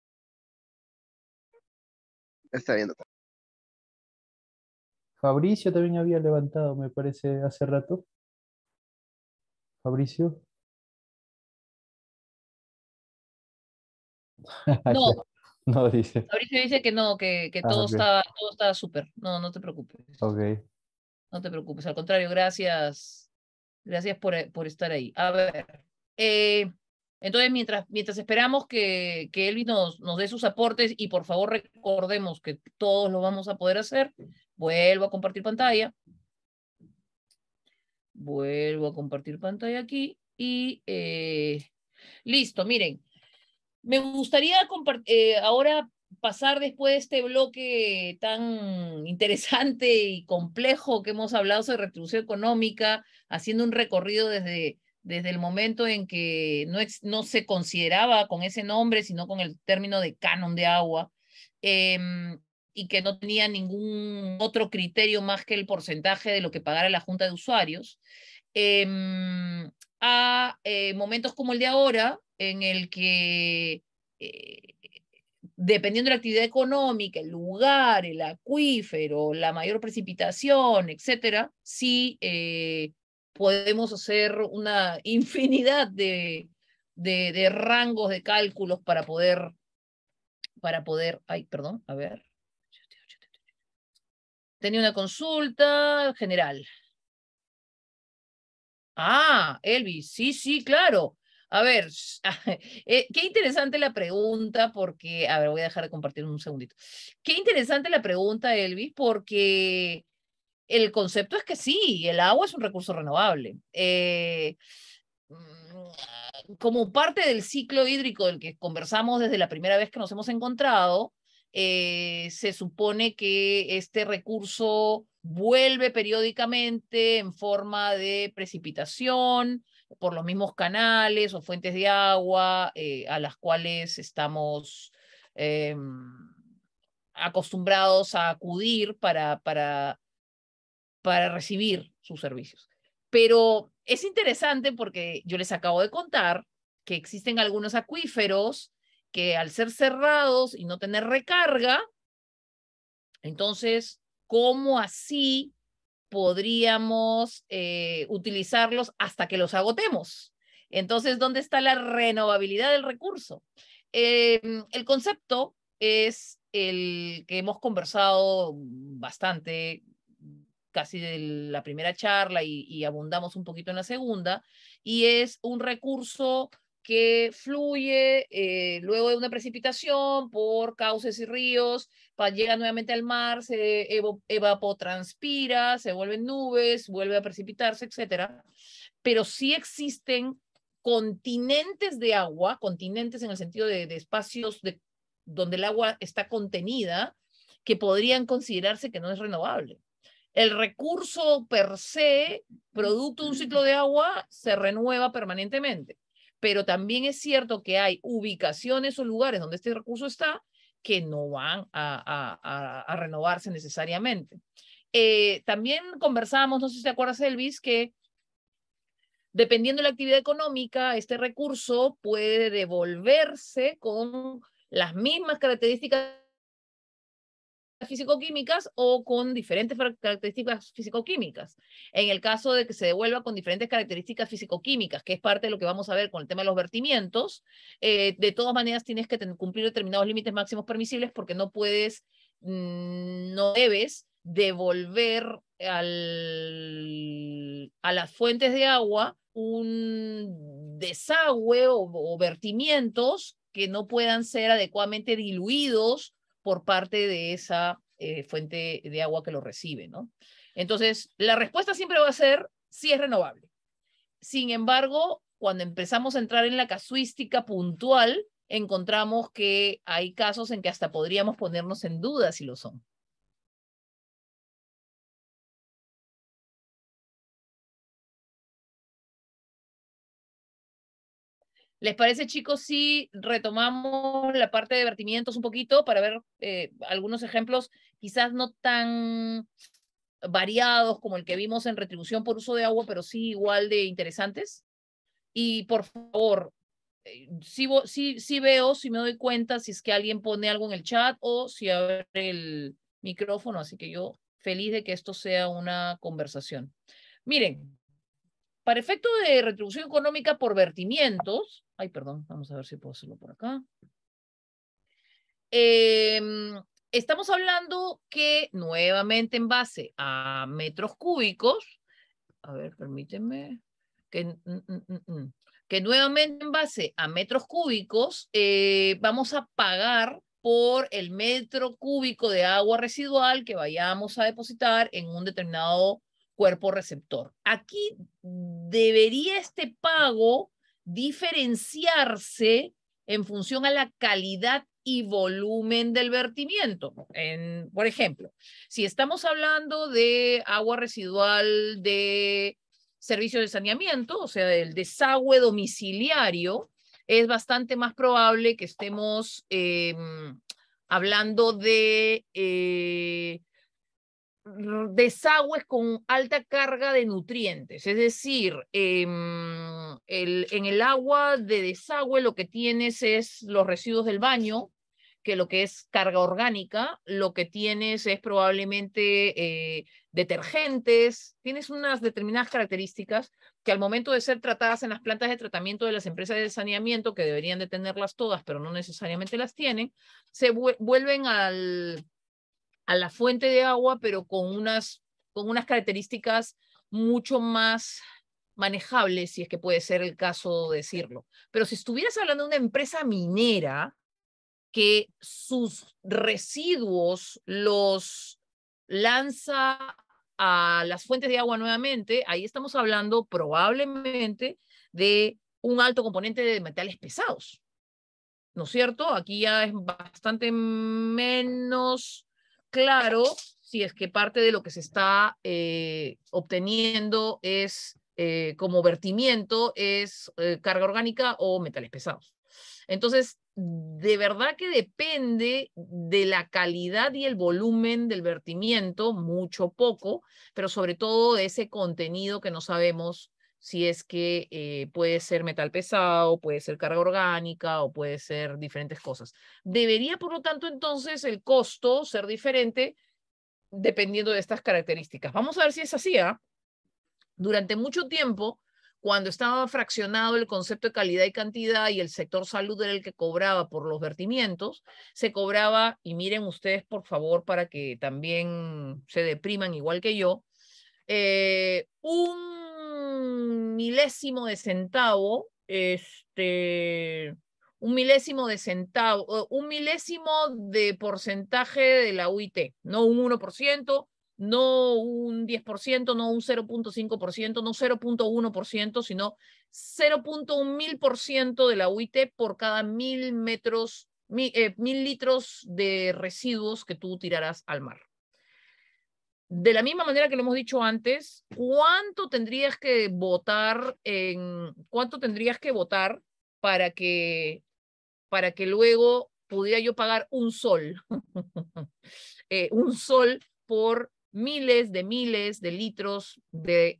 Está bien, Fabricio también había levantado, me parece, hace rato. Fabricio. no, no, dice. dice que no, que, que ah, todo, está estaba, todo estaba súper. No, no te preocupes. Ok. No te preocupes. Al contrario, gracias. Gracias por, eh, por estar ahí. A ver. Eh, entonces, mientras, mientras esperamos que, que Elvis nos, nos dé sus aportes y por favor recordemos que todos lo vamos a poder hacer, vuelvo a compartir pantalla. Vuelvo a compartir pantalla aquí y eh, listo, miren. Me gustaría eh, ahora pasar después de este bloque tan interesante y complejo que hemos hablado sobre retribución económica, haciendo un recorrido desde, desde el momento en que no, no se consideraba con ese nombre, sino con el término de canon de agua, em, y que no tenía ningún otro criterio más que el porcentaje de lo que pagara la Junta de Usuarios. Em, a eh, momentos como el de ahora, en el que, eh, dependiendo de la actividad económica, el lugar, el acuífero, la mayor precipitación, etcétera, sí eh, podemos hacer una infinidad de, de, rangos de cálculos para poder, para poder, ay, perdón, a ver. Tenía una consulta general. Ah, Elvis, sí, sí, claro. A ver, eh, qué interesante la pregunta porque, a ver, voy a dejar de compartir un segundito. Qué interesante la pregunta, Elvis, porque el concepto es que sí, el agua es un recurso renovable. Eh, mm, como parte del ciclo hídrico del que conversamos desde la primera vez que nos hemos encontrado, eh, se supone que este recurso vuelve periódicamente en forma de precipitación por los mismos canales o fuentes de agua eh, a las cuales estamos eh, acostumbrados a acudir para, para, para recibir sus servicios. Pero es interesante porque yo les acabo de contar que existen algunos acuíferos que al ser cerrados y no tener recarga, entonces cómo así podríamos eh, utilizarlos hasta que los agotemos. Entonces, ¿dónde está la renovabilidad del recurso? Eh, el concepto es el que hemos conversado bastante, casi de la primera charla y abundamos un poquito en la segunda, y es un recurso que fluye eh, luego de una precipitación por cauces y ríos, llega nuevamente al mar, se evapotranspira, se vuelven nubes, vuelve a precipitarse, etc. Pero sí existen continentes de agua, continentes en el sentido de, espacios donde el agua está contenida, que podrían considerarse que no es renovable. El recurso per se, producto de un ciclo de agua, se renueva permanentemente pero también es cierto que hay ubicaciones o lugares donde este recurso está que no van a, renovarse necesariamente. Eh, también conversamos, no sé si te acuerdas, Elvis, que dependiendo de la actividad económica, este recurso puede devolverse con las mismas características físicoquímicas o con diferentes características fisicoquímicas. En el caso de que se devuelva con diferentes características fisicoquímicas, que es parte de lo que vamos a ver con el tema de los vertimientos, eh, de todas maneras tienes que cumplir determinados límites máximos permisibles porque no puedes, mm, no debes devolver a las fuentes de agua un desagüe o vertimientos que no puedan ser adecuadamente diluidos por parte de esa eh, fuente de agua que lo recibe, ¿no? Entonces, la respuesta siempre va a ser si sí es renovable. Sin embargo, cuando empezamos a entrar en la casuística puntual, encontramos que hay casos en que hasta podríamos ponernos en duda si lo son. ¿Les parece, chicos, si retomamos la parte de vertimientos un poquito para ver eh, algunos ejemplos quizás no tan variados como el que vimos en retribución por uso de agua, pero sí igual de interesantes? Y por favor, si eh, si veo, si me doy cuenta si es que alguien pone algo en el chat o si abre el micrófono, así que yo feliz de que esto sea una conversación. Miren, para efecto de retribución económica por vertimientos, ay, perdón, vamos a ver si puedo hacerlo por acá. Em, estamos hablando que nuevamente en base a metros cúbicos, a ver, permíteme, que, nuevamente en base a metros cúbicos eh, vamos a pagar por el metro cúbico de agua residual que vayamos a depositar en un determinado cuerpo receptor. Aquí debería este pago diferenciarse en función a la calidad y volumen del vertimiento. por ejemplo, si estamos hablando de agua residual de servicio de saneamiento, o sea, del desagüe domiciliario, es bastante más probable que estemos em, hablando de eh, desagües con alta carga de nutrientes, es decir, em, en el agua de desagüe lo que tienes es los residuos del baño, que lo que es carga orgánica, lo que tienes es probablemente eh, detergentes, tienes unas determinadas características que al momento de ser tratadas en las plantas de tratamiento de las empresas de saneamiento, que deberían de tenerlas todas, pero no necesariamente las tienen, se vuelven al a la fuente de agua, pero con unas, con unas características mucho más manejables, si es que puede ser el caso decirlo. Pero si estuvieras hablando de una empresa minera que sus residuos los lanza a las fuentes de agua nuevamente, ahí estamos hablando probablemente de un alto componente de metales pesados. ¿No es cierto? Aquí ya es bastante menos claro si es que parte de lo que se está eh, obteniendo es eh, como vertimiento, es eh, carga orgánica o metales pesados. Entonces, de verdad que depende de la calidad y el volumen del vertimiento, mucho poco, pero sobre todo de ese contenido que no sabemos si es que eh, puede ser metal pesado, puede ser carga orgánica o puede ser diferentes cosas. Debería, por lo tanto, entonces el costo ser diferente dependiendo de estas características. Vamos a ver si es así. ¿ah? Durante mucho tiempo, cuando estaba fraccionado el concepto de calidad y cantidad y el sector salud era el que cobraba por los vertimientos, se cobraba, y miren ustedes por favor para que también se depriman igual que yo, eh, un milésimo de centavo, este, un milésimo de centavo, un milésimo de porcentaje de la UIT, no un 1%, no un 10%, no un 0.5%, no 0.1%, sino 0.1 mil por ciento de la UIT por cada mil metros, eh, mil litros de residuos que tú tirarás al mar de la misma manera que lo hemos dicho antes, ¿cuánto tendrías que votar cuánto tendrías que para que para que luego pudiera yo pagar un sol? Eh, un sol por miles de miles de litros de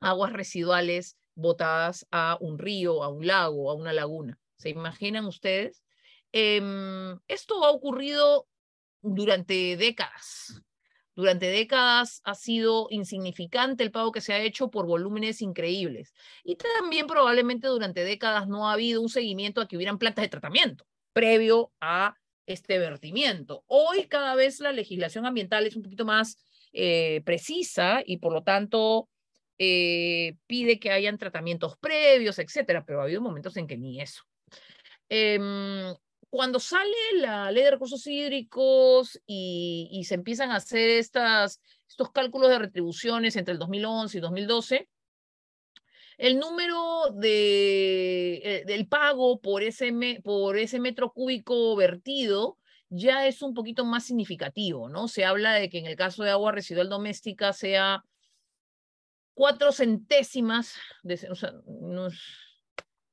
aguas residuales botadas a un río, a un lago, a una laguna. ¿Se imaginan ustedes? Em, esto ha ocurrido durante décadas durante décadas ha sido insignificante el pago que se ha hecho por volúmenes increíbles. Y también probablemente durante décadas no ha habido un seguimiento a que hubieran plantas de tratamiento previo a este vertimiento. Hoy cada vez la legislación ambiental es un poquito más eh, precisa y por lo tanto eh, pide que hayan tratamientos previos, etcétera, pero ha habido momentos en que ni eso. Eh, cuando sale la ley de recursos hídricos y, se empiezan a hacer estos cálculos de retribuciones entre el 2011 y 2012, el número de, eh, del pago por ese, metro cúbico vertido ya es un poquito más significativo, ¿no? Se habla de que en el caso de agua residual doméstica sea cuatro centésimas, de,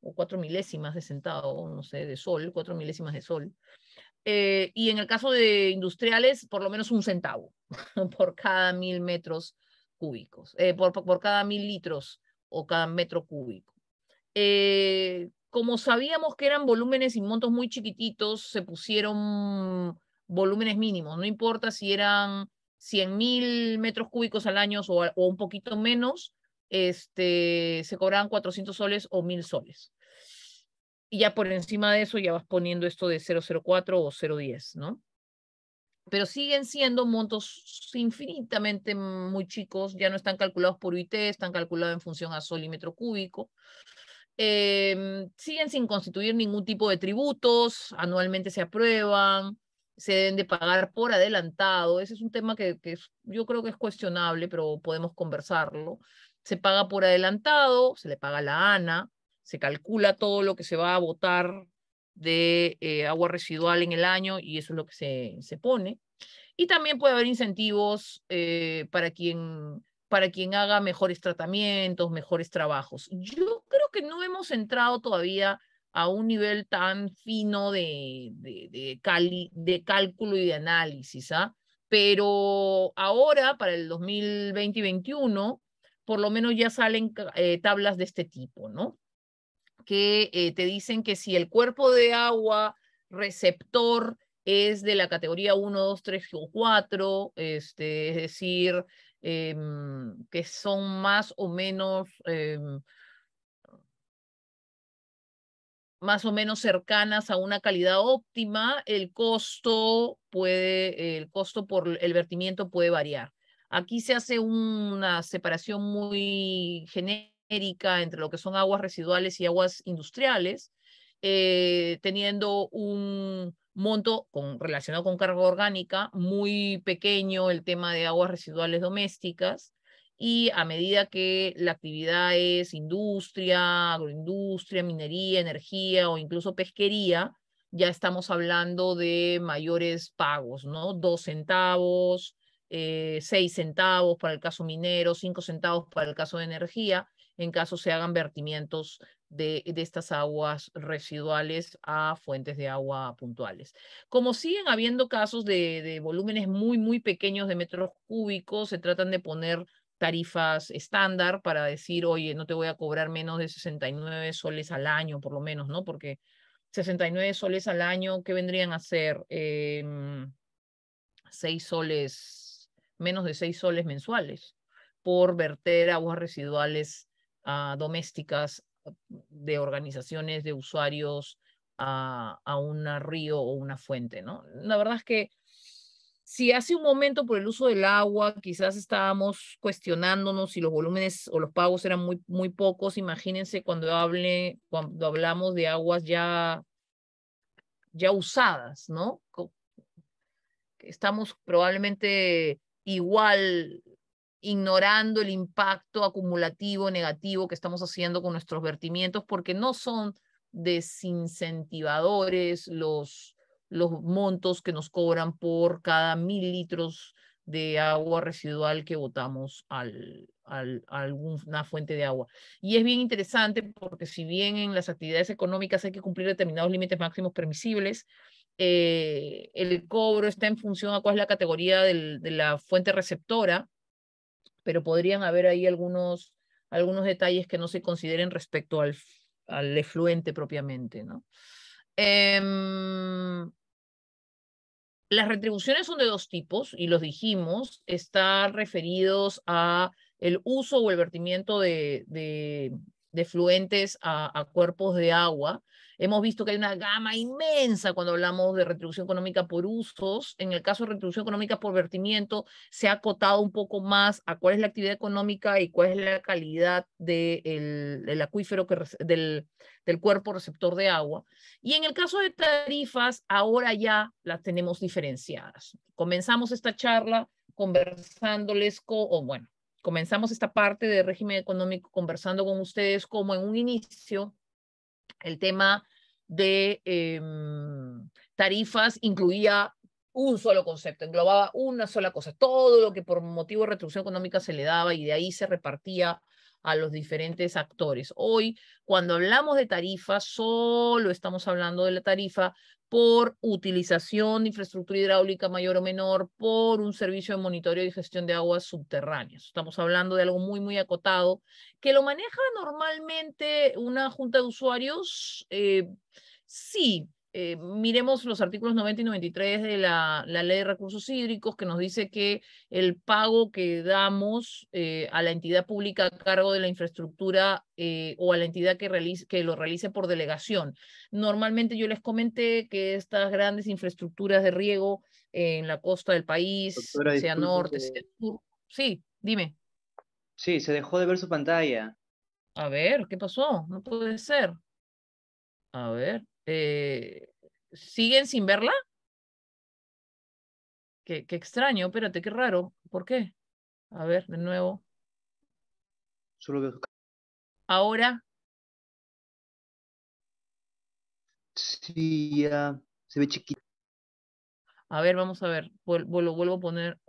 o cuatro milésimas de centavo, no sé, de sol, cuatro milésimas de sol. Eh, y en el caso de industriales, por lo menos un centavo por cada mil metros cúbicos, eh, por, cada mil litros o cada metro cúbico. Eh, como sabíamos que eran volúmenes y montos muy chiquititos, se pusieron volúmenes mínimos, no importa si eran 100 mil metros cúbicos al año o un poquito menos, este, se cobraban 400 soles o 1000 soles. Y ya por encima de eso ya vas poniendo esto de 004 o 010, ¿no? Pero siguen siendo montos infinitamente muy chicos, ya no están calculados por UIT, están calculados en función a sol y metro cúbico. Em, siguen sin constituir ningún tipo de tributos, anualmente se aprueban, se deben de pagar por adelantado. Ese es un tema que, yo creo que es cuestionable, pero podemos conversarlo se paga por adelantado, se le paga la ANA, se calcula todo lo que se va a botar de eh, agua residual en el año y eso es lo que se, se pone. Y también puede haber incentivos eh, para, quien, para quien haga mejores tratamientos, mejores trabajos. Yo creo que no hemos entrado todavía a un nivel tan fino de, de, cálculo y de análisis, ¿ah? Pero ahora, para el 2020 y 2021, por lo menos ya salen eh, tablas de este tipo, ¿no? Que eh, te dicen que si el cuerpo de agua receptor es de la categoría 1, 2, 3 o 4, este, es decir, em, que son más o menos em, más o menos cercanas a una calidad óptima, el costo puede, el costo por el vertimiento puede variar. Aquí se hace una separación muy genérica entre lo que son aguas residuales y aguas industriales, eh, teniendo un monto con, relacionado con carga orgánica muy pequeño el tema de aguas residuales domésticas y a medida que la actividad es industria, agroindustria, minería, energía o incluso pesquería, ya estamos hablando de mayores pagos, ¿no? Dos centavos, eh, 6 centavos para el caso minero, 5 centavos para el caso de energía, en caso se hagan vertimientos de, estas aguas residuales a fuentes de agua puntuales. Como siguen habiendo casos de, volúmenes muy, muy pequeños de metros cúbicos, se tratan de poner tarifas estándar para decir, oye, no te voy a cobrar menos de 69 soles al año, por lo menos, ¿no? Porque 69 soles al año, ¿qué vendrían a ser? Em, seis 6 soles menos de seis soles mensuales por verter aguas residuales ah, domésticas de organizaciones de usuarios a, a un río o una fuente, ¿no? La verdad es que si hace un momento por el uso del agua quizás estábamos cuestionándonos si los volúmenes o los pagos eran muy, muy pocos, imagínense cuando, hable, cuando hablamos de aguas ya, ya usadas, ¿no? Estamos probablemente igual ignorando el impacto acumulativo negativo que estamos haciendo con nuestros vertimientos, porque no son desincentivadores los, los montos que nos cobran por cada mil litros de agua residual que botamos al, al, a alguna fuente de agua. Y es bien interesante porque si bien en las actividades económicas hay que cumplir determinados límites máximos permisibles, eh, el cobro está en función a cuál es la categoría de la fuente receptora, pero podrían haber ahí algunos, algunos detalles que no se consideren respecto al, efluente propiamente, ¿no? Em, las retribuciones son de dos tipos y los dijimos, están referidos a el uso o el vertimiento de, de, fluentes a, cuerpos de agua Hemos visto que hay una gama inmensa cuando hablamos de retribución económica por usos. En el caso de retribución económica por vertimiento, se ha acotado un poco más a cuál es la actividad económica y cuál es la calidad de el, del acuífero, que, del, del cuerpo receptor de agua. Y en el caso de tarifas, ahora ya las tenemos diferenciadas. Comenzamos esta charla conversándoles con, o bueno, comenzamos esta parte de régimen económico conversando con ustedes como en un inicio el tema de em, tarifas incluía un solo concepto, englobaba una sola cosa, todo lo que por motivo de restricción económica se le daba y de ahí se repartía a los diferentes actores. Hoy, cuando hablamos de tarifa, solo estamos hablando de la tarifa por utilización de infraestructura hidráulica mayor o menor, por un servicio de monitoreo y gestión de aguas subterráneas. Estamos hablando de algo muy, muy acotado, que lo maneja normalmente una junta de usuarios. Eh, sí, eh, miremos los artículos 90 y 93 de la, Ley de Recursos Hídricos, que nos dice que el pago que damos eh, a la entidad pública a cargo de la infraestructura eh, o a la entidad que, realice, que lo realice por delegación. Normalmente yo les comenté que estas grandes infraestructuras de riego en la costa del país, sea norte, sea sur. Sí, dime. Sí, se dejó de ver su pantalla. A ver, ¿qué pasó? No puede ser. A ver. Eh, siguen sin verla. Qué, extraño, espérate, qué raro. ¿Por qué? A ver, de nuevo. Solo Ahora. Sí, ya ah, se ve chiquito. A ver, vamos a ver. Vuelvo, vuelvo a poner.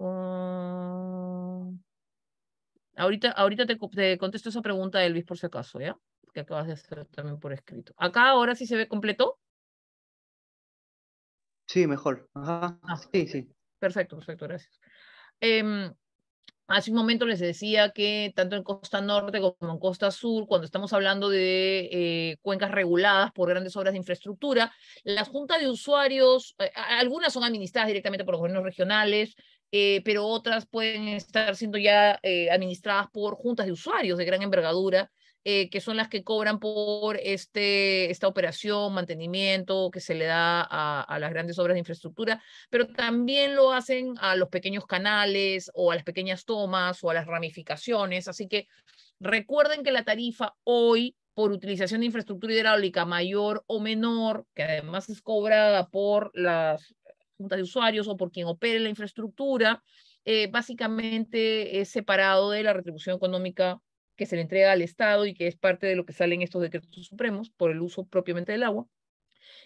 Ahorita, ahorita te, te contesto esa pregunta, Elvis, por si acaso, ¿ya? que acabas de hacer también por escrito. Acá ahora sí se ve completo. Sí, mejor. Ah, sí, sí. Perfecto, perfecto, gracias. Em, hace un momento les decía que tanto en costa norte como en costa sur, cuando estamos hablando de eh, cuencas reguladas por grandes obras de infraestructura, las juntas de usuarios, eh, algunas son administradas directamente por los gobiernos regionales, eh, pero otras pueden estar siendo ya administradas por juntas de usuarios de gran envergadura eh, que son las que cobran por este, esta operación, mantenimiento que se le da a, las grandes obras de infraestructura, pero también lo hacen a los pequeños canales o a las pequeñas tomas o a las ramificaciones. Así que recuerden que la tarifa hoy por utilización de infraestructura hidráulica mayor o menor, que además es cobrada por las juntas de usuarios o por quien opere la infraestructura, eh, básicamente es separado de la retribución económica que se le entrega al Estado y que es parte de lo que salen estos decretos supremos por el uso propiamente del agua.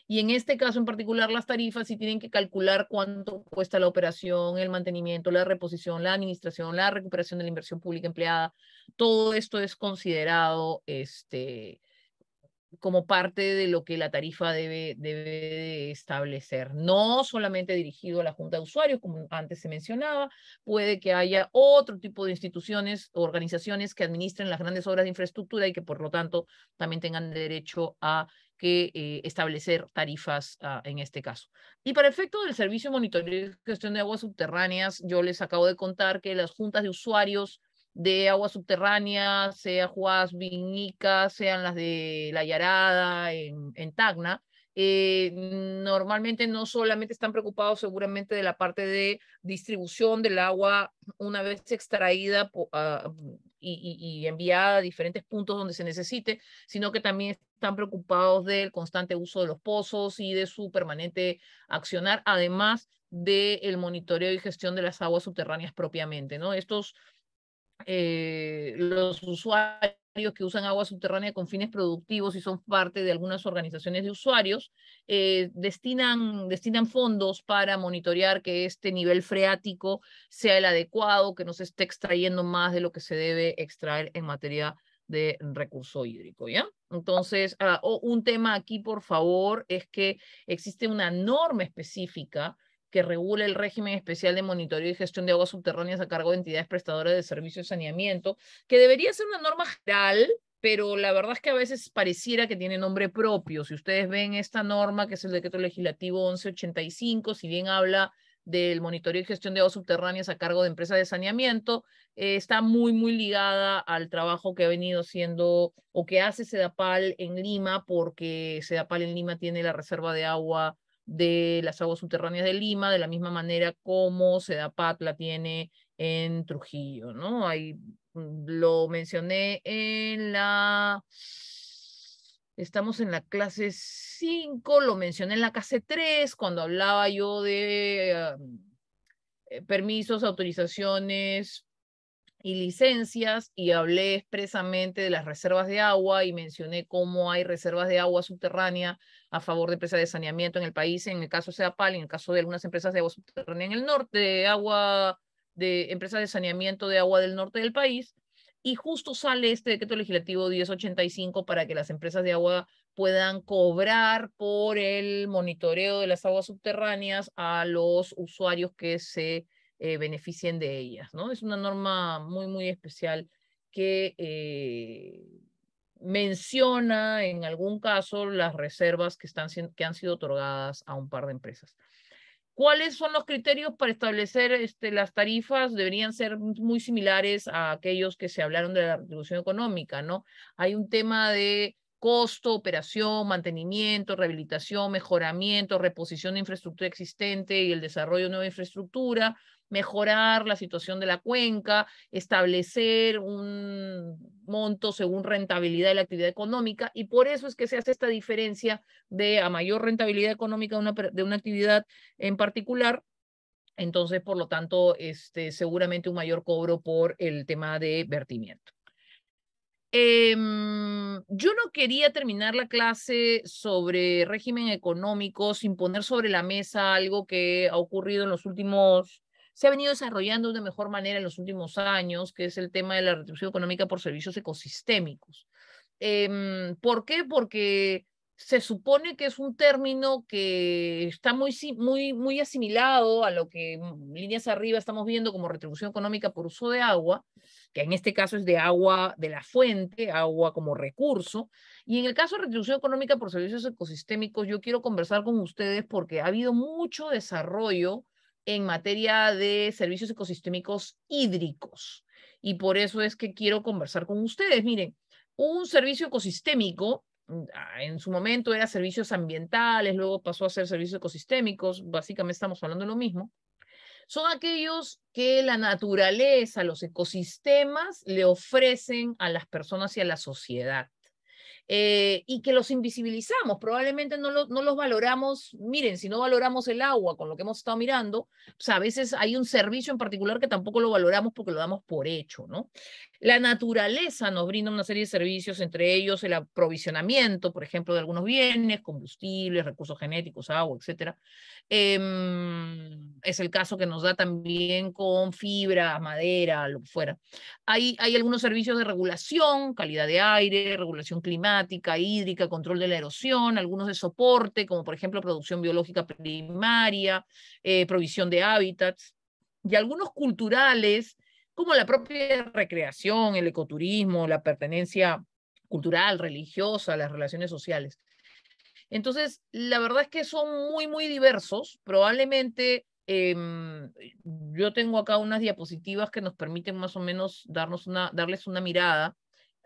Y en este caso en particular, las tarifas si tienen que calcular cuánto cuesta la operación, el mantenimiento, la reposición, la administración, la recuperación de la inversión pública empleada. Todo esto es considerado este, como parte de lo que la tarifa debe, debe establecer. No solamente dirigido a la Junta de Usuarios, como antes se mencionaba, puede que haya otro tipo de instituciones o organizaciones que administren las grandes obras de infraestructura y que por lo tanto también tengan derecho a que eh, establecer tarifas ah, en este caso. Y para efecto del servicio monitoreo y gestión de aguas subterráneas, yo les acabo de contar que las juntas de usuarios de aguas subterráneas, sea aguas Vinica, sean las de La Yarada, en, en Tacna, eh, normalmente no solamente están preocupados seguramente de la parte de distribución del agua una vez extraída ah, y, enviada a diferentes puntos donde se necesite, sino que también están preocupados del constante uso de los pozos y de su permanente accionar, además del monitoreo y gestión de las aguas subterráneas propiamente. ¿no? Estos eh, los usuarios que usan agua subterránea con fines productivos y son parte de algunas organizaciones de usuarios, eh, destinan, fondos para monitorear que este nivel freático sea el adecuado, que no se esté extrayendo más de lo que se debe extraer en materia de recurso hídrico, ¿ya? Entonces, ah, un tema aquí, por favor, es que existe una norma específica que regula el régimen especial de monitoreo y gestión de aguas subterráneas a cargo de entidades prestadoras de servicios de saneamiento, que debería ser una norma general, pero la verdad es que a veces pareciera que tiene nombre propio. Si ustedes ven esta norma, que es el decreto legislativo 1185, si bien habla del monitoreo y gestión de aguas subterráneas a cargo de empresas de saneamiento, eh, está muy, muy ligada al trabajo que ha venido haciendo o que hace Sedapal en Lima, porque Sedapal en Lima tiene la reserva de agua de las aguas subterráneas de Lima, de la misma manera como Sedapat la tiene en Trujillo, ¿no? Ahí mm, lo mencioné en la... Estamos en la clase 5, lo mencioné en la clase 3, cuando hablaba yo de ah, mm, eh, permisos, autorizaciones y licencias y hablé expresamente de las reservas de agua y mencioné cómo hay reservas de agua subterránea a favor de empresas de saneamiento en el país, en el caso de y en el caso de algunas empresas de agua subterránea en el norte, de agua de empresas de saneamiento de agua del norte del país. Y justo sale este decreto legislativo 1085 para que las empresas de agua puedan cobrar por el monitoreo de las aguas subterráneas a los usuarios que se eh, beneficien de ellas, ¿no? Es una norma muy, muy especial que eh, menciona en algún caso las reservas que, están, que han sido otorgadas a un par de empresas. ¿Cuáles son los criterios para establecer este, las tarifas? Deberían ser muy similares a aquellos que se hablaron de la retribución económica, ¿no? Hay un tema de costo, operación, mantenimiento, rehabilitación, mejoramiento, reposición de infraestructura existente y el desarrollo de nueva infraestructura, mejorar la situación de la cuenca, establecer un monto según rentabilidad de la actividad económica y por eso es que se hace esta diferencia de a mayor rentabilidad económica de una, actividad en particular, entonces, por lo tanto, este, seguramente un mayor cobro por el tema de vertimiento. Em, yo no quería terminar la clase sobre régimen económico sin poner sobre la mesa algo que ha ocurrido en los últimos se ha venido desarrollando de mejor manera en los últimos años, que es el tema de la retribución económica por servicios ecosistémicos. Em, ¿Por qué? Porque se supone que es un término que está muy, muy, muy asimilado a lo que mm, líneas arriba estamos viendo como retribución económica por uso de agua, que en este caso es de agua de la fuente, agua como recurso. Y en el caso de retribución económica por servicios ecosistémicos, yo quiero conversar con ustedes porque ha habido mucho desarrollo en materia de servicios ecosistémicos hídricos. Y por eso es que quiero conversar con ustedes. Miren, un servicio ecosistémico, mm, ah, en su momento era servicios ambientales, luego pasó a ser servicios ecosistémicos, básicamente estamos hablando de lo mismo, son aquellos que la naturaleza, los ecosistemas le ofrecen a las personas y a la sociedad. Eh, y que los invisibilizamos, probablemente no, no, los valoramos, miren, si no valoramos el agua con lo que hemos estado mirando, pues a veces hay un servicio en particular que tampoco lo valoramos porque lo damos por hecho, ¿no? La naturaleza nos brinda una serie de servicios, entre ellos el aprovisionamiento, por ejemplo, de algunos bienes, combustibles, recursos genéticos, agua, etc. Em, es el caso que nos da también con fibra, madera, lo que fuera. Hay, hay algunos servicios de regulación, calidad de aire, regulación climática, hídrica, control de la erosión, algunos de soporte, como por ejemplo producción biológica primaria, eh, provisión de hábitats, y algunos culturales como la propia recreación, el ecoturismo, la pertenencia cultural, religiosa, las relaciones sociales. Entonces, la verdad es que son muy, muy diversos. Probablemente em, yo tengo acá unas diapositivas que nos permiten más o menos darnos una, darles una mirada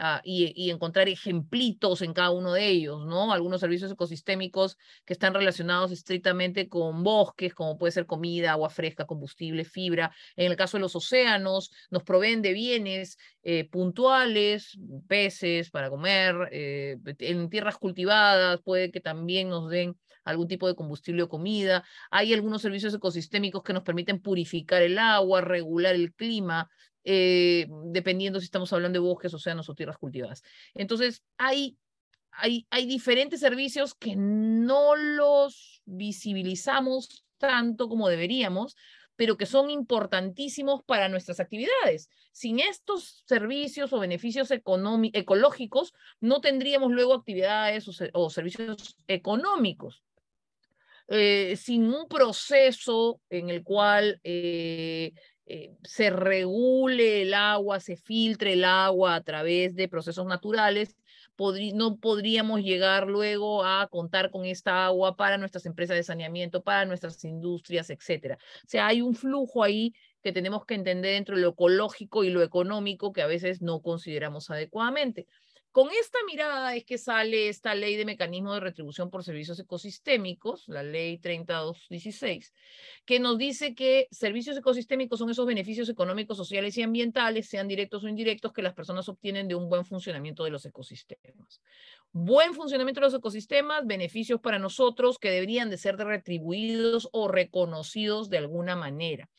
Ah, y, encontrar ejemplitos en cada uno de ellos, ¿no? Algunos servicios ecosistémicos que están relacionados estrictamente con bosques, como puede ser comida, agua fresca, combustible, fibra. En el caso de los océanos, nos proveen de bienes eh, puntuales, peces para comer, eh, en tierras cultivadas, puede que también nos den algún tipo de combustible o comida. Hay algunos servicios ecosistémicos que nos permiten purificar el agua, regular el clima, eh, dependiendo si estamos hablando de bosques, océanos o tierras cultivadas. Entonces, hay, hay, hay diferentes servicios que no los visibilizamos tanto como deberíamos, pero que son importantísimos para nuestras actividades. Sin estos servicios o beneficios ecológicos, no tendríamos luego actividades o, servicios económicos. Eh, sin un proceso en el cual eh, eh, se regule el agua, se filtre el agua a través de procesos naturales, no podríamos llegar luego a contar con esta agua para nuestras empresas de saneamiento, para nuestras industrias, etcétera. O sea, hay un flujo ahí que tenemos que entender de lo ecológico y lo económico que a veces no consideramos adecuadamente. Con esta mirada es que sale esta ley de mecanismo de retribución por servicios ecosistémicos, la ley 3216, que nos dice que servicios ecosistémicos son esos beneficios económicos, sociales y ambientales, sean directos o indirectos, que las personas obtienen de un buen funcionamiento de los ecosistemas. Buen funcionamiento de los ecosistemas, beneficios para nosotros que deberían de ser retribuidos o reconocidos de alguna manera.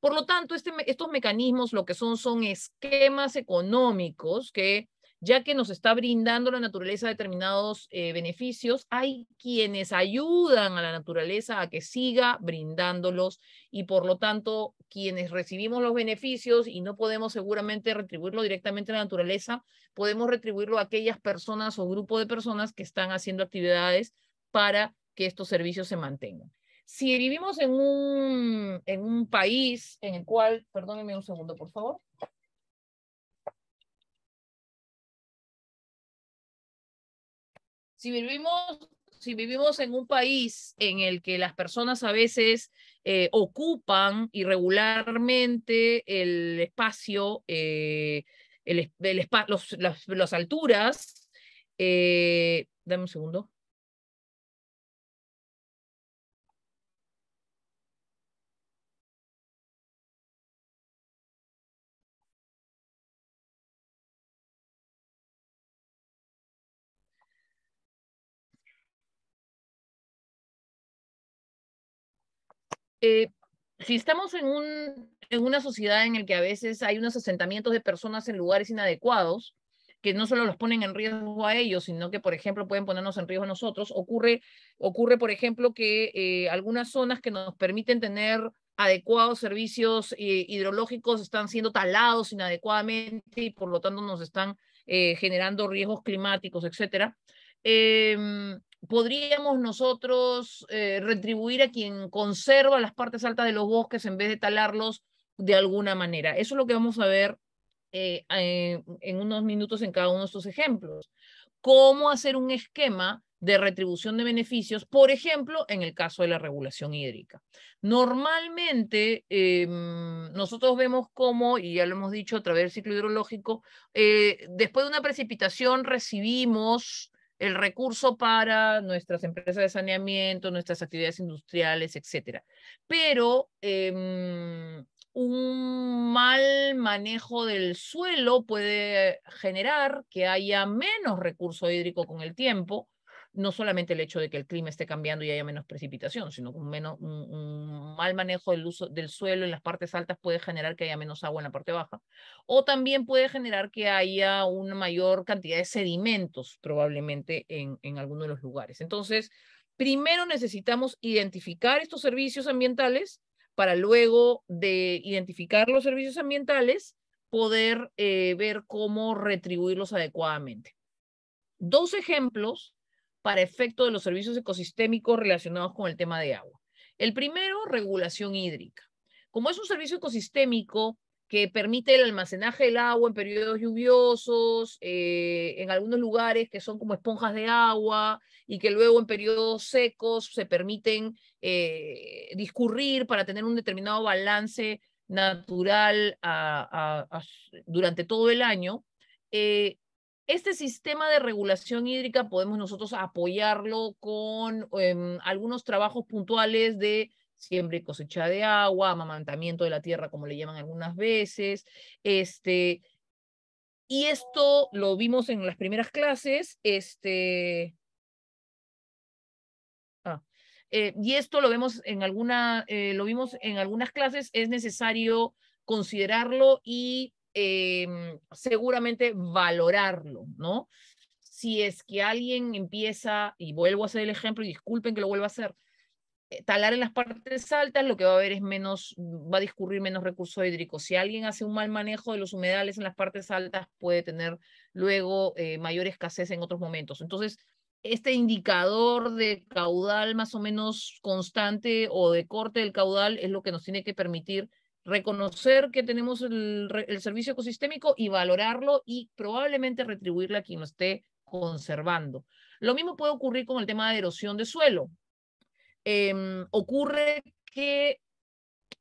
Por lo tanto, este estos mecanismos lo que son son esquemas económicos que ya que nos está brindando la naturaleza determinados eh, beneficios, hay quienes ayudan a la naturaleza a que siga brindándolos y por lo tanto quienes recibimos los beneficios y no podemos seguramente retribuirlo directamente a la naturaleza, podemos retribuirlo a aquellas personas o grupo de personas que están haciendo actividades para que estos servicios se mantengan. Si vivimos en un, en un país en el cual, perdónenme un segundo, por favor si vivimos, si vivimos en un país en el que las personas a veces eh, ocupan irregularmente el espacio, eh, el, las alturas, eh, dame un segundo. Eh, si estamos en, un, en una sociedad en la que a veces hay unos asentamientos de personas en lugares inadecuados, que no solo los ponen en riesgo a ellos, sino que, por ejemplo, pueden ponernos en riesgo a nosotros. Ocurre, ocurre por ejemplo, que eh, algunas zonas que nos permiten tener adecuados servicios eh, hidrológicos están siendo talados inadecuadamente y por lo tanto nos están generando riesgos climáticos, etcétera. Eh, podríamos nosotros eh, retribuir a quien conserva las partes altas de los bosques en vez de talarlos de alguna manera. Eso es lo que vamos a ver eh, eh, en unos minutos en cada uno de estos ejemplos. Cómo hacer un esquema de retribución de beneficios, por ejemplo, en el caso de la regulación hídrica. Normalmente, nosotros vemos cómo, y ya lo hemos dicho a través del ciclo hidrológico, después de una precipitación recibimos el recurso para nuestras empresas de saneamiento, nuestras actividades industriales, etc. Pero em, un mal manejo del suelo puede generar que haya menos recurso hídrico con el tiempo no solamente el hecho de que el clima esté cambiando y haya menos precipitación, sino que un, menos, un, mal manejo del, uso, del suelo en las partes altas puede generar que haya menos agua en la parte baja. O también puede generar que haya una mayor cantidad de sedimentos probablemente en, en alguno de los lugares. Entonces, primero necesitamos identificar estos servicios ambientales para luego de identificar los servicios ambientales, poder eh, ver cómo retribuirlos adecuadamente. Dos ejemplos para efecto de los servicios ecosistémicos relacionados con el tema de agua. El primero, regulación hídrica. Como es un servicio ecosistémico que permite el almacenaje del agua en periodos lluviosos, eh, en algunos lugares que son como esponjas de agua y que luego en periodos secos se permiten eh, discurrir para tener un determinado balance natural durante todo el año. Eh, este sistema de regulación hídrica podemos nosotros apoyarlo con em, algunos trabajos puntuales de siembra y cosecha de agua, amamantamiento de la tierra, como le llaman algunas veces. Este, y esto lo vimos en las primeras clases. Este, ah, eh, y esto lo vemos en alguna, eh, lo vimos en algunas clases. Es necesario considerarlo y Em, seguramente valorarlo, ¿no? Si es que alguien empieza, y vuelvo a hacer el ejemplo, y disculpen que lo vuelva a hacer, eh, talar en las partes altas, lo que va a haber es menos, va a discurrir menos recurso hídrico, Si alguien hace un mal manejo de los humedales en las partes altas, puede tener luego eh, mayor escasez en otros momentos. Entonces, este indicador de caudal más o menos constante o de corte del caudal es lo que nos tiene que permitir reconocer que tenemos el, servicio ecosistémico y valorarlo y probablemente retribuirle a quien lo esté conservando. Lo mismo puede ocurrir con el tema de erosión de suelo. Em, ocurre que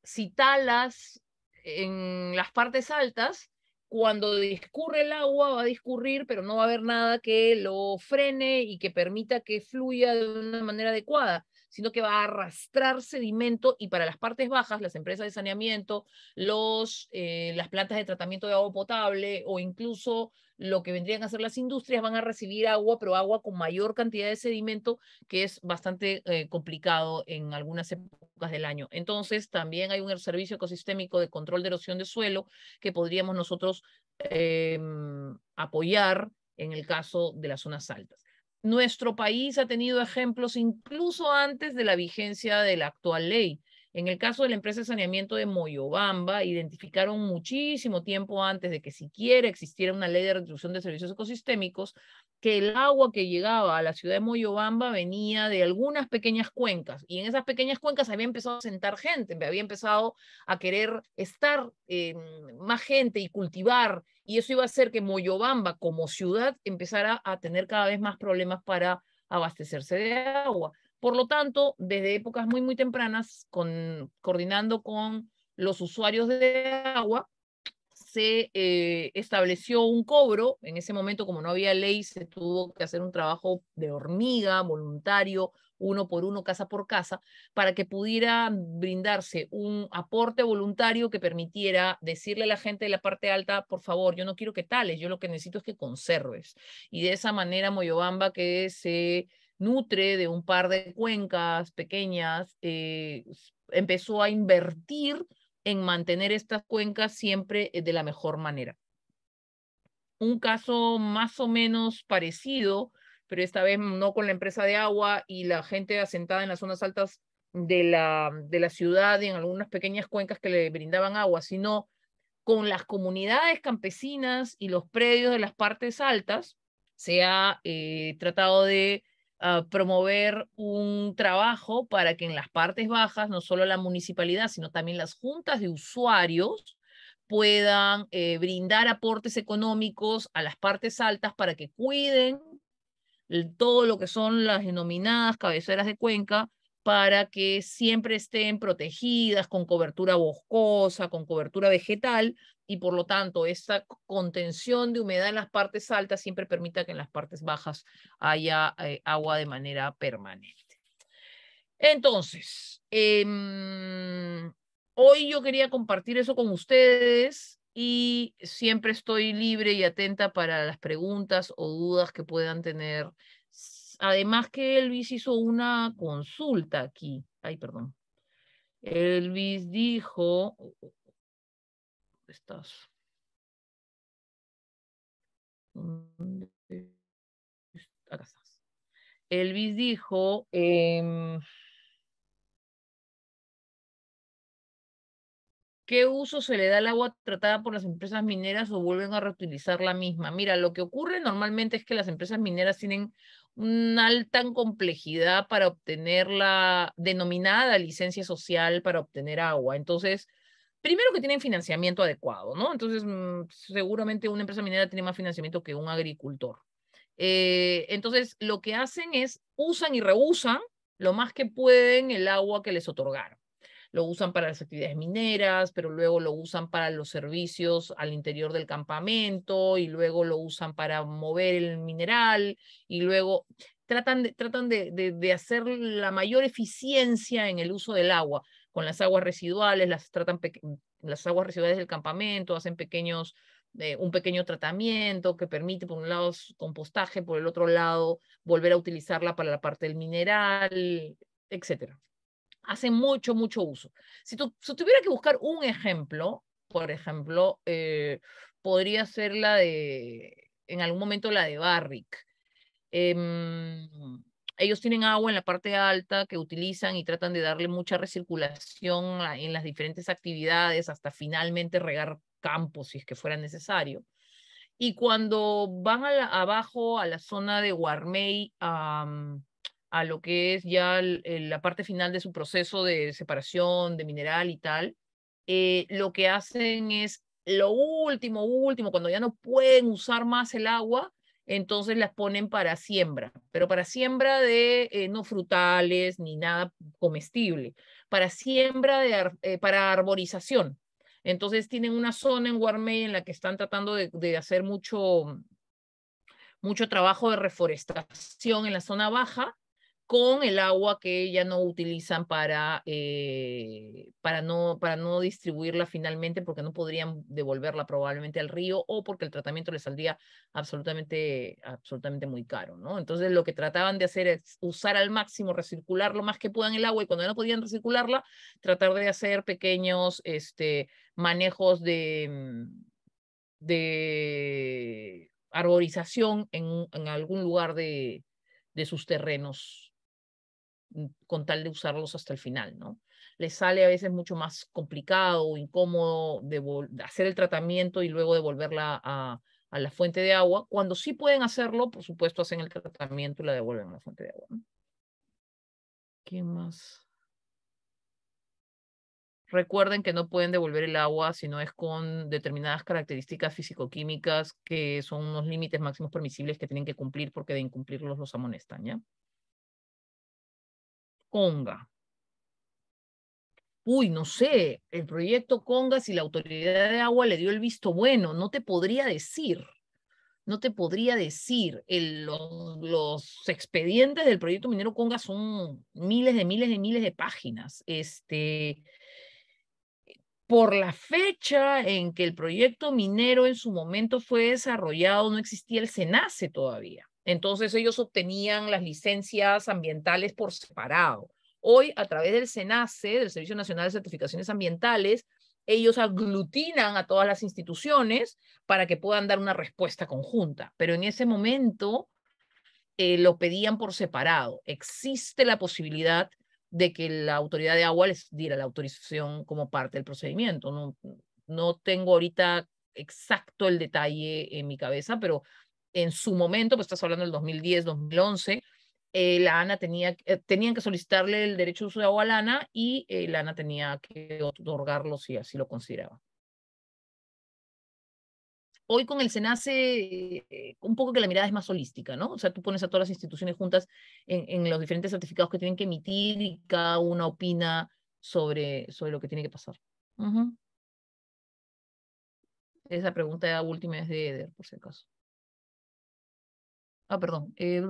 si talas en las partes altas, cuando discurre el agua va a discurrir, pero no va a haber nada que lo frene y que permita que fluya de una manera adecuada sino que va a arrastrar sedimento y para las partes bajas, las empresas de saneamiento, los, eh, las plantas de tratamiento de agua potable o incluso lo que vendrían a ser las industrias, van a recibir agua, pero agua con mayor cantidad de sedimento, que es bastante eh, complicado en algunas épocas del año. Entonces, también hay un servicio ecosistémico de control de erosión de suelo que podríamos nosotros em, apoyar en el caso de las zonas altas. Nuestro país ha tenido ejemplos incluso antes de la vigencia de la actual ley. En el caso de la empresa de saneamiento de Moyobamba, identificaron muchísimo tiempo antes de que siquiera existiera una ley de reducción de servicios ecosistémicos que el agua que llegaba a la ciudad de Moyobamba venía de algunas pequeñas cuencas y en esas pequeñas cuencas había empezado a sentar gente, había empezado a querer estar eh, más gente y cultivar y eso iba a hacer que Moyobamba como ciudad empezara a tener cada vez más problemas para abastecerse de agua. Por lo tanto, desde épocas muy, muy tempranas, con, coordinando con los usuarios de agua, se eh, estableció un cobro. En ese momento, como no había ley, se tuvo que hacer un trabajo de hormiga, voluntario, uno por uno, casa por casa, para que pudiera brindarse un aporte voluntario que permitiera decirle a la gente de la parte alta, por favor, yo no quiero que tales, yo lo que necesito es que conserves. Y de esa manera Moyobamba que se nutre de un par de cuencas pequeñas, eh, empezó a invertir en mantener estas cuencas siempre eh, de la mejor manera. Un caso más o menos parecido, pero esta vez no con la empresa de agua y la gente asentada en las zonas altas de la, de la ciudad y en algunas pequeñas cuencas que le brindaban agua, sino con las comunidades campesinas y los predios de las partes altas, se ha eh, tratado de promover un trabajo para que en las partes bajas, no solo la municipalidad, sino también las juntas de usuarios puedan eh, brindar aportes económicos a las partes altas para que cuiden todo lo que son las denominadas cabeceras de cuenca para que siempre estén protegidas con cobertura boscosa, con cobertura vegetal, y por lo tanto esa contención de humedad en las partes altas siempre permita que en las partes bajas haya eh, agua de manera permanente. Entonces, em, hoy yo quería compartir eso con ustedes y siempre estoy libre y atenta para las preguntas o dudas que puedan tener. Además que Elvis hizo una consulta aquí. Ay, perdón. Elvis dijo, estás? Elvis dijo, em, ¿Qué uso se le da al agua tratada por las empresas mineras o vuelven a reutilizar la misma? Mira, lo que ocurre normalmente es que las empresas mineras tienen una alta complejidad para obtener la denominada licencia social para obtener agua. Entonces, primero que tienen financiamiento adecuado, ¿no? Entonces, mm, seguramente una empresa minera tiene más financiamiento que un agricultor. Eh, entonces, lo que hacen es usan y reusan lo más que pueden el agua que les otorgaron. Lo usan para las actividades mineras, pero luego lo usan para los servicios al interior del campamento y luego lo usan para mover el mineral y luego tratan de hacer la mayor eficiencia en el uso del agua con las aguas residuales, las tratan mm, las aguas residuales del campamento, hacen pequeños, eh, un pequeño tratamiento que permite por un lado compostaje, por el otro lado volver a utilizarla para la parte del mineral, etcétera. Hacen mucho, mucho uso. Si, tuviera que buscar un ejemplo, por ejemplo, eh, podría ser la de, en algún momento la de Barrick. Eh, ellos tienen agua en la parte alta que utilizan y tratan de darle mucha recirculación en las diferentes actividades hasta finalmente regar campos si es que fuera necesario. Y cuando van abajo a la zona de Guarmey, a lo que es ya la parte final de su proceso de separación de mineral y tal, eh, lo que hacen es lo último, último, cuando ya no pueden usar más el agua, entonces las ponen para siembra, pero para siembra de eh, no frutales ni nada comestible, para siembra de eh, para arborización. Entonces tienen una zona en Guarmey en la que están tratando de, de hacer mucho, mucho trabajo de reforestación en la zona baja con el agua que ya no utilizan para, eh, para, no, para no distribuirla finalmente porque no podrían devolverla probablemente al río o porque el tratamiento les saldría absolutamente, absolutamente muy caro, ¿no? Entonces lo que trataban de hacer es usar al máximo, recircular lo más que puedan el agua y cuando no podían recircularla, tratar de hacer pequeños este, manejos de, mm, de arborización en, algún lugar de sus terrenos Mm, con tal de usarlos hasta el final, ¿no? Les sale a veces mucho más complicado o incómodo de hacer el tratamiento y luego devolverla a, la fuente de agua. Cuando sí pueden hacerlo, por supuesto, hacen el tratamiento y la devuelven a la fuente de agua. ¿Qué más? Recuerden que no pueden devolver el agua si no es con determinadas características físico que son unos límites máximos permisibles que tienen que cumplir porque de incumplirlos los amonestan, ¿ya? Conga. Uy, no sé, el proyecto Conga, si la autoridad de agua le dio el visto bueno, no te podría decir, no te podría decir. los, expedientes del proyecto minero Conga son miles de miles de miles de páginas. Este, por la fecha en que el proyecto minero en su momento fue desarrollado, no existía el SENACE todavía. Entonces ellos obtenían las licencias ambientales por separado. Hoy, a través del SENACE, del Servicio Nacional de Certificaciones Ambientales, ellos aglutinan a todas las instituciones para que puedan dar una respuesta conjunta. Pero en ese momento eh, lo pedían por separado. Existe la posibilidad de que la autoridad de agua les diera la autorización como parte del procedimiento. No, no tengo ahorita exacto el detalle en mi cabeza, pero en su momento, pues estás hablando del 2010, 2011, eh, la ANA tenía, eh, tenían que solicitarle el derecho de uso de agua a la ANA y eh, la ANA tenía que otorgarlo si así lo consideraba. Hoy con el SENACE, un poco que la mirada es más holística, ¿no? O sea, tú pones a todas las instituciones juntas en, los diferentes certificados que tienen que emitir y cada una opina sobre, sobre lo que tiene que pasar. Esa pregunta última es de Eder, por si acaso. Ah, perdón. Eh,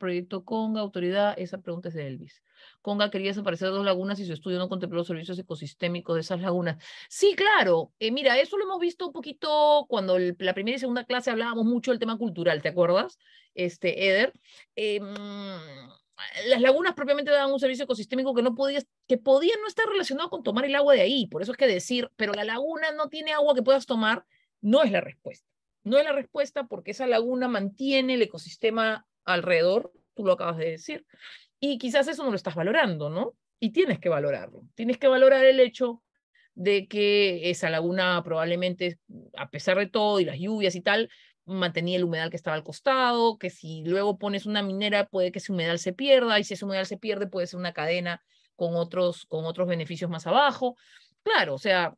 proyecto Conga, autoridad. Esa pregunta es de Elvis. Conga quería desaparecer dos lagunas y su estudio no contempló los servicios ecosistémicos de esas lagunas. Sí, claro. Eh, mira, eso lo hemos visto un poquito cuando la primera y segunda clase hablábamos mucho del tema cultural, ¿te acuerdas? Este, Eder. Eh, mm, las lagunas propiamente daban un servicio ecosistémico que no podía, que podía no estar relacionado con tomar el agua de ahí. Por eso es que decir, pero la laguna no tiene agua que puedas tomar, no es la respuesta no es la respuesta porque esa laguna mantiene el ecosistema alrededor, tú lo acabas de decir, y quizás eso no lo estás valorando, ¿no? Y tienes que valorarlo, tienes que valorar el hecho de que esa laguna probablemente, a pesar de todo y las lluvias y tal, mantenía el humedal que estaba al costado, que si luego pones una minera puede que ese humedal se pierda y si ese humedal se pierde puede ser una cadena con otros, con otros beneficios más abajo. Claro, o sea,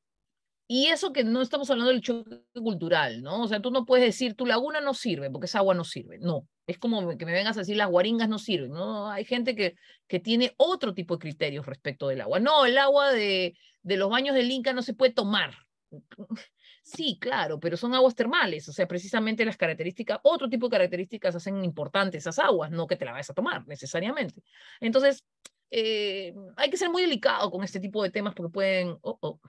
y eso que no estamos hablando del choque cultural, ¿no? O sea, tú no puedes decir, tu laguna no sirve porque esa agua no sirve. No, es como que me vengas a decir, las guaringas no sirven, ¿no? Hay gente que, que tiene otro tipo de criterios respecto del agua. No, el agua de, de los baños del Inca no se puede tomar. Sí, claro, pero son aguas termales, o sea, precisamente las características, otro tipo de características hacen importantes esas aguas, no que te la vayas a tomar necesariamente. Entonces, eh, hay que ser muy delicado con este tipo de temas porque pueden... Oh, oh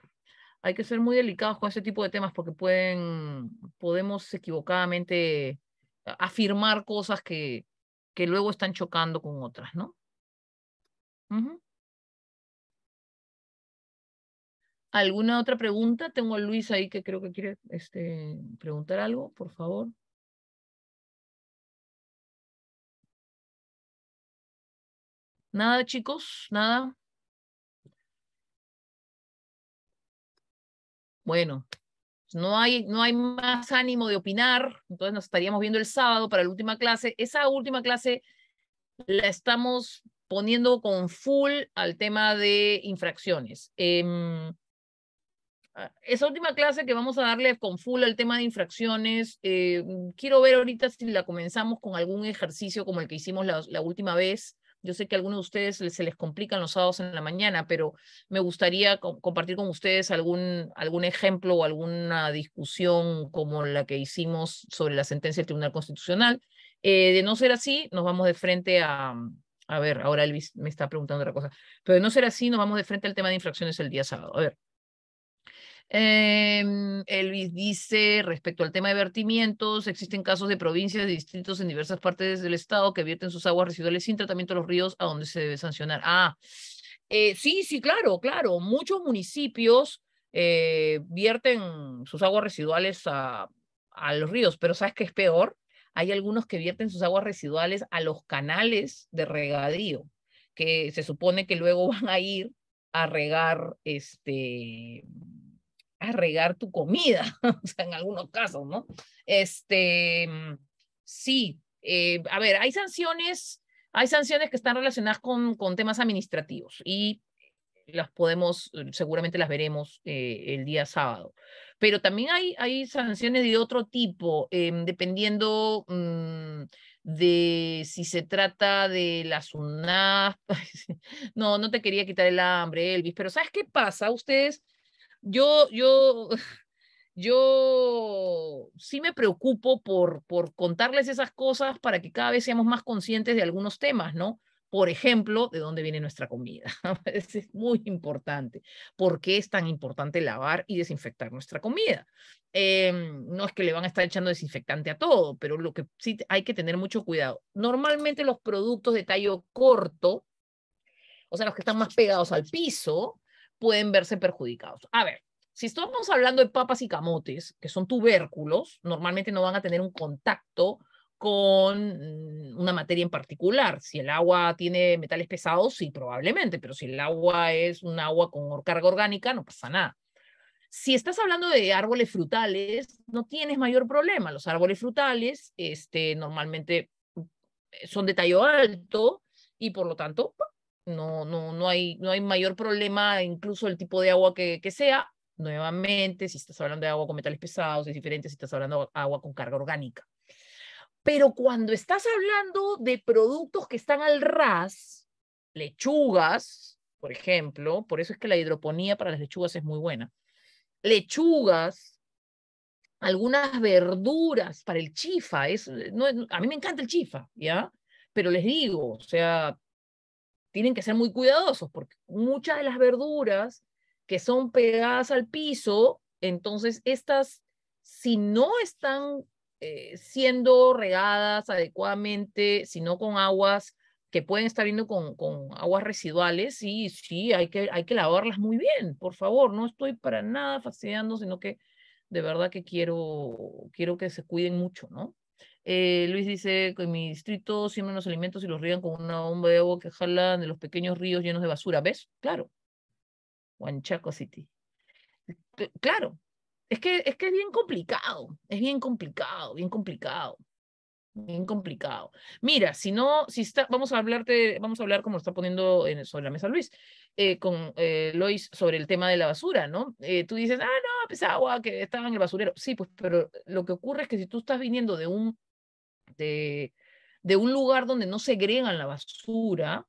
hay que ser muy delicados con ese tipo de temas porque pueden, podemos equivocadamente afirmar cosas que, que luego están chocando con otras, ¿no? ¿Alguna otra pregunta? Tengo a Luis ahí que creo que quiere este, preguntar algo, por favor. Nada, chicos, nada. bueno, no hay, no hay más ánimo de opinar, entonces nos estaríamos viendo el sábado para la última clase. Esa última clase la estamos poniendo con full al tema de infracciones. Em, ah, esa última clase que vamos a darle con full al tema de infracciones, eh, quiero ver ahorita si la comenzamos con algún ejercicio como el que hicimos la última vez, yo sé que a algunos de ustedes se les complican los sábados en la mañana, pero me gustaría compartir con ustedes algún, algún ejemplo o alguna discusión como la que hicimos sobre la sentencia del Tribunal Constitucional. Eh, de no ser así, nos vamos de frente a... A ver, ahora Elvis me está preguntando otra cosa. Pero de no ser así, nos vamos de frente al tema de infracciones el día sábado. A ver. Em, Elvis dice, respecto al tema de vertimientos, existen casos de provincias, de distritos en diversas partes del estado que vierten sus aguas residuales sin tratamiento a los ríos a donde se debe sancionar. Ah, eh, sí, sí, claro, claro. Muchos municipios eh, vierten sus aguas residuales a, a los ríos, pero ¿sabes qué es peor? Hay algunos que vierten sus aguas residuales a los canales de regadío, que se supone que luego van a ir a regar este a regar tu comida, o sea, en algunos casos, ¿no? Este, mm, sí, eh, a ver, hay sanciones, hay sanciones que están relacionadas con, con temas administrativos y las podemos, eh, seguramente las veremos eh, el día sábado. Pero también hay, hay sanciones de otro tipo, em, dependiendo mm, de si se trata de la tsunami. no, no te quería quitar el hambre, Elvis, pero ¿sabes qué pasa? Ustedes yo, yo, yo sí me preocupo por, por contarles esas cosas para que cada vez seamos más conscientes de algunos temas, ¿no? Por ejemplo, de dónde viene nuestra comida. es muy importante. ¿Por qué es tan importante lavar y desinfectar nuestra comida? Em, no es que le van a estar echando desinfectante a todo, pero lo que sí hay que tener mucho cuidado. Normalmente los productos de tallo corto, o sea, los que están más pegados al piso, pueden verse perjudicados. A ver, si estamos hablando de papas y camotes, que son tubérculos, normalmente no van a tener un contacto con mm, una materia en particular. Si el agua tiene metales pesados, sí, probablemente, pero si el agua es un agua con carga orgánica, no pasa nada. Si estás hablando de árboles frutales, no tienes mayor problema. Los árboles frutales este, normalmente mm, son de tallo alto y por lo tanto no, no, no, hay, no hay mayor problema, incluso el tipo de agua que, sea. Nuevamente, si estás hablando de agua con metales pesados, es diferente si estás hablando de agua con carga orgánica. Pero cuando estás hablando de productos que están al ras, lechugas, por ejemplo, por eso es que la hidroponía para las lechugas es muy buena. Lechugas, algunas verduras para el chifa, es, a mí me encanta el chifa, ¿ya? Pero les digo, o sea, tienen que ser muy cuidadosos porque muchas de las verduras que son pegadas al piso, entonces estas, si no están eh, siendo regadas adecuadamente, sino con aguas que pueden estar viendo con, con, aguas residuales, sí, sí, hay que, hay que lavarlas muy bien, por favor, no estoy para nada fastidiando, sino que de verdad que quiero, quiero que se cuiden mucho, ¿no? Eh, Luis dice que en mi distrito siembran los alimentos y los ríen con una bomba de agua que jalan de los pequeños ríos llenos de basura. ¿Ves? Claro. Huanchaco City. Claro. Es que, es que es bien complicado. Es bien complicado, bien complicado. Bien complicado. Mira, si no, si está, vamos a hablarte, vamos a hablar como lo está poniendo sobre la mesa Luis, eh, con eh, Luis sobre el tema de la basura, ¿no? tú dices, ah, no, pues agua que estaba en el basurero. Sí, pues, pero lo que ocurre es que si tú estás viniendo de un de, un lugar donde no segregan la basura,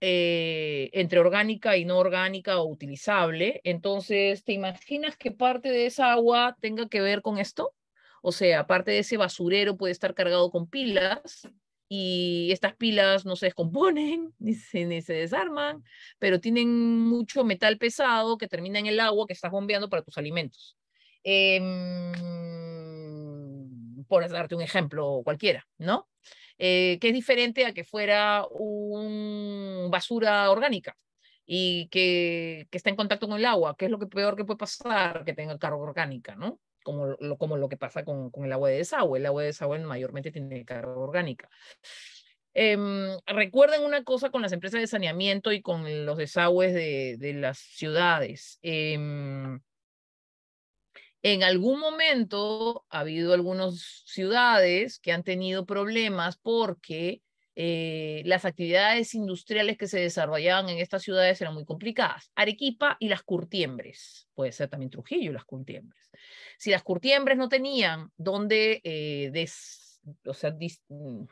eh, entre orgánica y no orgánica o utilizable. Entonces, ¿te imaginas que parte de esa agua tenga que ver con esto? O sea, parte de ese basurero puede estar cargado con pilas y estas pilas no se descomponen ni se, desarman, pero tienen mucho metal pesado que termina en el agua que estás bombeando para tus alimentos. Em, por darte un ejemplo cualquiera, ¿no? Eh, que es diferente a que fuera un basura orgánica y que, está en contacto con el agua, que es lo que peor que puede pasar que tenga carga orgánica, ¿no? Como lo, como lo que pasa con, el agua de desagüe. El agua de desagüe mayormente tiene carga orgánica. recuerdan em, recuerden una cosa con las empresas de saneamiento y con los desagües de, las ciudades. Eh, en algún momento ha habido algunas ciudades que han tenido problemas porque eh, las actividades industriales que se desarrollaban en estas ciudades eran muy complicadas. Arequipa y las curtiembres, puede ser también Trujillo y las curtiembres. Si las curtiembres no tenían dónde eh, mm,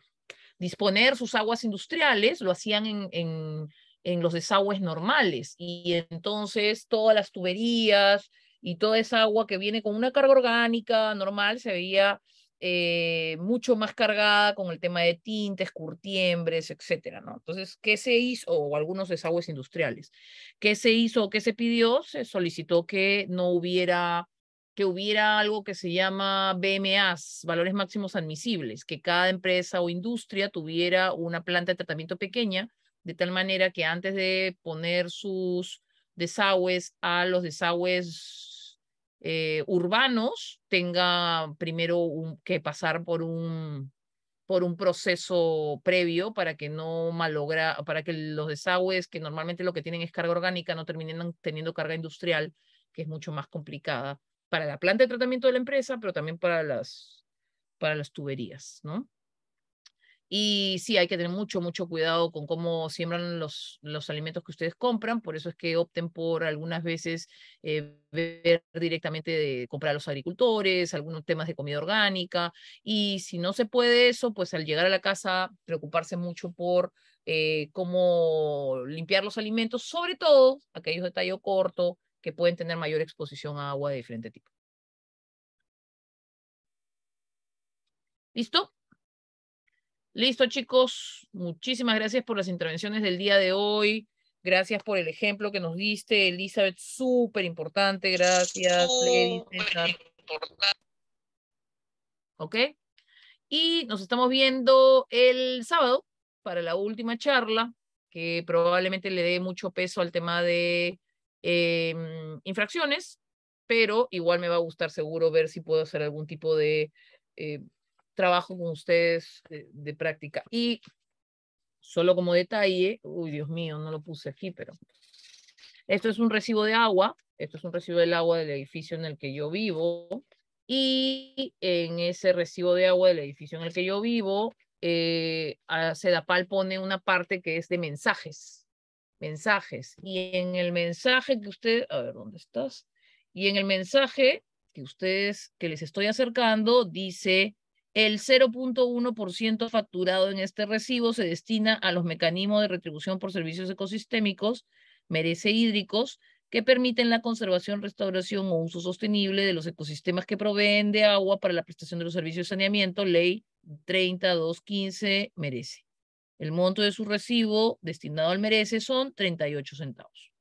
disponer sus aguas industriales, lo hacían en los desagües normales y entonces todas las tuberías, y toda esa agua que viene con una carga orgánica normal se veía eh, mucho más cargada con el tema de tintes, curtiembres, etcétera, ¿no? Entonces, ¿qué se hizo? O algunos desagües industriales. ¿Qué se hizo? ¿Qué se pidió? Se solicitó que no hubiera que hubiera algo que se llama BMAs, valores máximos admisibles, que cada empresa o industria tuviera una planta de tratamiento pequeña, de tal manera que antes de poner sus desagües a los desagües eh, urbanos tenga primero que pasar por un, por un proceso previo para que no malogra, para que los desagües que normalmente lo que tienen es carga orgánica no terminen teniendo carga industrial, que es mucho más complicada para la planta de tratamiento de la empresa, pero también para las, para las tuberías, ¿no? Y sí, hay que tener mucho, mucho cuidado con cómo siembran los, los alimentos que ustedes compran. Por eso es que opten por algunas veces eh, ver directamente comprar a los agricultores, algunos temas de comida orgánica. Y si no se puede eso, pues al llegar a la casa, preocuparse mucho por eh, cómo limpiar los alimentos, sobre todo aquellos de tallo corto que pueden tener mayor exposición a agua de diferente tipo. ¿Listo? Listo, chicos. Muchísimas gracias por las intervenciones del día de hoy. Gracias por el ejemplo que nos diste, Elizabeth. Súper importante. Gracias, Ok. Y nos estamos viendo el sábado para la última charla, que probablemente le dé mucho peso al tema de em, infracciones, pero igual me va a gustar seguro ver si puedo hacer algún tipo de eh, trabajo con ustedes de, práctica. Y solo como detalle, uy, Dios mío, no lo puse aquí, pero esto es un recibo de agua, esto es un recibo del agua del edificio en el que yo vivo. Y en ese recibo de agua del edificio en el que yo vivo, eh, Sedapal pone una parte que es de mensajes. Mensajes. Y en el mensaje que usted, a ver, ¿dónde estás? Y en el mensaje que ustedes, que les estoy acercando, dice, el 0.1% facturado en este recibo se destina a los mecanismos de retribución por servicios ecosistémicos, merece hídricos, que permiten la conservación, restauración o uso sostenible de los ecosistemas que proveen de agua para la prestación de los servicios de saneamiento, ley 3215 merece. El monto de su recibo destinado al merece son 38 centavos.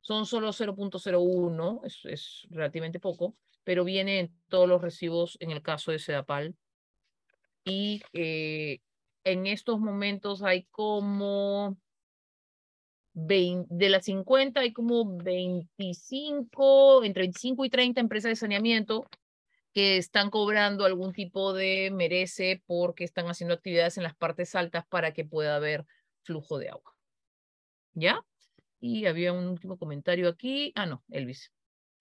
Son solo 0.01, es, es relativamente poco, pero viene en todos los recibos en el caso de Sedapal y en estos momentos hay como de las 50 hay como 25, entre 25 y 30 empresas de saneamiento que están cobrando algún tipo de merece porque están haciendo actividades en las partes altas para que pueda haber flujo de agua. ¿Ya? Y había un último comentario aquí. Ah, no, Elvis.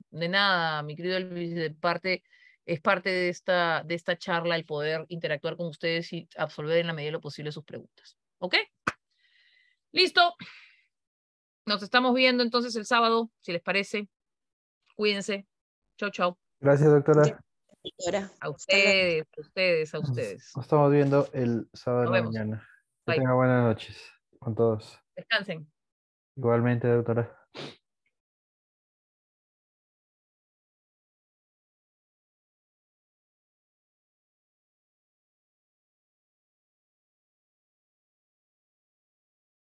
De nada, mi querido Elvis, de parte es parte de esta, de esta charla el poder interactuar con ustedes y absorber en la medida de lo posible sus preguntas. ¿Ok? Listo. Nos estamos viendo entonces el sábado, si les parece. Cuídense. Chau, chau. Gracias, doctora. doctora. A ustedes, a ustedes, a ustedes. Nos estamos viendo el sábado de mañana. Que tengan buenas noches con todos. Descansen. Igualmente, doctora.